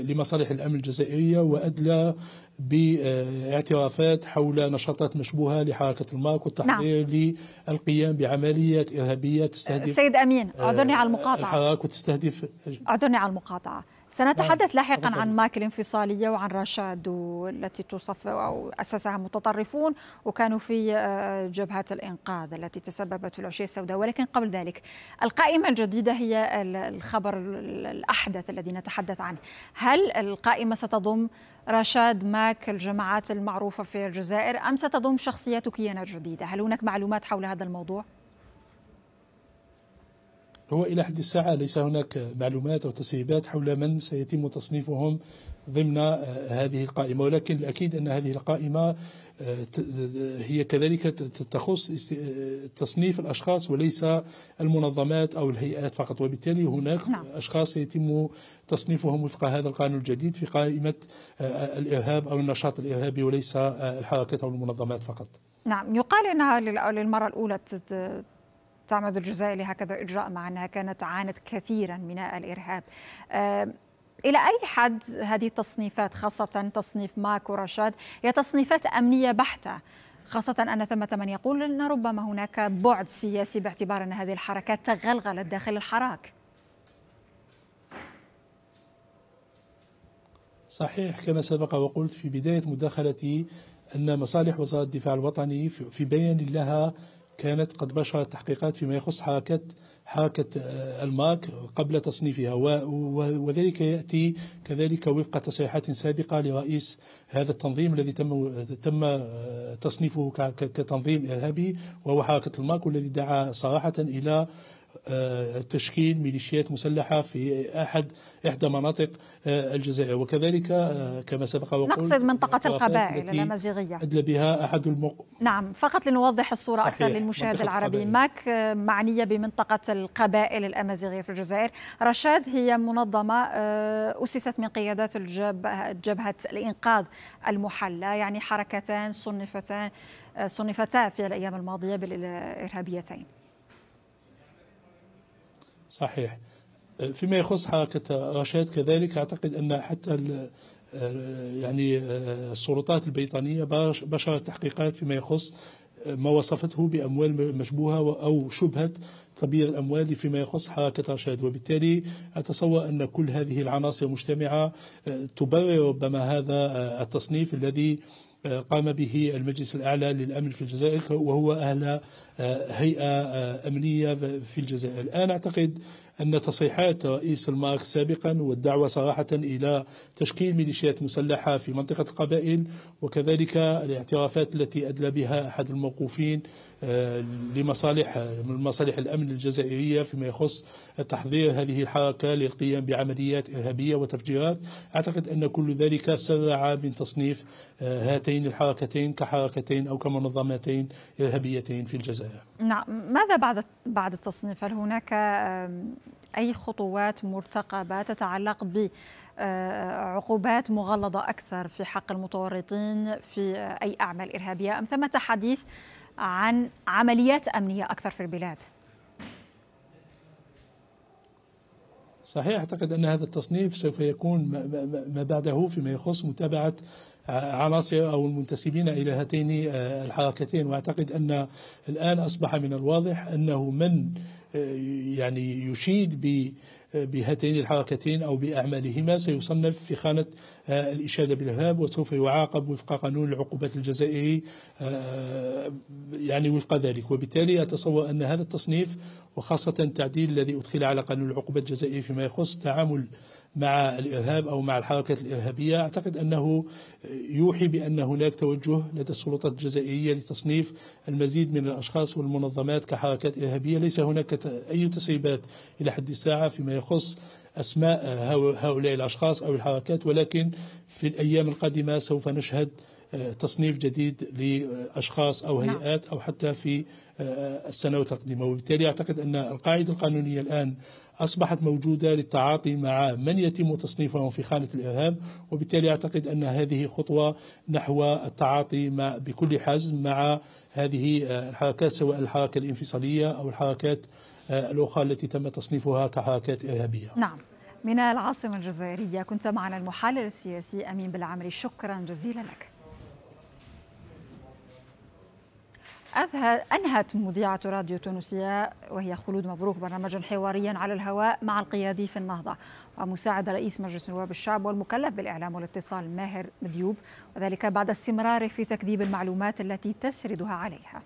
S15: لمصالح الأمن الجزائرية وأدلى باعترافات حول نشاطات مشبوهة لحركة المارك والتحضير نعم. للقيام بعمليات إرهابية تستهدف سيد
S1: أمين أعذرني على المقاطعة الحراك
S15: وتستهدف
S1: أعذرني على المقاطعة سنتحدث نعم، لاحقا عن ماك الانفصالية وعن رشاد والتي توصف أو أسسها متطرفون وكانوا في آه، جبهة الإنقاذ التي تسببت في العشية السوداء ولكن قبل ذلك القائمة الجديدة هي الخبر الأحدث الذي نتحدث عنه هل القائمة ستضم رشاد ماك الجماعات المعروفة في الجزائر أم ستضم شخصية كيانة جديدة هل هناك معلومات حول هذا الموضوع؟
S15: هو إلى حد الساعة ليس هناك معلومات أو تسريبات حول من سيتم تصنيفهم ضمن آه، هذه القائمة ولكن الأكيد أن هذه القائمة آه، هي كذلك تخص آه، تصنيف الأشخاص وليس المنظمات أو الهيئات فقط وبالتالي هناك نعم. أشخاص يتم تصنيفهم وفق هذا القانون الجديد في قائمة الإرهاب أو النشاط الإرهابي وليس الحركات أو المنظمات فقط
S1: نعم يقال أنها للمرة الأولى تعمد الجزائر لهكذا إجراء مع أنها كانت عانت كثيرا من الإرهاب إلى أي حد هذه التصنيفات خاصة تصنيف ماكو رشاد هي تصنيفات أمنية بحتة خاصة أن ثمة من يقول أن ربما هناك بعد سياسي باعتبار أن هذه الحركات تغلغلت داخل الحراك
S15: صحيح كما سبق وقلت في بداية مداخلتي أن مصالح وزارة الدفاع الوطني في بيان لها كانت قد بشرت تحقيقات فيما يخص حركة حركة آه، المارك قبل تصنيفها وذلك يأتي كذلك وفق تصريحات سابقة لرئيس هذا التنظيم الذي تم تم آه، تصنيفه كتنظيم إرهابي وهو حركة المارك والذي دعا صراحة إلى آه، تشكيل ميليشيات مسلحة في أحد إحدى مناطق آه، الجزائر وكذلك آه، كما سبق وقلت نقصد منطقة القبائل الأمازيغية أدلى بها أحد المق...
S1: نعم فقط لنوضح الصورة صحيح. أكثر للمشاهد العربي القبائل. ماك معنية بمنطقة القبائل الأمازيغية في الجزائر رشاد هي منظمة أسست من قيادات الجبهة جبهة الإنقاذ المحلة يعني حركتان صنفتان صنفتا في الأيام الماضية بالإرهابيتين
S15: صحيح فيما يخص حركة رشاد كذلك أعتقد أن حتى آه، يعني آه، السلطات البريطانية بشرت تحقيقات فيما يخص آه، ما وصفته بأموال مشبوهة أو شبهة تبييض الأموال فيما يخص حركة رشاد وبالتالي أتصور أن كل هذه العناصر مجتمعة تبرر ربما هذا التصنيف الذي قام به المجلس الأعلى للأمن في الجزائر وهو أهل آه، هيئة آه، أمنية في الجزائر الآن أعتقد أن تصريحات رئيس المارك سابقا والدعوة صراحة إلى تشكيل ميليشيات مسلحة في منطقة القبائل وكذلك الاعترافات التي أدلى بها أحد الموقوفين آه، لمصالحها من مصالح الأمن الجزائرية فيما يخص تحضير هذه الحركة للقيام بعمليات إرهابية وتفجيرات أعتقد أن كل ذلك سرع من تصنيف آه، هاتين الحركتين كحركتين أو كمنظمتين إرهابيتين في الجزائر
S1: نعم ماذا بعد بعد التصنيف هل هناك أي خطوات مرتقبة تتعلق ب آه، عقوبات مغلظة أكثر في حق المتورطين في أي أعمال إرهابية أم ثمة حديث عن عمليات أمنية أكثر في البلاد
S15: صحيح أعتقد أن هذا التصنيف سوف يكون ما بعده فيما يخص متابعة عناصر او المنتسبين الى هاتين الحركتين واعتقد ان الان اصبح من الواضح انه من آه، يعني يشيد ب بهاتين الحركتين أو بأعمالهما سيصنف في خانة آه، الإشادة بالإرهاب وسوف يعاقب وفق قانون العقوبات الجزائري آه، يعني وفق ذلك وبالتالي أتصور أن هذا التصنيف وخاصة التعديل الذي أدخل على قانون العقوبات الجزائري فيما يخص تعامل مع الإرهاب أو مع الحركات الإرهابية أعتقد أنه يوحي بأن هناك توجه لدى السلطات الجزائرية لتصنيف المزيد من الأشخاص والمنظمات كحركات إرهابية ليس هناك أي تسريبات إلى حد الساعة فيما يخص أسماء هؤلاء الأشخاص أو الحركات ولكن في الأيام القادمة سوف نشهد آه، تصنيف جديد لأشخاص أو نعم. هيئات أو حتى في آه، السنوات القادمة وبالتالي أعتقد أن القاعدة القانونية الآن أصبحت موجودة للتعاطي مع من يتم تصنيفهم في خانة الإرهاب وبالتالي أعتقد أن هذه خطوة نحو التعاطي مع بكل حزم مع هذه آه، الحركات سواء الحركة الانفصالية أو الحركات آه، الأخرى التي تم تصنيفها كحركات إرهابية
S1: نعم من العاصمة الجزائرية كنت معنا المحلل السياسي أمين بالعمري شكرا جزيلا لك أنهت مذيعة راديو تونسية وهي خلود مبروك برنامجا حواريا على الهواء مع القيادي في النهضة ومساعد رئيس مجلس نواب الشعب والمكلف بالإعلام والاتصال ماهر مديوب وذلك بعد استمراره في تكذيب المعلومات التي تسردها عليها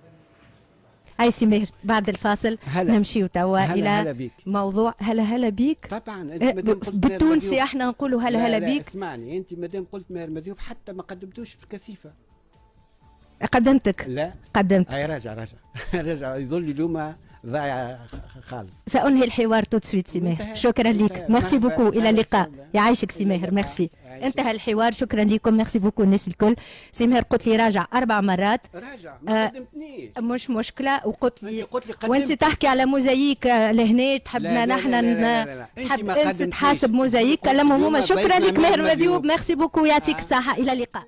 S16: أي سمير بعد الفاصل هلا نمشي توا الى هلا بيك.
S5: موضوع هلا هلا بيك طبعا انت
S9: إيه، مادام قلت بالتونسي احنا نقولوا هلا هلا بيك اسمعني انت مادام قلت ماهر مديوب حتى ما قدمتوش الكثيفة قدمتك لا قدمت اي راجع راجع [laughs] راجع يظل اليوم ضايع خالص
S16: سأنهي الحوار توت سويت ماهر شكرا لك ميرسي بوكو الى اللقاء يعيشك سي ماهر ميرسي انتهى الحوار شكرا لكم ميرسي بوكو الناس الكل سي ماهر قلت لي راجع اربع مرات راجع ما آه، قدمتنيش آه مش مشكله وقلت لي قلت لي قدمت وانت تحكي على موزايك آه، لهنا تحبنا نحن تحب انت تحاسب موزايك كلمهم هما شكرا لك ماهر مذيوب ميرسي بوكو يعطيك آه. الصحه الى
S1: اللقاء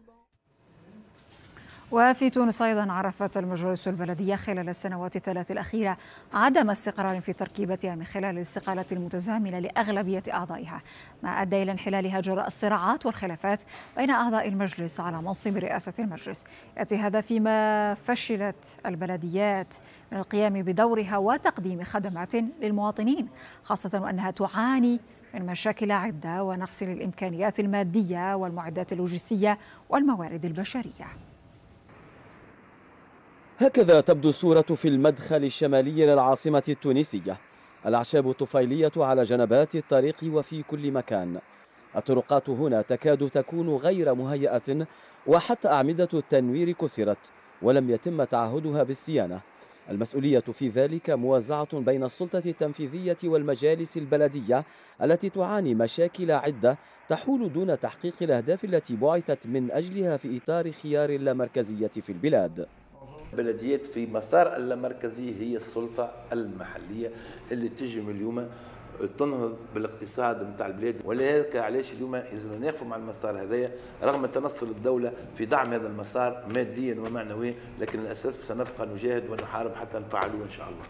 S1: وفي تونس أيضا عرفت المجالس البلدية خلال السنوات الثلاث الأخيرة عدم استقرار في تركيبتها من خلال الاستقالة المتزامنة لأغلبية أعضائها ما أدى إلى انحلالها جراء الصراعات والخلافات بين أعضاء المجلس على منصب رئاسة المجلس يأتي هذا فيما فشلت البلديات من القيام بدورها وتقديم خدمات للمواطنين خاصة وأنها تعاني من مشاكل عدة ونقص للإمكانيات المادية والمعدات اللوجستية والموارد البشرية
S9: هكذا تبدو الصورة في المدخل الشمالي للعاصمة التونسية الأعشاب الطفيلية على جنبات الطريق وفي كل مكان الطرقات هنا تكاد تكون غير مهيئة وحتى أعمدة التنوير كسرت ولم يتم تعهدها بالصيانة المسؤولية في ذلك موزعة بين السلطة التنفيذية والمجالس البلدية التي تعاني مشاكل عدة تحول دون تحقيق الأهداف التي بعثت من أجلها في إطار خيار اللامركزية في البلاد
S3: البلديات في مسار اللامركزي هي السلطة المحلية اللي تجم اليوم تنهض بالاقتصاد نتاع البلاد ولذلك علاش اليوم لازم نقفوا مع المسار هذايا رغم تنصل الدوله في دعم هذا المسار ماديا ومعنويا لكن للاسف سنبقى نجاهد ونحارب حتى نفعله ان شاء الله.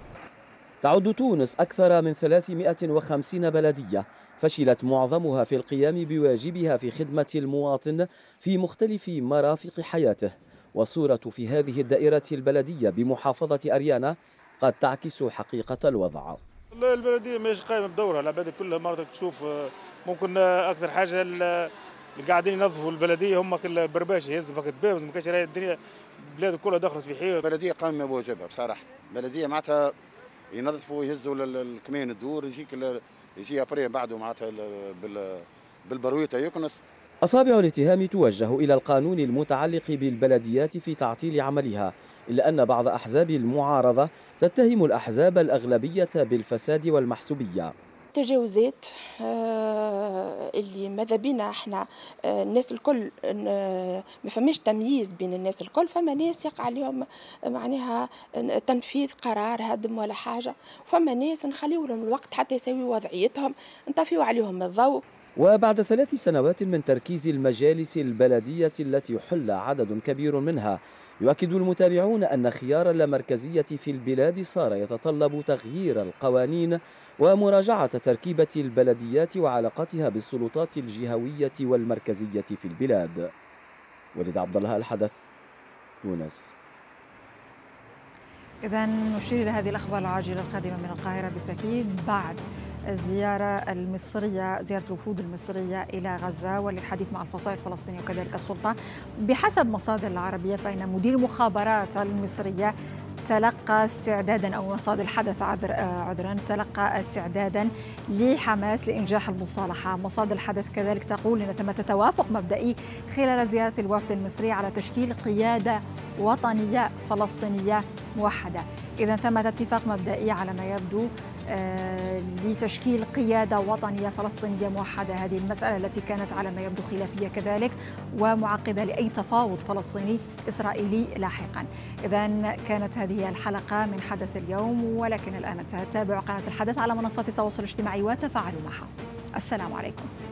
S9: تعد تونس اكثر من 350 بلديه فشلت معظمها في القيام بواجبها في خدمه المواطن في مختلف مرافق حياته. والصورة في هذه الدائرة البلدية بمحافظة أريانا قد تعكس حقيقة الوضع
S2: والله البلدية ماهيش قايمة بدورها العباد كلها مرة تشوف ممكن أكثر حاجة اللي قاعدين ينظفوا البلدية هم البرباش يهز فقط باب ما كانش الدنيا البلاد كلها دخلت في حيرة البلدية
S7: قايمة بواجبها بصراحة البلدية معناتها ينظفوا يهزوا الكمين الدور يجيك يجي ابريا بعده معناتها بالبرويته يكنس
S9: أصابع الاتهام توجه إلى القانون المتعلق بالبلديات في تعطيل عملها إلا أن بعض أحزاب المعارضة تتهم الأحزاب الأغلبية بالفساد والمحسوبية
S5: التجاوزات آه، اللي ماذا بينا احنا آه، الناس الكل آه، ما فماش تمييز بين الناس الكل فما ناس يقع عليهم معناها تنفيذ قرار هدم ولا حاجه فما ناس نخليو لهم الوقت حتى يسويوا وضعيتهم نطفيو عليهم الضوء
S9: وبعد ثلاث سنوات من تركيز المجالس البلدية التي حل عدد كبير منها يؤكد المتابعون أن خيار اللامركزية في البلاد صار يتطلب تغيير القوانين ومراجعة تركيبة البلديات وعلاقتها بالسلطات الجهوية والمركزية في البلاد ولد عبد الله الحدث تونس
S1: إذا نشير إلى هذه الأخبار العاجلة القادمة من القاهرة بالتأكيد بعد الزيارة المصرية زيارة الوفود المصرية إلى غزة وللحديث مع الفصائل الفلسطينية وكذلك السلطة بحسب مصادر العربية فإن مدير المخابرات المصرية تلقى استعدادا او مصادر الحدث عذر آه، عذرا تلقى استعدادا لحماس لانجاح المصالحه، مصادر الحدث كذلك تقول ان ثمه توافق مبدئي خلال زياره الوفد المصري على تشكيل قياده وطنيه فلسطينيه موحده، اذا ثمه اتفاق مبدئي على ما يبدو آه، لتشكيل قيادة وطنية فلسطينية موحدة هذه المسألة التي كانت على ما يبدو خلافية كذلك ومعقدة لأي تفاوض فلسطيني إسرائيلي لاحقا إذا كانت هذه الحلقة من حدث اليوم ولكن الآن تابعوا قناة الحدث على منصات التواصل الاجتماعي وتفاعلوا معها السلام عليكم